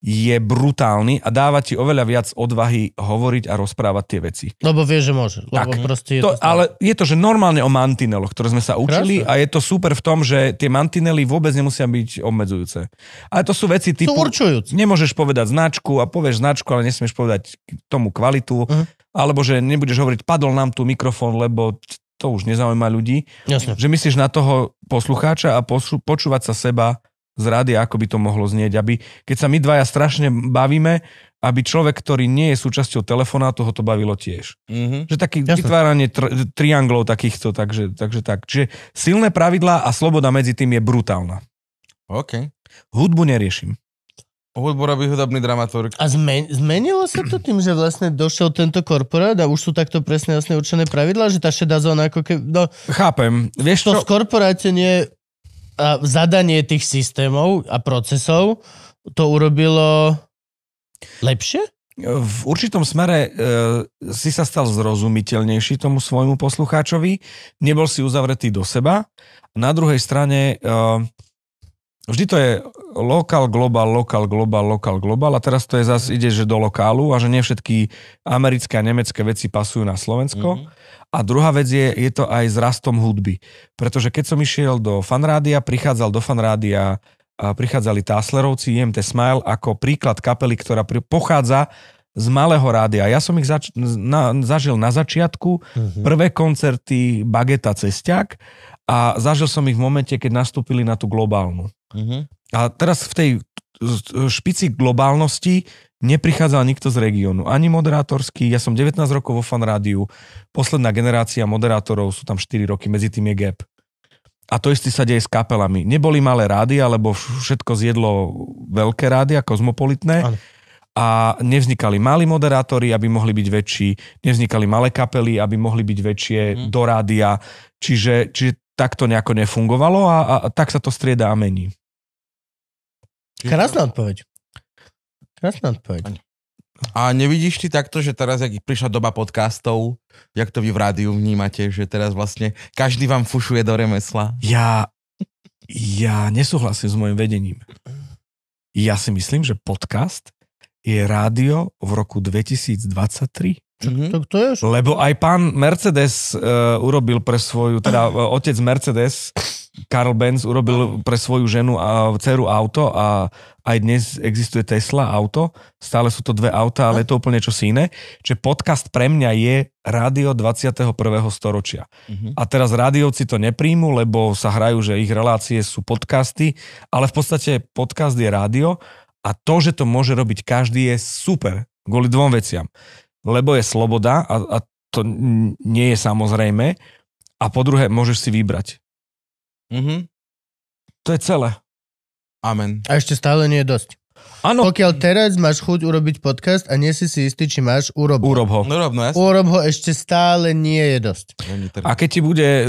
je brutálny a dáva ti oveľa viac odvahy hovoriť a rozprávať tie veci. Lebo vie, že môže. Lebo tak, proste je to, to ale je to, že normálne o mantineloch, ktoré sme sa učili Krásne. a je to super v tom, že tie mantinely vôbec nemusia byť obmedzujúce. Ale to sú veci typu... Sú určujúce. Nemôžeš povedať značku a povieš značku, ale nesmieš povedať tomu kvalitu. Uh-huh. Alebo že nebudeš hovoriť, padol nám tu mikrofón, lebo to už nezaujíma ľudí. Jasne. Že myslíš na toho poslucháča a posu- počúvať sa seba z rady, ako by to mohlo znieť. Aby, keď sa my dvaja strašne bavíme, aby človek, ktorý nie je súčasťou telefonátu, ho to bavilo tiež. Mm-hmm. Že Jasne. vytváranie tr- trianglov takýchto, takže, takže tak. Čiže silné pravidlá a sloboda medzi tým je brutálna. OK. Hudbu neriešim. Hudbora robí hudobný dramaturg. A zmen- zmenilo sa to tým, že vlastne došiel tento korporát a už sú takto presne jasne určené pravidlá, že tá šedá zóna ako keby... No, Chápem. Vieš to čo? skorporátenie A zadanie tých systémov a procesov to urobilo lepšie? V určitom smere e, si sa stal zrozumiteľnejší tomu svojmu poslucháčovi, nebol si uzavretý do seba. Na druhej strane e, vždy to je lokal, global, lokal, global, lokal, global a teraz to je zase ide, že do lokálu a že nie všetky americké a nemecké veci pasujú na Slovensko. Mm-hmm. A druhá vec je, je to aj s rastom hudby. Pretože keď som išiel do fanrádia, prichádzal do fanrádia a prichádzali Táslerovci, IMT Smile ako príklad kapely, ktorá pri, pochádza z malého rádia. Ja som ich zač- na, zažil na začiatku, mm-hmm. prvé koncerty Bageta Cestiak a zažil som ich v momente, keď nastúpili na tú globálnu. Uh-huh. A teraz v tej špici globálnosti neprichádzal nikto z regiónu, ani moderátorský. Ja som 19 rokov vo fan rádiu, posledná generácia moderátorov sú tam 4 roky, medzi tým je gap. A to isté sa deje s kapelami. Neboli malé rády, alebo všetko zjedlo veľké rády, kozmopolitné. Ale a nevznikali mali moderátori, aby mohli byť väčší, nevznikali malé kapely, aby mohli byť väčšie mm. do rádia. Čiže, čiže tak to nejako nefungovalo a, a, a tak sa to striedá a mení. Krásna odpoveď. Krásna odpoveď. A nevidíš ty takto, že teraz, jak prišla doba podcastov, jak to vy v rádiu vnímate, že teraz vlastne každý vám fušuje do remesla? Ja, ja nesúhlasím s mojim vedením. Ja si myslím, že podcast je rádio v roku 2023. Čo, mm-hmm. to, to je? Lebo aj pán Mercedes uh, urobil pre svoju, teda uh, otec Mercedes, Karl Benz, urobil pre svoju ženu a dceru auto a aj dnes existuje Tesla auto. Stále sú to dve auta, ale je to úplne čo iné. Čiže podcast pre mňa je rádio 21. storočia. Mm-hmm. A teraz rádiovci to nepríjmu, lebo sa hrajú, že ich relácie sú podcasty, ale v podstate podcast je rádio a to, že to môže robiť každý, je super. Kvôli dvom veciam lebo je sloboda a, a to nie je samozrejme. A po druhé, môžeš si vybrať. Mm-hmm. To je celé. Amen. A ešte stále nie je dosť. Áno. Pokiaľ teraz máš chuť urobiť podcast a nie si si istý, či máš, urob ho. Urob ho. Urob, no, urob ho ešte stále nie je dosť. A keď ti bude uh,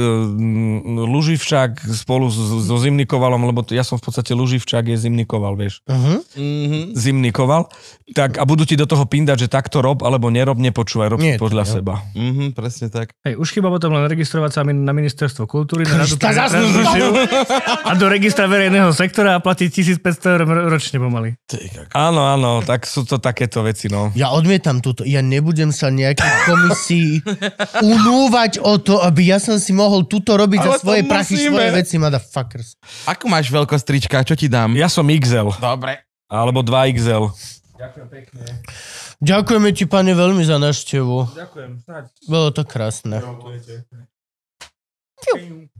Luživčák spolu so Zimnikovalom, lebo ja som v podstate Luživčák je Zimnikoval, vieš. Uh-huh. Zimnikoval. Tak a budú ti do toho pindať, že takto rob, alebo nerob, nepočúvaj, rob nie, podľa seba. Uh-huh, presne tak. Hej, už chyba potom len registrovať sa na ministerstvo kultúry, na radu a do registra verejného sektora a platiť 1500 eur ročne pomaly. Áno, áno, tak sú to takéto veci, no. Ja odmietam túto. Ja nebudem sa nejakých komisii unúvať o to, aby ja som si mohol túto robiť Ale za svoje prachy, musíme. svoje veci, motherfuckers. Ako máš veľkosť trička? Čo ti dám? Ja som XL. Dobre. Alebo 2XL. Ďakujem pekne. Ďakujeme ti, pane, veľmi za návštevu. Ďakujem. Bolo to krásne. Ďakujem.